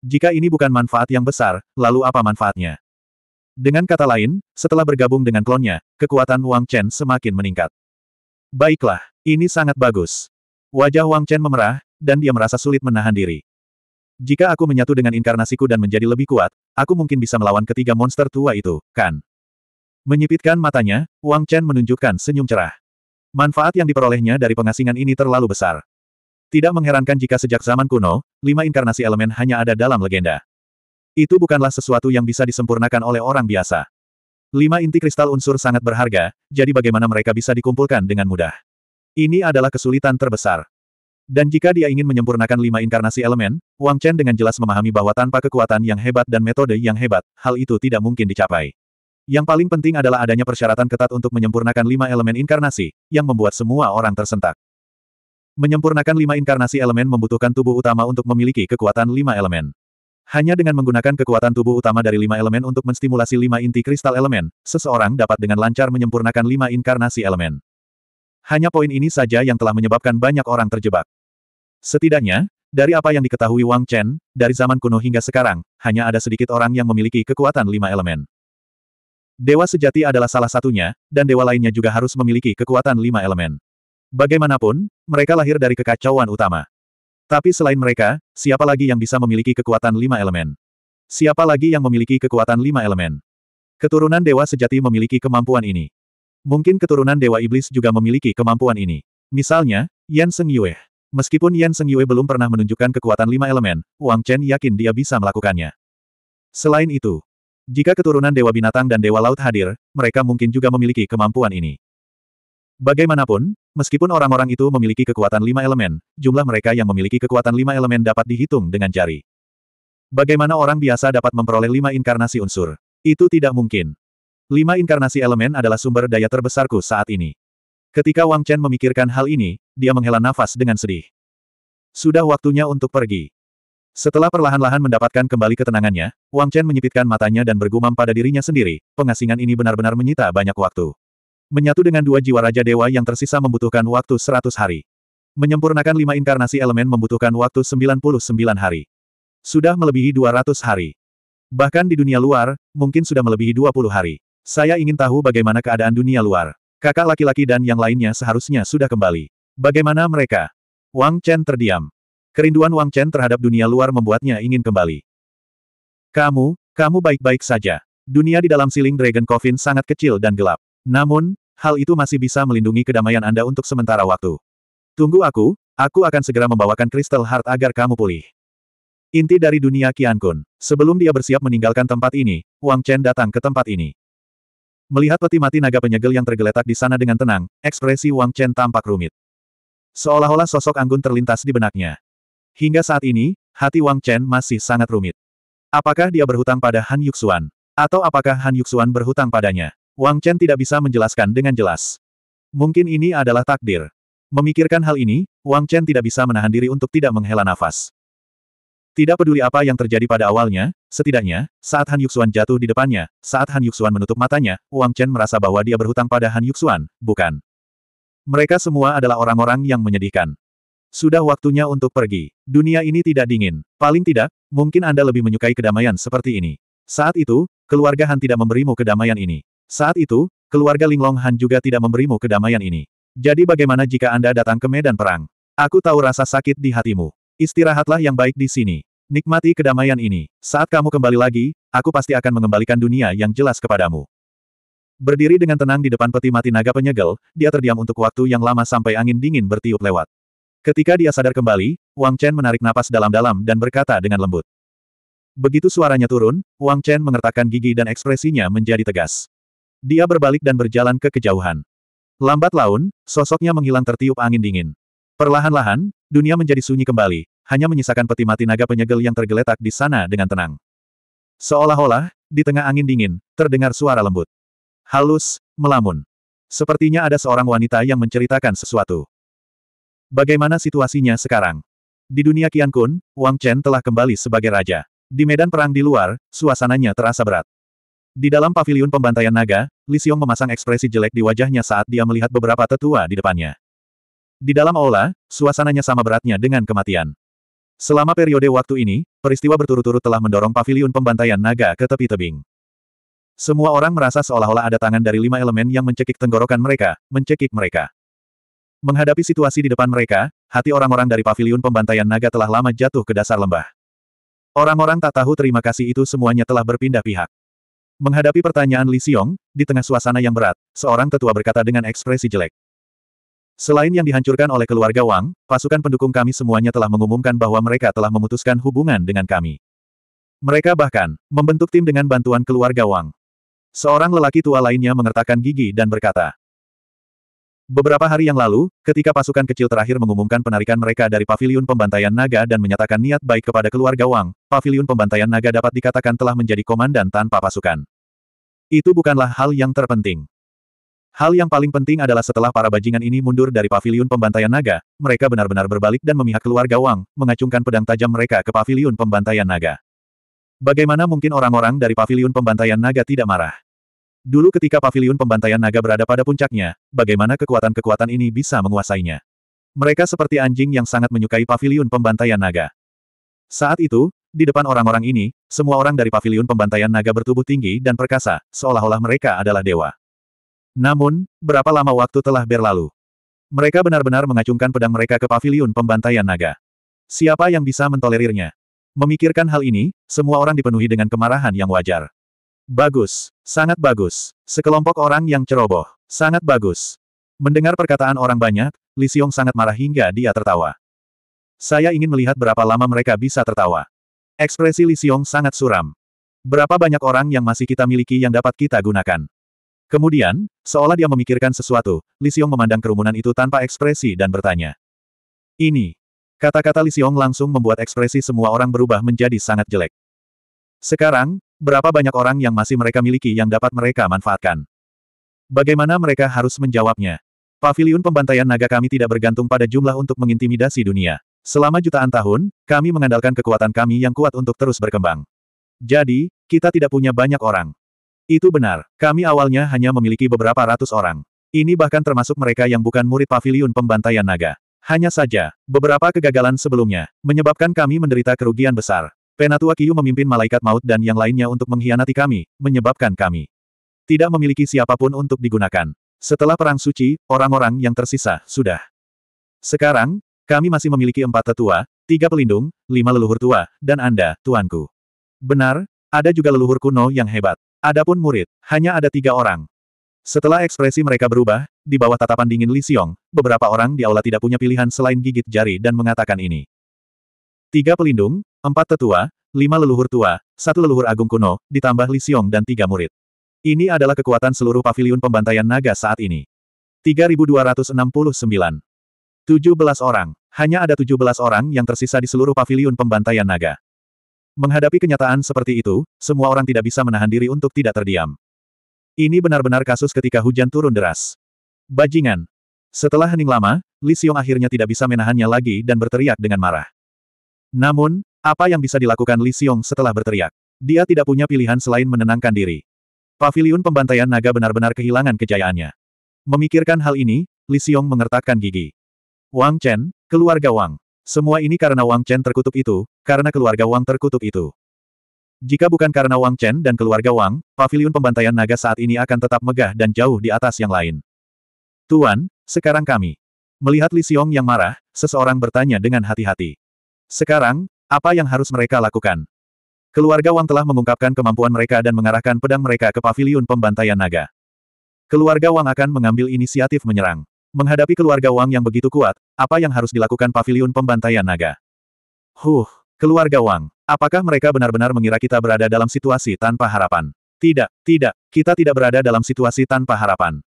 S1: Jika ini bukan manfaat yang besar, lalu apa manfaatnya? Dengan kata lain, setelah bergabung dengan klonnya, kekuatan Wang Chen semakin meningkat. Baiklah, ini sangat bagus. Wajah Wang Chen memerah, dan dia merasa sulit menahan diri. Jika aku menyatu dengan inkarnasiku dan menjadi lebih kuat, aku mungkin bisa melawan ketiga monster tua itu, kan? Menyipitkan matanya, Wang Chen menunjukkan senyum cerah. Manfaat yang diperolehnya dari pengasingan ini terlalu besar. Tidak mengherankan jika sejak zaman kuno, lima inkarnasi elemen hanya ada dalam legenda. Itu bukanlah sesuatu yang bisa disempurnakan oleh orang biasa. Lima inti kristal unsur sangat berharga, jadi bagaimana mereka bisa dikumpulkan dengan mudah? Ini adalah kesulitan terbesar. Dan jika dia ingin menyempurnakan lima inkarnasi elemen, Wang Chen dengan jelas memahami bahwa tanpa kekuatan yang hebat dan metode yang hebat, hal itu tidak mungkin dicapai. Yang paling penting adalah adanya persyaratan ketat untuk menyempurnakan lima elemen inkarnasi, yang membuat semua orang tersentak. Menyempurnakan lima inkarnasi elemen membutuhkan tubuh utama untuk memiliki kekuatan lima elemen. Hanya dengan menggunakan kekuatan tubuh utama dari lima elemen untuk menstimulasi lima inti kristal elemen, seseorang dapat dengan lancar menyempurnakan lima inkarnasi elemen. Hanya poin ini saja yang telah menyebabkan banyak orang terjebak. Setidaknya, dari apa yang diketahui Wang Chen, dari zaman kuno hingga sekarang, hanya ada sedikit orang yang memiliki kekuatan lima elemen. Dewa sejati adalah salah satunya, dan dewa lainnya juga harus memiliki kekuatan lima elemen. Bagaimanapun, mereka lahir dari kekacauan utama. Tapi selain mereka, siapa lagi yang bisa memiliki kekuatan lima elemen? Siapa lagi yang memiliki kekuatan lima elemen? Keturunan dewa sejati memiliki kemampuan ini. Mungkin keturunan Dewa Iblis juga memiliki kemampuan ini. Misalnya, Yan Seng Yue. Meskipun Yan Seng Yue belum pernah menunjukkan kekuatan lima elemen, Wang Chen yakin dia bisa melakukannya. Selain itu, jika keturunan Dewa Binatang dan Dewa Laut hadir, mereka mungkin juga memiliki kemampuan ini. Bagaimanapun, meskipun orang-orang itu memiliki kekuatan lima elemen, jumlah mereka yang memiliki kekuatan lima elemen dapat dihitung dengan jari. Bagaimana orang biasa dapat memperoleh lima inkarnasi unsur? Itu tidak mungkin. Lima inkarnasi elemen adalah sumber daya terbesarku saat ini. Ketika Wang Chen memikirkan hal ini, dia menghela nafas dengan sedih. Sudah waktunya untuk pergi. Setelah perlahan-lahan mendapatkan kembali ketenangannya, Wang Chen menyipitkan matanya dan bergumam pada dirinya sendiri, pengasingan ini benar-benar menyita banyak waktu. Menyatu dengan dua jiwa Raja Dewa yang tersisa membutuhkan waktu seratus hari. Menyempurnakan lima inkarnasi elemen membutuhkan waktu sembilan puluh sembilan hari. Sudah melebihi dua ratus hari. Bahkan di dunia luar, mungkin sudah melebihi dua puluh hari. Saya ingin tahu bagaimana keadaan dunia luar. Kakak laki-laki dan yang lainnya seharusnya sudah kembali. Bagaimana mereka? Wang Chen terdiam. Kerinduan Wang Chen terhadap dunia luar membuatnya ingin kembali. Kamu, kamu baik-baik saja. Dunia di dalam siling Dragon Coffin sangat kecil dan gelap. Namun, hal itu masih bisa melindungi kedamaian Anda untuk sementara waktu. Tunggu aku, aku akan segera membawakan kristal heart agar kamu pulih. Inti dari dunia Qian Kun. Sebelum dia bersiap meninggalkan tempat ini, Wang Chen datang ke tempat ini. Melihat peti mati naga penyegel yang tergeletak di sana dengan tenang, ekspresi Wang Chen tampak rumit. Seolah-olah sosok anggun terlintas di benaknya. Hingga saat ini, hati Wang Chen masih sangat rumit. Apakah dia berhutang pada Han Yuxuan? Atau apakah Han Yuxuan berhutang padanya? Wang Chen tidak bisa menjelaskan dengan jelas. Mungkin ini adalah takdir. Memikirkan hal ini, Wang Chen tidak bisa menahan diri untuk tidak menghela nafas. Tidak peduli apa yang terjadi pada awalnya, setidaknya, saat Han Yuxuan jatuh di depannya, saat Han Yuxuan menutup matanya, Wang Chen merasa bahwa dia berhutang pada Han Yuxuan, bukan. Mereka semua adalah orang-orang yang menyedihkan. Sudah waktunya untuk pergi. Dunia ini tidak dingin. Paling tidak, mungkin Anda lebih menyukai kedamaian seperti ini. Saat itu, keluarga Han tidak memberimu kedamaian ini. Saat itu, keluarga Linglong Han juga tidak memberimu kedamaian ini. Jadi bagaimana jika Anda datang ke medan perang? Aku tahu rasa sakit di hatimu. Istirahatlah yang baik di sini. Nikmati kedamaian ini. Saat kamu kembali lagi, aku pasti akan mengembalikan dunia yang jelas kepadamu. Berdiri dengan tenang di depan peti mati naga penyegel, dia terdiam untuk waktu yang lama sampai angin dingin bertiup lewat. Ketika dia sadar kembali, Wang Chen menarik napas dalam-dalam dan berkata dengan lembut. Begitu suaranya turun, Wang Chen mengertakkan gigi dan ekspresinya menjadi tegas. Dia berbalik dan berjalan ke kejauhan. Lambat laun, sosoknya menghilang tertiup angin dingin. Perlahan-lahan, dunia menjadi sunyi kembali, hanya menyisakan peti mati naga penyegel yang tergeletak di sana dengan tenang. Seolah-olah, di tengah angin dingin, terdengar suara lembut. Halus, melamun. Sepertinya ada seorang wanita yang menceritakan sesuatu. Bagaimana situasinya sekarang? Di dunia Qian Kun, Wang Chen telah kembali sebagai raja. Di medan perang di luar, suasananya terasa berat. Di dalam paviliun pembantaian naga, Li Xiong memasang ekspresi jelek di wajahnya saat dia melihat beberapa tetua di depannya. Di dalam aula, suasananya sama beratnya dengan kematian. Selama periode waktu ini, peristiwa berturut-turut telah mendorong paviliun pembantaian naga ke tepi tebing. Semua orang merasa seolah-olah ada tangan dari lima elemen yang mencekik tenggorokan mereka, mencekik mereka. Menghadapi situasi di depan mereka, hati orang-orang dari paviliun pembantaian naga telah lama jatuh ke dasar lembah. Orang-orang tak tahu terima kasih itu semuanya telah berpindah pihak. Menghadapi pertanyaan Li Xiong, di tengah suasana yang berat, seorang tetua berkata dengan ekspresi jelek. Selain yang dihancurkan oleh keluarga Wang, pasukan pendukung kami semuanya telah mengumumkan bahwa mereka telah memutuskan hubungan dengan kami. Mereka bahkan membentuk tim dengan bantuan keluarga Wang. Seorang lelaki tua lainnya mengertakkan gigi dan berkata, Beberapa hari yang lalu, ketika pasukan kecil terakhir mengumumkan penarikan mereka dari pavilion pembantaian naga dan menyatakan niat baik kepada keluarga Wang, pavilion pembantaian naga dapat dikatakan telah menjadi komandan tanpa pasukan. Itu bukanlah hal yang terpenting. Hal yang paling penting adalah setelah para bajingan ini mundur dari paviliun pembantaian naga, mereka benar-benar berbalik dan memihak keluarga Wang, mengacungkan pedang tajam mereka ke paviliun pembantaian naga. Bagaimana mungkin orang-orang dari paviliun pembantaian naga tidak marah? Dulu ketika paviliun pembantaian naga berada pada puncaknya, bagaimana kekuatan-kekuatan ini bisa menguasainya? Mereka seperti anjing yang sangat menyukai paviliun pembantaian naga. Saat itu, di depan orang-orang ini, semua orang dari paviliun pembantaian naga bertubuh tinggi dan perkasa, seolah-olah mereka adalah dewa. Namun, berapa lama waktu telah berlalu? Mereka benar-benar mengacungkan pedang mereka ke paviliun pembantaian naga. Siapa yang bisa mentolerirnya? Memikirkan hal ini, semua orang dipenuhi dengan kemarahan yang wajar. Bagus, sangat bagus. Sekelompok orang yang ceroboh, sangat bagus. Mendengar perkataan orang banyak, Li Xiong sangat marah hingga dia tertawa. Saya ingin melihat berapa lama mereka bisa tertawa. Ekspresi Li Xiong sangat suram. Berapa banyak orang yang masih kita miliki yang dapat kita gunakan? Kemudian, seolah dia memikirkan sesuatu, Li Xiong memandang kerumunan itu tanpa ekspresi dan bertanya. Ini. Kata-kata Li Xiong langsung membuat ekspresi semua orang berubah menjadi sangat jelek. Sekarang, berapa banyak orang yang masih mereka miliki yang dapat mereka manfaatkan? Bagaimana mereka harus menjawabnya? Paviliun pembantaian naga kami tidak bergantung pada jumlah untuk mengintimidasi dunia. Selama jutaan tahun, kami mengandalkan kekuatan kami yang kuat untuk terus berkembang. Jadi, kita tidak punya banyak orang. Itu benar, kami awalnya hanya memiliki beberapa ratus orang. Ini bahkan termasuk mereka yang bukan murid pavilion pembantaian naga. Hanya saja, beberapa kegagalan sebelumnya, menyebabkan kami menderita kerugian besar. Penatua Kiyu memimpin malaikat maut dan yang lainnya untuk mengkhianati kami, menyebabkan kami tidak memiliki siapapun untuk digunakan. Setelah Perang Suci, orang-orang yang tersisa, sudah. Sekarang, kami masih memiliki empat tetua, tiga pelindung, lima leluhur tua, dan Anda, tuanku. Benar, ada juga leluhur kuno yang hebat. Adapun murid, hanya ada tiga orang. Setelah ekspresi mereka berubah, di bawah tatapan dingin Li Xiong, beberapa orang di aula tidak punya pilihan selain gigit jari dan mengatakan ini. Tiga pelindung, empat tetua, lima leluhur tua, satu leluhur agung kuno, ditambah Li Xiong dan tiga murid. Ini adalah kekuatan seluruh paviliun pembantaian naga saat ini. 3269. 17 orang. Hanya ada 17 orang yang tersisa di seluruh paviliun pembantaian naga. Menghadapi kenyataan seperti itu, semua orang tidak bisa menahan diri untuk tidak terdiam. Ini benar-benar kasus ketika hujan turun deras. Bajingan. Setelah hening lama, Li Xiong akhirnya tidak bisa menahannya lagi dan berteriak dengan marah. Namun, apa yang bisa dilakukan Li Xiong setelah berteriak? Dia tidak punya pilihan selain menenangkan diri. Paviliun pembantaian naga benar-benar kehilangan kejayaannya. Memikirkan hal ini, Li Xiong mengertakkan gigi. Wang Chen, keluarga Wang. Semua ini karena Wang Chen terkutuk itu, karena keluarga Wang terkutuk itu. Jika bukan karena Wang Chen dan keluarga Wang, pavilion pembantaian naga saat ini akan tetap megah dan jauh di atas yang lain. Tuan, sekarang kami. Melihat Li Xiong yang marah, seseorang bertanya dengan hati-hati. Sekarang, apa yang harus mereka lakukan? Keluarga Wang telah mengungkapkan kemampuan mereka dan mengarahkan pedang mereka ke pavilion pembantaian naga. Keluarga Wang akan mengambil inisiatif menyerang. Menghadapi keluarga Wang yang begitu kuat, apa yang harus dilakukan paviliun pembantaian naga? Huh, keluarga Wang, apakah mereka benar-benar mengira kita berada dalam situasi tanpa harapan? Tidak, tidak, kita tidak berada dalam situasi tanpa harapan.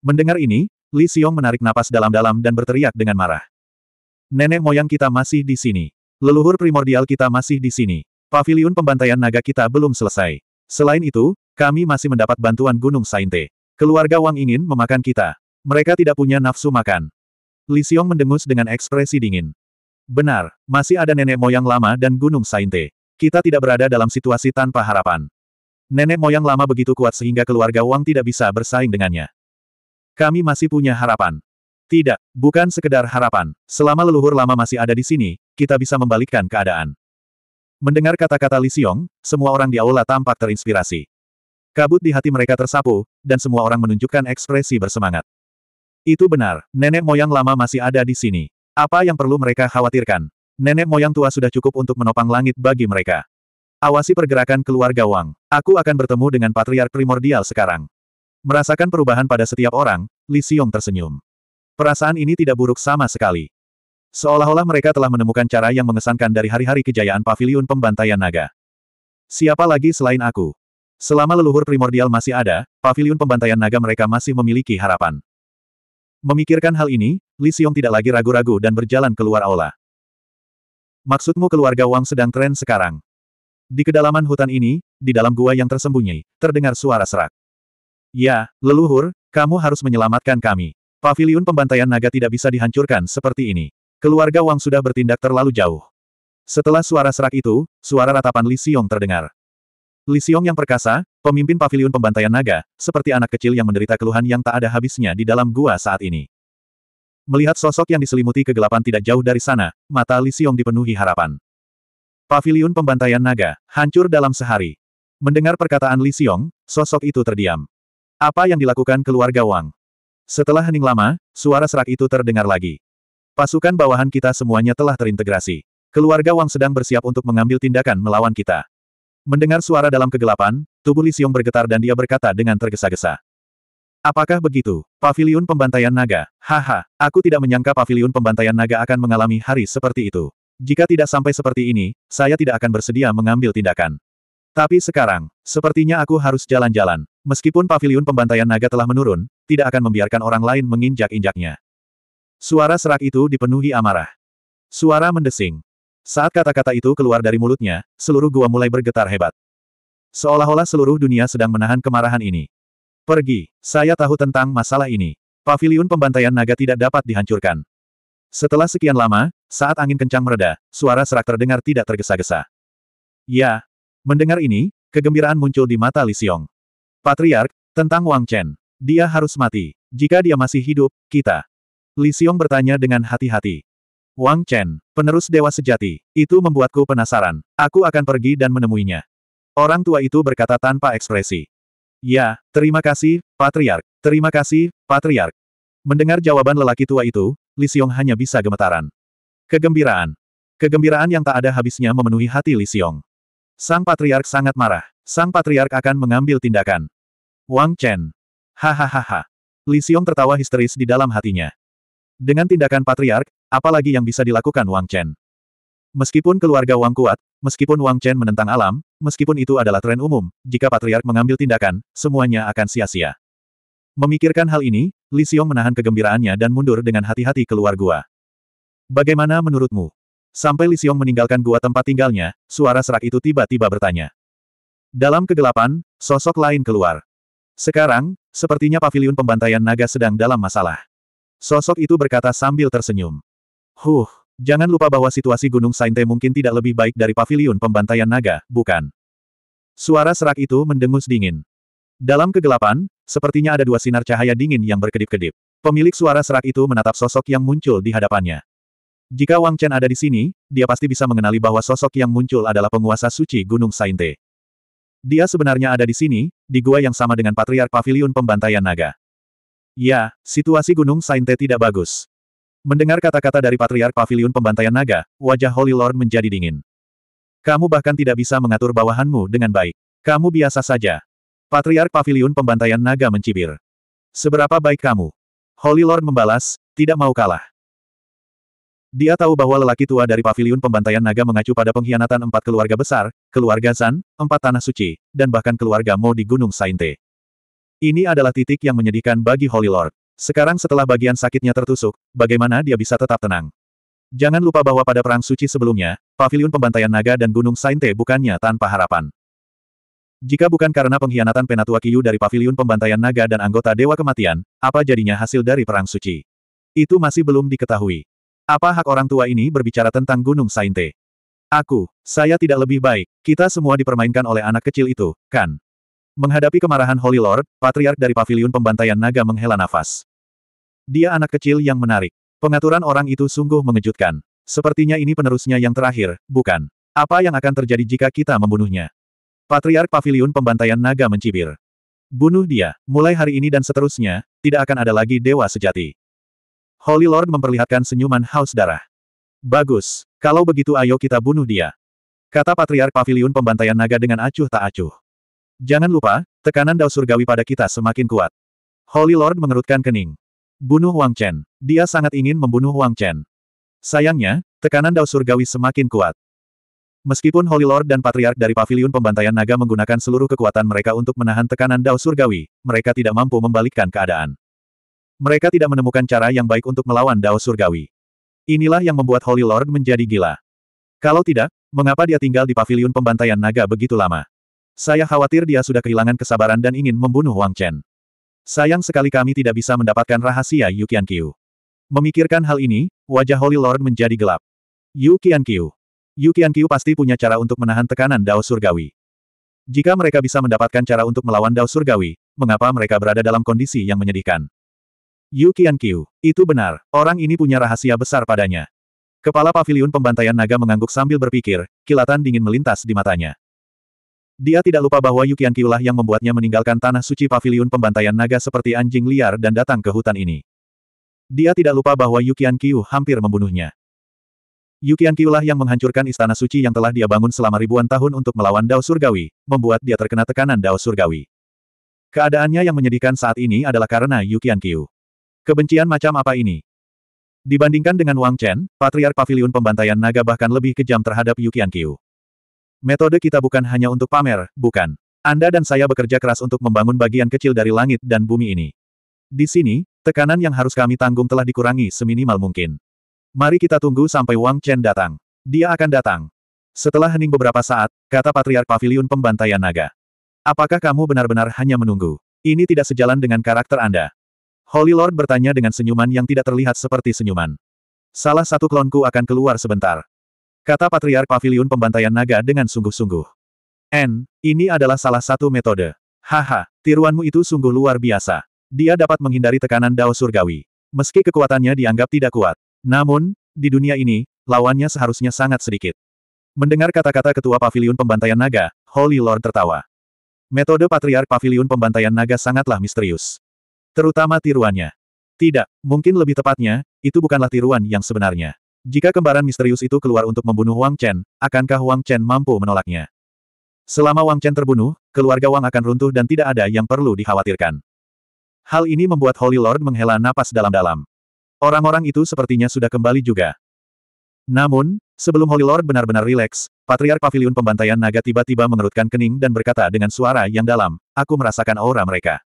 S1: Mendengar ini, Li Xiong menarik napas dalam-dalam dan berteriak dengan marah. Nenek moyang kita masih di sini. Leluhur primordial kita masih di sini. Paviliun pembantaian naga kita belum selesai. Selain itu, kami masih mendapat bantuan Gunung Sainte. Keluarga Wang ingin memakan kita. Mereka tidak punya nafsu makan. Li Xiong mendengus dengan ekspresi dingin. Benar, masih ada nenek moyang lama dan Gunung Sainte. Kita tidak berada dalam situasi tanpa harapan. Nenek moyang lama begitu kuat sehingga keluarga Wang tidak bisa bersaing dengannya. Kami masih punya harapan. Tidak, bukan sekedar harapan. Selama leluhur lama masih ada di sini, kita bisa membalikkan keadaan. Mendengar kata-kata Li Xiong, semua orang di aula tampak terinspirasi. Kabut di hati mereka tersapu, dan semua orang menunjukkan ekspresi bersemangat. Itu benar, nenek moyang lama masih ada di sini. Apa yang perlu mereka khawatirkan? Nenek moyang tua sudah cukup untuk menopang langit bagi mereka. Awasi pergerakan keluarga Wang. Aku akan bertemu dengan patriark primordial sekarang. Merasakan perubahan pada setiap orang, Li Xiong tersenyum. Perasaan ini tidak buruk sama sekali. Seolah-olah mereka telah menemukan cara yang mengesankan dari hari-hari kejayaan paviliun pembantaian naga. Siapa lagi selain aku? Selama leluhur primordial masih ada, paviliun pembantaian naga mereka masih memiliki harapan. Memikirkan hal ini, Li Xiong tidak lagi ragu-ragu dan berjalan keluar aula. Maksudmu keluarga Wang sedang tren sekarang? Di kedalaman hutan ini, di dalam gua yang tersembunyi, terdengar suara serak. Ya, leluhur, kamu harus menyelamatkan kami. Paviliun pembantaian naga tidak bisa dihancurkan seperti ini. Keluarga Wang sudah bertindak terlalu jauh. Setelah suara serak itu, suara ratapan Li Xiong terdengar. Li Xiong yang perkasa, pemimpin pavilion pembantaian naga, seperti anak kecil yang menderita keluhan yang tak ada habisnya di dalam gua saat ini. Melihat sosok yang diselimuti kegelapan tidak jauh dari sana, mata Li Xiong dipenuhi harapan. Pavilion pembantaian naga, hancur dalam sehari. Mendengar perkataan Li Xiong, sosok itu terdiam. Apa yang dilakukan keluarga Wang? Setelah hening lama, suara serak itu terdengar lagi. Pasukan bawahan kita semuanya telah terintegrasi. Keluarga Wang sedang bersiap untuk mengambil tindakan melawan kita. Mendengar suara dalam kegelapan, tubuh Li Xiong bergetar dan dia berkata dengan tergesa-gesa. Apakah begitu? Paviliun pembantaian naga. Haha, aku tidak menyangka paviliun pembantaian naga akan mengalami hari seperti itu. Jika tidak sampai seperti ini, saya tidak akan bersedia mengambil tindakan. Tapi sekarang, sepertinya aku harus jalan-jalan. Meskipun paviliun pembantaian naga telah menurun, tidak akan membiarkan orang lain menginjak-injaknya. Suara serak itu dipenuhi amarah. Suara mendesing. Saat kata-kata itu keluar dari mulutnya, seluruh gua mulai bergetar hebat. Seolah-olah seluruh dunia sedang menahan kemarahan ini. Pergi, saya tahu tentang masalah ini. Paviliun pembantaian naga tidak dapat dihancurkan. Setelah sekian lama, saat angin kencang mereda, suara serak terdengar tidak tergesa-gesa. Ya. Mendengar ini, kegembiraan muncul di mata Li Xiong. Patriark, tentang Wang Chen. Dia harus mati. Jika dia masih hidup, kita. Li Xiong bertanya dengan hati-hati. Wang Chen, penerus dewa sejati, itu membuatku penasaran. Aku akan pergi dan menemuinya. Orang tua itu berkata tanpa ekspresi. Ya, terima kasih, Patriark. Terima kasih, Patriark. Mendengar jawaban lelaki tua itu, Li Xiong hanya bisa gemetaran. Kegembiraan. Kegembiraan yang tak ada habisnya memenuhi hati Li Xiong. Sang Patriark sangat marah. Sang Patriark akan mengambil tindakan. Wang Chen. Hahaha. Li Xiong tertawa histeris di dalam hatinya. Dengan tindakan Patriark, Apalagi yang bisa dilakukan Wang Chen? Meskipun keluarga Wang kuat, meskipun Wang Chen menentang alam, meskipun itu adalah tren umum, jika patriark mengambil tindakan, semuanya akan sia-sia. Memikirkan hal ini, Li Xiong menahan kegembiraannya dan mundur dengan hati-hati keluar gua. Bagaimana menurutmu? Sampai Li Xiong meninggalkan gua tempat tinggalnya, suara serak itu tiba-tiba bertanya. Dalam kegelapan, sosok lain keluar. Sekarang, sepertinya paviliun pembantaian naga sedang dalam masalah. Sosok itu berkata sambil tersenyum. Huh, jangan lupa bahwa situasi Gunung Sainte mungkin tidak lebih baik dari paviliun pembantaian naga, bukan? Suara serak itu mendengus dingin. Dalam kegelapan, sepertinya ada dua sinar cahaya dingin yang berkedip-kedip. Pemilik suara serak itu menatap sosok yang muncul di hadapannya. Jika Wang Chen ada di sini, dia pasti bisa mengenali bahwa sosok yang muncul adalah penguasa suci Gunung Sainte. Dia sebenarnya ada di sini, di gua yang sama dengan Patriark Paviliun Pembantaian Naga. Ya, situasi Gunung Sainte tidak bagus. Mendengar kata-kata dari Patriark Paviliun Pembantaian Naga, wajah Holy Lord menjadi dingin. Kamu bahkan tidak bisa mengatur bawahanmu dengan baik. Kamu biasa saja. Patriark Paviliun Pembantaian Naga mencibir. Seberapa baik kamu? Holy Lord membalas, tidak mau kalah. Dia tahu bahwa lelaki tua dari Paviliun Pembantaian Naga mengacu pada pengkhianatan empat keluarga besar, keluarga Zan, empat tanah suci, dan bahkan keluarga Mo di Gunung Sainte. Ini adalah titik yang menyedihkan bagi Holy Lord. Sekarang setelah bagian sakitnya tertusuk, bagaimana dia bisa tetap tenang? Jangan lupa bahwa pada perang suci sebelumnya, pavilion pembantaian naga dan gunung Sainte bukannya tanpa harapan. Jika bukan karena pengkhianatan Penatua Kiyu dari pavilion pembantaian naga dan anggota Dewa Kematian, apa jadinya hasil dari perang suci? Itu masih belum diketahui. Apa hak orang tua ini berbicara tentang gunung Sainte? Aku, saya tidak lebih baik, kita semua dipermainkan oleh anak kecil itu, kan? Menghadapi kemarahan Holy Lord, Patriark dari Paviliun Pembantaian Naga menghela nafas. Dia anak kecil yang menarik. Pengaturan orang itu sungguh mengejutkan. Sepertinya ini penerusnya yang terakhir, bukan? Apa yang akan terjadi jika kita membunuhnya? Patriark Paviliun Pembantaian Naga mencibir. Bunuh dia, mulai hari ini dan seterusnya, tidak akan ada lagi dewa sejati. Holy Lord memperlihatkan senyuman haus darah. Bagus, kalau begitu ayo kita bunuh dia. Kata Patriark Paviliun Pembantaian Naga dengan acuh tak acuh. Jangan lupa, tekanan dao surgawi pada kita semakin kuat. Holy Lord mengerutkan kening. Bunuh Wang Chen. Dia sangat ingin membunuh Wang Chen. Sayangnya, tekanan dao surgawi semakin kuat. Meskipun Holy Lord dan Patriark dari Paviliun Pembantaian Naga menggunakan seluruh kekuatan mereka untuk menahan tekanan dao surgawi, mereka tidak mampu membalikkan keadaan. Mereka tidak menemukan cara yang baik untuk melawan dao surgawi. Inilah yang membuat Holy Lord menjadi gila. Kalau tidak, mengapa dia tinggal di Paviliun Pembantaian Naga begitu lama? Saya khawatir dia sudah kehilangan kesabaran dan ingin membunuh Wang Chen. Sayang sekali kami tidak bisa mendapatkan rahasia Yu Qianqiu. Memikirkan hal ini, wajah Holy Lord menjadi gelap. Yu Qianqiu. Yu Qianqiu pasti punya cara untuk menahan tekanan Dao Surgawi. Jika mereka bisa mendapatkan cara untuk melawan Dao Surgawi, mengapa mereka berada dalam kondisi yang menyedihkan? Yu Qianqiu. Itu benar, orang ini punya rahasia besar padanya. Kepala pavilion pembantaian naga mengangguk sambil berpikir, kilatan dingin melintas di matanya. Dia tidak lupa bahwa Yukian Kiulah yang membuatnya meninggalkan tanah suci paviliun pembantaian naga seperti anjing liar dan datang ke hutan ini. Dia tidak lupa bahwa Yukian Kiu hampir membunuhnya. Yukian Kiulah yang menghancurkan istana suci yang telah dia bangun selama ribuan tahun untuk melawan Dao Surgawi, membuat dia terkena tekanan Dao Surgawi. Keadaannya yang menyedihkan saat ini adalah karena Yukian Kiu. Kebencian macam apa ini? Dibandingkan dengan Wang Chen, Patriark Paviliun Pembantaian Naga bahkan lebih kejam terhadap Yukian Kiu. Metode kita bukan hanya untuk pamer, bukan. Anda dan saya bekerja keras untuk membangun bagian kecil dari langit dan bumi ini. Di sini, tekanan yang harus kami tanggung telah dikurangi seminimal mungkin. Mari kita tunggu sampai Wang Chen datang. Dia akan datang. Setelah hening beberapa saat, kata Patriark Pavilion Pembantaian Naga. Apakah kamu benar-benar hanya menunggu? Ini tidak sejalan dengan karakter Anda. Holy Lord bertanya dengan senyuman yang tidak terlihat seperti senyuman. Salah satu klonku akan keluar sebentar. Kata Patriark pavilion Pembantaian Naga dengan sungguh-sungguh. N, ini adalah salah satu metode. Haha, tiruanmu itu sungguh luar biasa. Dia dapat menghindari tekanan dao surgawi. Meski kekuatannya dianggap tidak kuat. Namun, di dunia ini, lawannya seharusnya sangat sedikit. Mendengar kata-kata Ketua pavilion Pembantaian Naga, Holy Lord tertawa. Metode Patriark pavilion Pembantaian Naga sangatlah misterius. Terutama tiruannya. Tidak, mungkin lebih tepatnya, itu bukanlah tiruan yang sebenarnya. Jika kembaran misterius itu keluar untuk membunuh Wang Chen, akankah Wang Chen mampu menolaknya? Selama Wang Chen terbunuh, keluarga Wang akan runtuh dan tidak ada yang perlu dikhawatirkan. Hal ini membuat Holy Lord menghela napas dalam-dalam. Orang-orang itu sepertinya sudah kembali juga. Namun, sebelum Holy Lord benar-benar rileks, Patriark Pavilion Pembantaian Naga tiba-tiba mengerutkan kening dan berkata dengan suara yang dalam, aku merasakan aura mereka.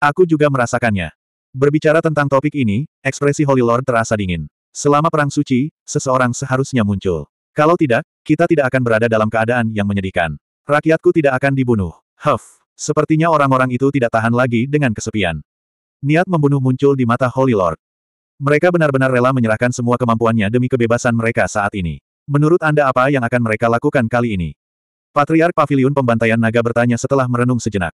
S1: Aku juga merasakannya. Berbicara tentang topik ini, ekspresi Holy Lord terasa dingin. Selama perang suci, seseorang seharusnya muncul. Kalau tidak, kita tidak akan berada dalam keadaan yang menyedihkan. Rakyatku tidak akan dibunuh. Huff. Sepertinya orang-orang itu tidak tahan lagi dengan kesepian. Niat membunuh muncul di mata Holy Lord. Mereka benar-benar rela menyerahkan semua kemampuannya demi kebebasan mereka saat ini. Menurut Anda apa yang akan mereka lakukan kali ini? Patriark Pavilion Pembantaian Naga bertanya setelah merenung sejenak.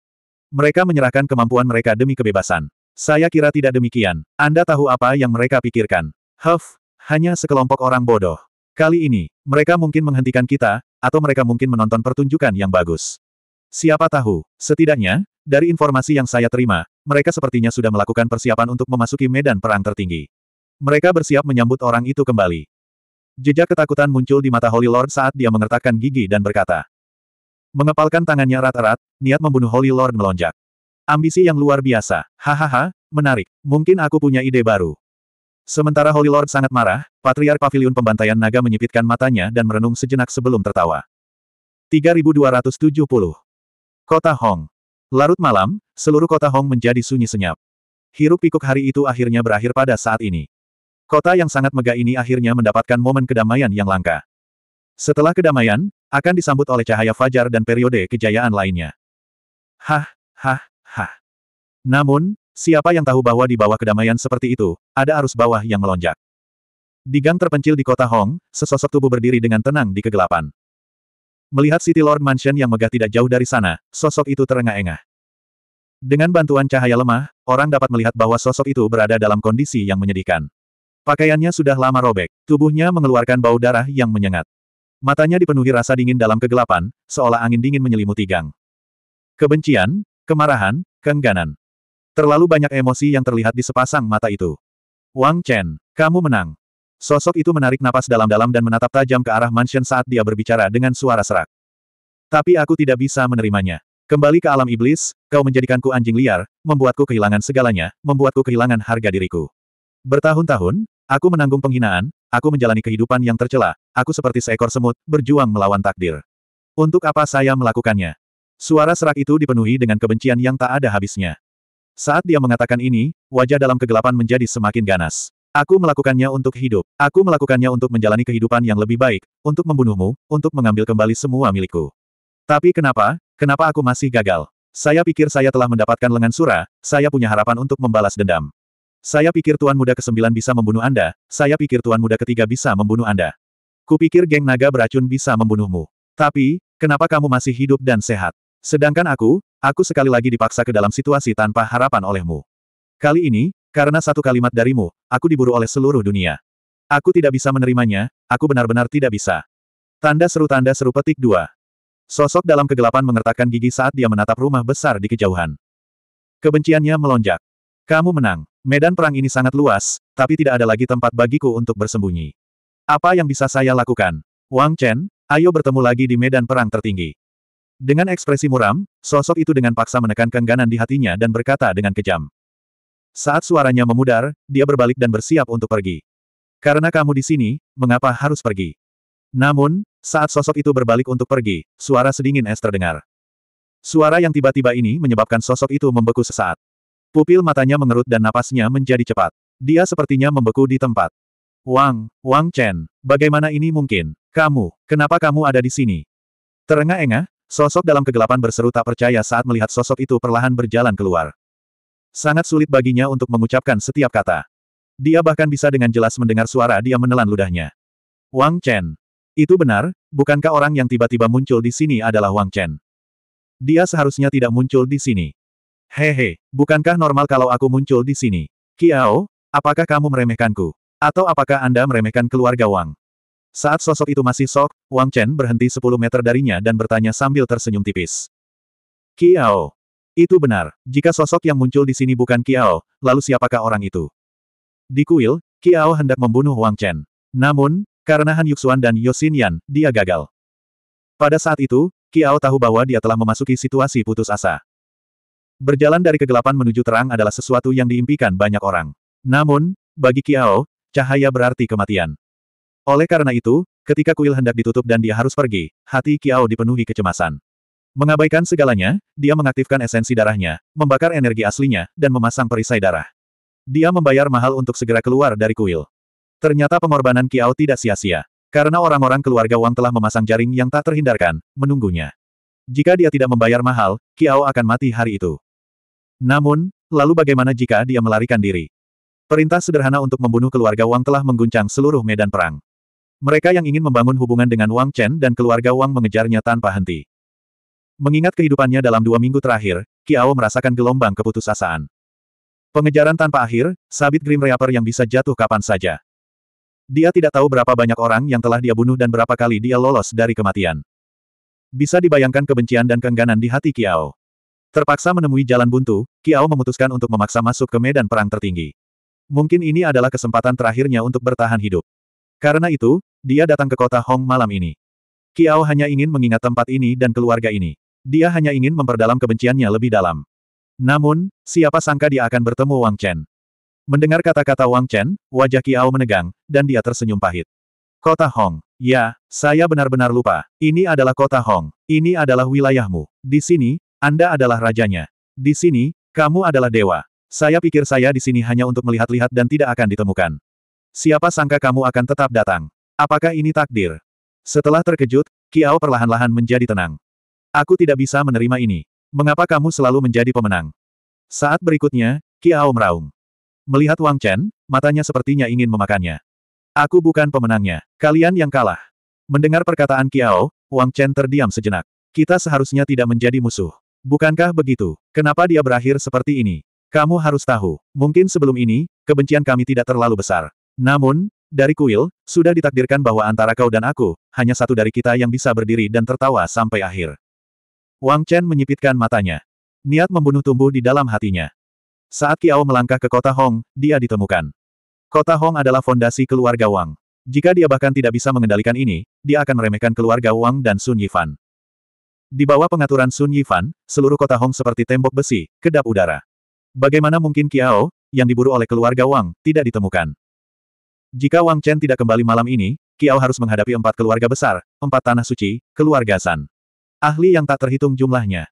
S1: Mereka menyerahkan kemampuan mereka demi kebebasan. Saya kira tidak demikian. Anda tahu apa yang mereka pikirkan. Huff, hanya sekelompok orang bodoh. Kali ini, mereka mungkin menghentikan kita, atau mereka mungkin menonton pertunjukan yang bagus. Siapa tahu, setidaknya, dari informasi yang saya terima, mereka sepertinya sudah melakukan persiapan untuk memasuki medan perang tertinggi. Mereka bersiap menyambut orang itu kembali. Jejak ketakutan muncul di mata Holy Lord saat dia mengertakkan gigi dan berkata. Mengepalkan tangannya rat-rat, niat membunuh Holy Lord melonjak. Ambisi yang luar biasa, hahaha, menarik, mungkin aku punya ide baru. Sementara Holy Lord sangat marah, Patriark Pavilion Pembantaian Naga menyipitkan matanya dan merenung sejenak sebelum tertawa. 3270. Kota Hong. Larut malam, seluruh kota Hong menjadi sunyi senyap. Hiruk pikuk hari itu akhirnya berakhir pada saat ini. Kota yang sangat megah ini akhirnya mendapatkan momen kedamaian yang langka. Setelah kedamaian, akan disambut oleh cahaya fajar dan periode kejayaan lainnya. Hah, hah, hah. Namun, Siapa yang tahu bahwa di bawah kedamaian seperti itu, ada arus bawah yang melonjak. Di gang terpencil di kota Hong, sesosok tubuh berdiri dengan tenang di kegelapan. Melihat City Lord Mansion yang megah tidak jauh dari sana, sosok itu terengah-engah. Dengan bantuan cahaya lemah, orang dapat melihat bahwa sosok itu berada dalam kondisi yang menyedihkan. Pakaiannya sudah lama robek, tubuhnya mengeluarkan bau darah yang menyengat. Matanya dipenuhi rasa dingin dalam kegelapan, seolah angin dingin menyelimuti gang. Kebencian, kemarahan, keengganan. Terlalu banyak emosi yang terlihat di sepasang mata itu. Wang Chen, kamu menang. Sosok itu menarik napas dalam-dalam dan menatap tajam ke arah mansion saat dia berbicara dengan suara serak. Tapi aku tidak bisa menerimanya. Kembali ke alam iblis, kau menjadikanku anjing liar, membuatku kehilangan segalanya, membuatku kehilangan harga diriku. Bertahun-tahun, aku menanggung penghinaan, aku menjalani kehidupan yang tercela, aku seperti seekor semut, berjuang melawan takdir. Untuk apa saya melakukannya? Suara serak itu dipenuhi dengan kebencian yang tak ada habisnya. Saat dia mengatakan ini, wajah dalam kegelapan menjadi semakin ganas. Aku melakukannya untuk hidup. Aku melakukannya untuk menjalani kehidupan yang lebih baik, untuk membunuhmu, untuk mengambil kembali semua milikku. Tapi kenapa, kenapa aku masih gagal? Saya pikir saya telah mendapatkan lengan sura, saya punya harapan untuk membalas dendam. Saya pikir Tuan Muda ke-9 bisa membunuh Anda, saya pikir Tuan Muda ketiga bisa membunuh Anda. Kupikir geng naga beracun bisa membunuhmu. Tapi, kenapa kamu masih hidup dan sehat? Sedangkan aku, aku sekali lagi dipaksa ke dalam situasi tanpa harapan olehmu. Kali ini, karena satu kalimat darimu, aku diburu oleh seluruh dunia. Aku tidak bisa menerimanya, aku benar-benar tidak bisa. Tanda seru tanda seru petik dua. Sosok dalam kegelapan mengertakkan gigi saat dia menatap rumah besar di kejauhan. Kebenciannya melonjak. Kamu menang. Medan perang ini sangat luas, tapi tidak ada lagi tempat bagiku untuk bersembunyi. Apa yang bisa saya lakukan? Wang Chen, ayo bertemu lagi di medan perang tertinggi. Dengan ekspresi muram, sosok itu dengan paksa menekan kengganan di hatinya dan berkata dengan kejam. Saat suaranya memudar, dia berbalik dan bersiap untuk pergi. Karena kamu di sini, mengapa harus pergi? Namun, saat sosok itu berbalik untuk pergi, suara sedingin es terdengar. Suara yang tiba-tiba ini menyebabkan sosok itu membeku sesaat. Pupil matanya mengerut dan napasnya menjadi cepat. Dia sepertinya membeku di tempat. Wang, Wang Chen, bagaimana ini mungkin? Kamu, kenapa kamu ada di sini? Terengah-engah, Sosok dalam kegelapan berseru tak percaya saat melihat sosok itu perlahan berjalan keluar. Sangat sulit baginya untuk mengucapkan setiap kata. Dia bahkan bisa dengan jelas mendengar suara dia menelan ludahnya. Wang Chen. Itu benar, bukankah orang yang tiba-tiba muncul di sini adalah Wang Chen? Dia seharusnya tidak muncul di sini. Hehe, bukankah normal kalau aku muncul di sini? Kiao, apakah kamu meremehkanku? Atau apakah Anda meremehkan keluarga Wang? Saat sosok itu masih sok, Wang Chen berhenti 10 meter darinya dan bertanya sambil tersenyum tipis. Kiao. Itu benar, jika sosok yang muncul di sini bukan Kiao, lalu siapakah orang itu? Di kuil, Kiao hendak membunuh Wang Chen. Namun, karena Han Yuxuan dan Yosin Yan, dia gagal. Pada saat itu, Kiao tahu bahwa dia telah memasuki situasi putus asa. Berjalan dari kegelapan menuju terang adalah sesuatu yang diimpikan banyak orang. Namun, bagi Kiao, cahaya berarti kematian. Oleh karena itu, ketika kuil hendak ditutup dan dia harus pergi, hati Kiao dipenuhi kecemasan. Mengabaikan segalanya, dia mengaktifkan esensi darahnya, membakar energi aslinya, dan memasang perisai darah. Dia membayar mahal untuk segera keluar dari kuil. Ternyata pengorbanan Kiao tidak sia-sia. Karena orang-orang keluarga Wang telah memasang jaring yang tak terhindarkan, menunggunya. Jika dia tidak membayar mahal, Kiao akan mati hari itu. Namun, lalu bagaimana jika dia melarikan diri? Perintah sederhana untuk membunuh keluarga Wang telah mengguncang seluruh medan perang. Mereka yang ingin membangun hubungan dengan Wang Chen dan keluarga Wang mengejarnya tanpa henti. Mengingat kehidupannya dalam dua minggu terakhir, Kiao merasakan gelombang keputusasaan. Pengejaran tanpa akhir, sabit Grim Reaper yang bisa jatuh kapan saja. Dia tidak tahu berapa banyak orang yang telah dia bunuh dan berapa kali dia lolos dari kematian. Bisa dibayangkan kebencian dan keengganan di hati Kiao. Terpaksa menemui jalan buntu, Kiao memutuskan untuk memaksa masuk ke medan perang tertinggi. Mungkin ini adalah kesempatan terakhirnya untuk bertahan hidup. Karena itu, dia datang ke kota Hong malam ini. Kiao hanya ingin mengingat tempat ini dan keluarga ini. Dia hanya ingin memperdalam kebenciannya lebih dalam. Namun, siapa sangka dia akan bertemu Wang Chen. Mendengar kata-kata Wang Chen, wajah Kiao menegang, dan dia tersenyum pahit. Kota Hong. Ya, saya benar-benar lupa. Ini adalah kota Hong. Ini adalah wilayahmu. Di sini, Anda adalah rajanya. Di sini, kamu adalah dewa. Saya pikir saya di sini hanya untuk melihat-lihat dan tidak akan ditemukan. Siapa sangka kamu akan tetap datang? Apakah ini takdir? Setelah terkejut, Kiao perlahan-lahan menjadi tenang. Aku tidak bisa menerima ini. Mengapa kamu selalu menjadi pemenang? Saat berikutnya, Kiao meraung. Melihat Wang Chen, matanya sepertinya ingin memakannya. Aku bukan pemenangnya. Kalian yang kalah. Mendengar perkataan Kiao, Wang Chen terdiam sejenak. Kita seharusnya tidak menjadi musuh. Bukankah begitu? Kenapa dia berakhir seperti ini? Kamu harus tahu, mungkin sebelum ini, kebencian kami tidak terlalu besar. Namun, dari kuil, sudah ditakdirkan bahwa antara kau dan aku, hanya satu dari kita yang bisa berdiri dan tertawa sampai akhir. Wang Chen menyipitkan matanya. Niat membunuh tumbuh di dalam hatinya. Saat Kiao melangkah ke kota Hong, dia ditemukan. Kota Hong adalah fondasi keluarga Wang. Jika dia bahkan tidak bisa mengendalikan ini, dia akan meremehkan keluarga Wang dan Sun Yifan. Di bawah pengaturan Sun Yifan, seluruh kota Hong seperti tembok besi, kedap udara. Bagaimana mungkin Kiao, yang diburu oleh keluarga Wang, tidak ditemukan? Jika Wang Chen tidak kembali malam ini, Kiao harus menghadapi empat keluarga besar, empat tanah suci, keluarga San. Ahli yang tak terhitung jumlahnya.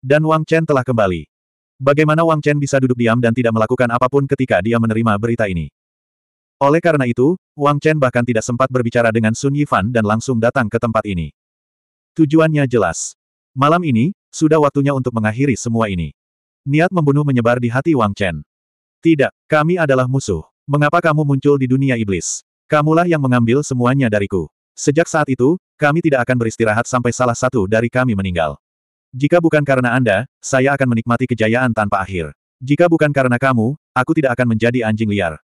S1: Dan Wang Chen telah kembali. Bagaimana Wang Chen bisa duduk diam dan tidak melakukan apapun ketika dia menerima berita ini? Oleh karena itu, Wang Chen bahkan tidak sempat berbicara dengan Sun Yifan dan langsung datang ke tempat ini. Tujuannya jelas. Malam ini, sudah waktunya untuk mengakhiri semua ini. Niat membunuh menyebar di hati Wang Chen. Tidak, kami adalah musuh. Mengapa kamu muncul di dunia iblis? Kamulah yang mengambil semuanya dariku. Sejak saat itu, kami tidak akan beristirahat sampai salah satu dari kami meninggal. Jika bukan karena Anda, saya akan menikmati kejayaan tanpa akhir. Jika bukan karena kamu, aku tidak akan menjadi anjing liar.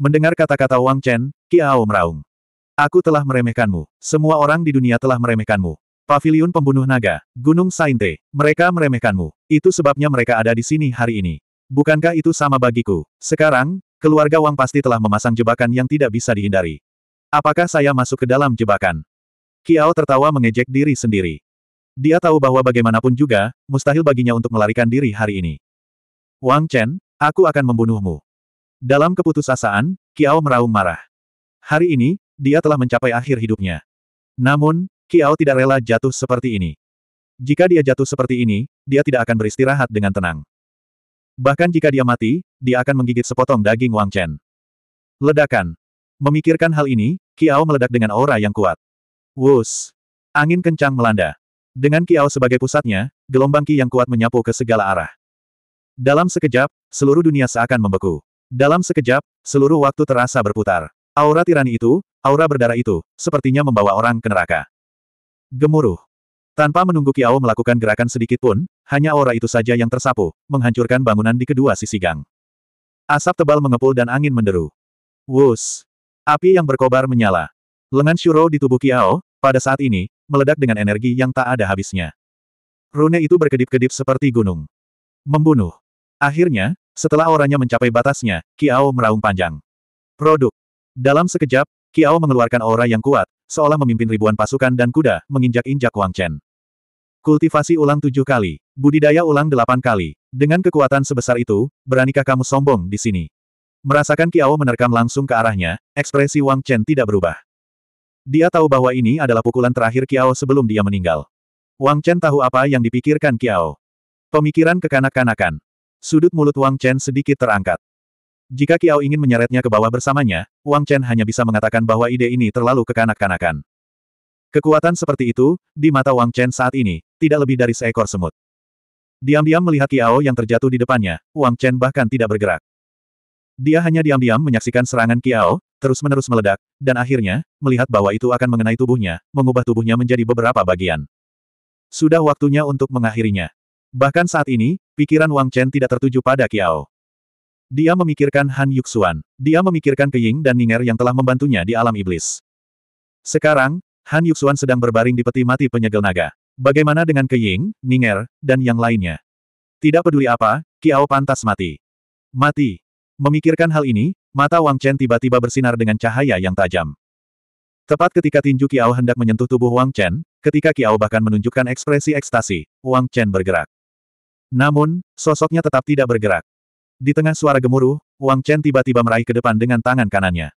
S1: Mendengar kata-kata Wang Chen, Kiao meraung. Aku telah meremehkanmu. Semua orang di dunia telah meremehkanmu. Paviliun Pembunuh Naga, Gunung Sainte, mereka meremehkanmu. Itu sebabnya mereka ada di sini hari ini. Bukankah itu sama bagiku? Sekarang, Keluarga Wang pasti telah memasang jebakan yang tidak bisa dihindari. Apakah saya masuk ke dalam jebakan? Kiao tertawa mengejek diri sendiri. Dia tahu bahwa bagaimanapun juga, mustahil baginya untuk melarikan diri hari ini. Wang Chen, aku akan membunuhmu. Dalam keputusasaan, Kiao meraung marah. Hari ini, dia telah mencapai akhir hidupnya. Namun, Kiao tidak rela jatuh seperti ini. Jika dia jatuh seperti ini, dia tidak akan beristirahat dengan tenang. Bahkan jika dia mati, dia akan menggigit sepotong daging Wang Chen. Ledakan. Memikirkan hal ini, Kiao meledak dengan aura yang kuat. Wus. Angin kencang melanda. Dengan Kiao sebagai pusatnya, gelombang Ki yang kuat menyapu ke segala arah. Dalam sekejap, seluruh dunia seakan membeku. Dalam sekejap, seluruh waktu terasa berputar. Aura tirani itu, aura berdarah itu, sepertinya membawa orang ke neraka. Gemuruh. Tanpa menunggu Kiao melakukan gerakan sedikit pun, hanya aura itu saja yang tersapu, menghancurkan bangunan di kedua sisi gang. Asap tebal mengepul dan angin menderu. Wus! Api yang berkobar menyala. Lengan Shuro di tubuh Kiao, pada saat ini, meledak dengan energi yang tak ada habisnya. Rune itu berkedip-kedip seperti gunung. Membunuh. Akhirnya, setelah auranya mencapai batasnya, Kiao meraung panjang. Produk. Dalam sekejap, Kiao mengeluarkan aura yang kuat, seolah memimpin ribuan pasukan dan kuda, menginjak-injak Wang Chen. Kultivasi ulang tujuh kali, budidaya ulang delapan kali. Dengan kekuatan sebesar itu, beranikah kamu sombong di sini? Merasakan Kiao menerkam langsung ke arahnya, ekspresi Wang Chen tidak berubah. Dia tahu bahwa ini adalah pukulan terakhir Kiao sebelum dia meninggal. Wang Chen tahu apa yang dipikirkan Kiao. Pemikiran kekanak-kanakan. Sudut mulut Wang Chen sedikit terangkat. Jika Kiao ingin menyeretnya ke bawah bersamanya, Wang Chen hanya bisa mengatakan bahwa ide ini terlalu kekanak-kanakan. Kekuatan seperti itu, di mata Wang Chen saat ini, tidak lebih dari seekor semut. Diam-diam melihat Kiao yang terjatuh di depannya, Wang Chen bahkan tidak bergerak. Dia hanya diam-diam menyaksikan serangan Kiao, terus-menerus meledak, dan akhirnya, melihat bahwa itu akan mengenai tubuhnya, mengubah tubuhnya menjadi beberapa bagian. Sudah waktunya untuk mengakhirinya. Bahkan saat ini, pikiran Wang Chen tidak tertuju pada Kiao. Dia memikirkan Han Yuxuan. Dia memikirkan Keying dan Ninger yang telah membantunya di alam iblis. Sekarang, Han Yuxuan sedang berbaring di peti mati penyegel naga. Bagaimana dengan Ke Ying, Ninger, dan yang lainnya? Tidak peduli apa, Kiao pantas mati. Mati. Memikirkan hal ini, mata Wang Chen tiba-tiba bersinar dengan cahaya yang tajam. Tepat ketika tinju Kiao hendak menyentuh tubuh Wang Chen, ketika Kiao bahkan menunjukkan ekspresi ekstasi, Wang Chen bergerak. Namun, sosoknya tetap tidak bergerak. Di tengah suara gemuruh, Wang Chen tiba-tiba meraih ke depan dengan tangan kanannya.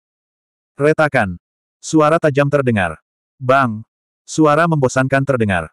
S1: Retakan. Suara tajam terdengar. Bang! Suara membosankan terdengar.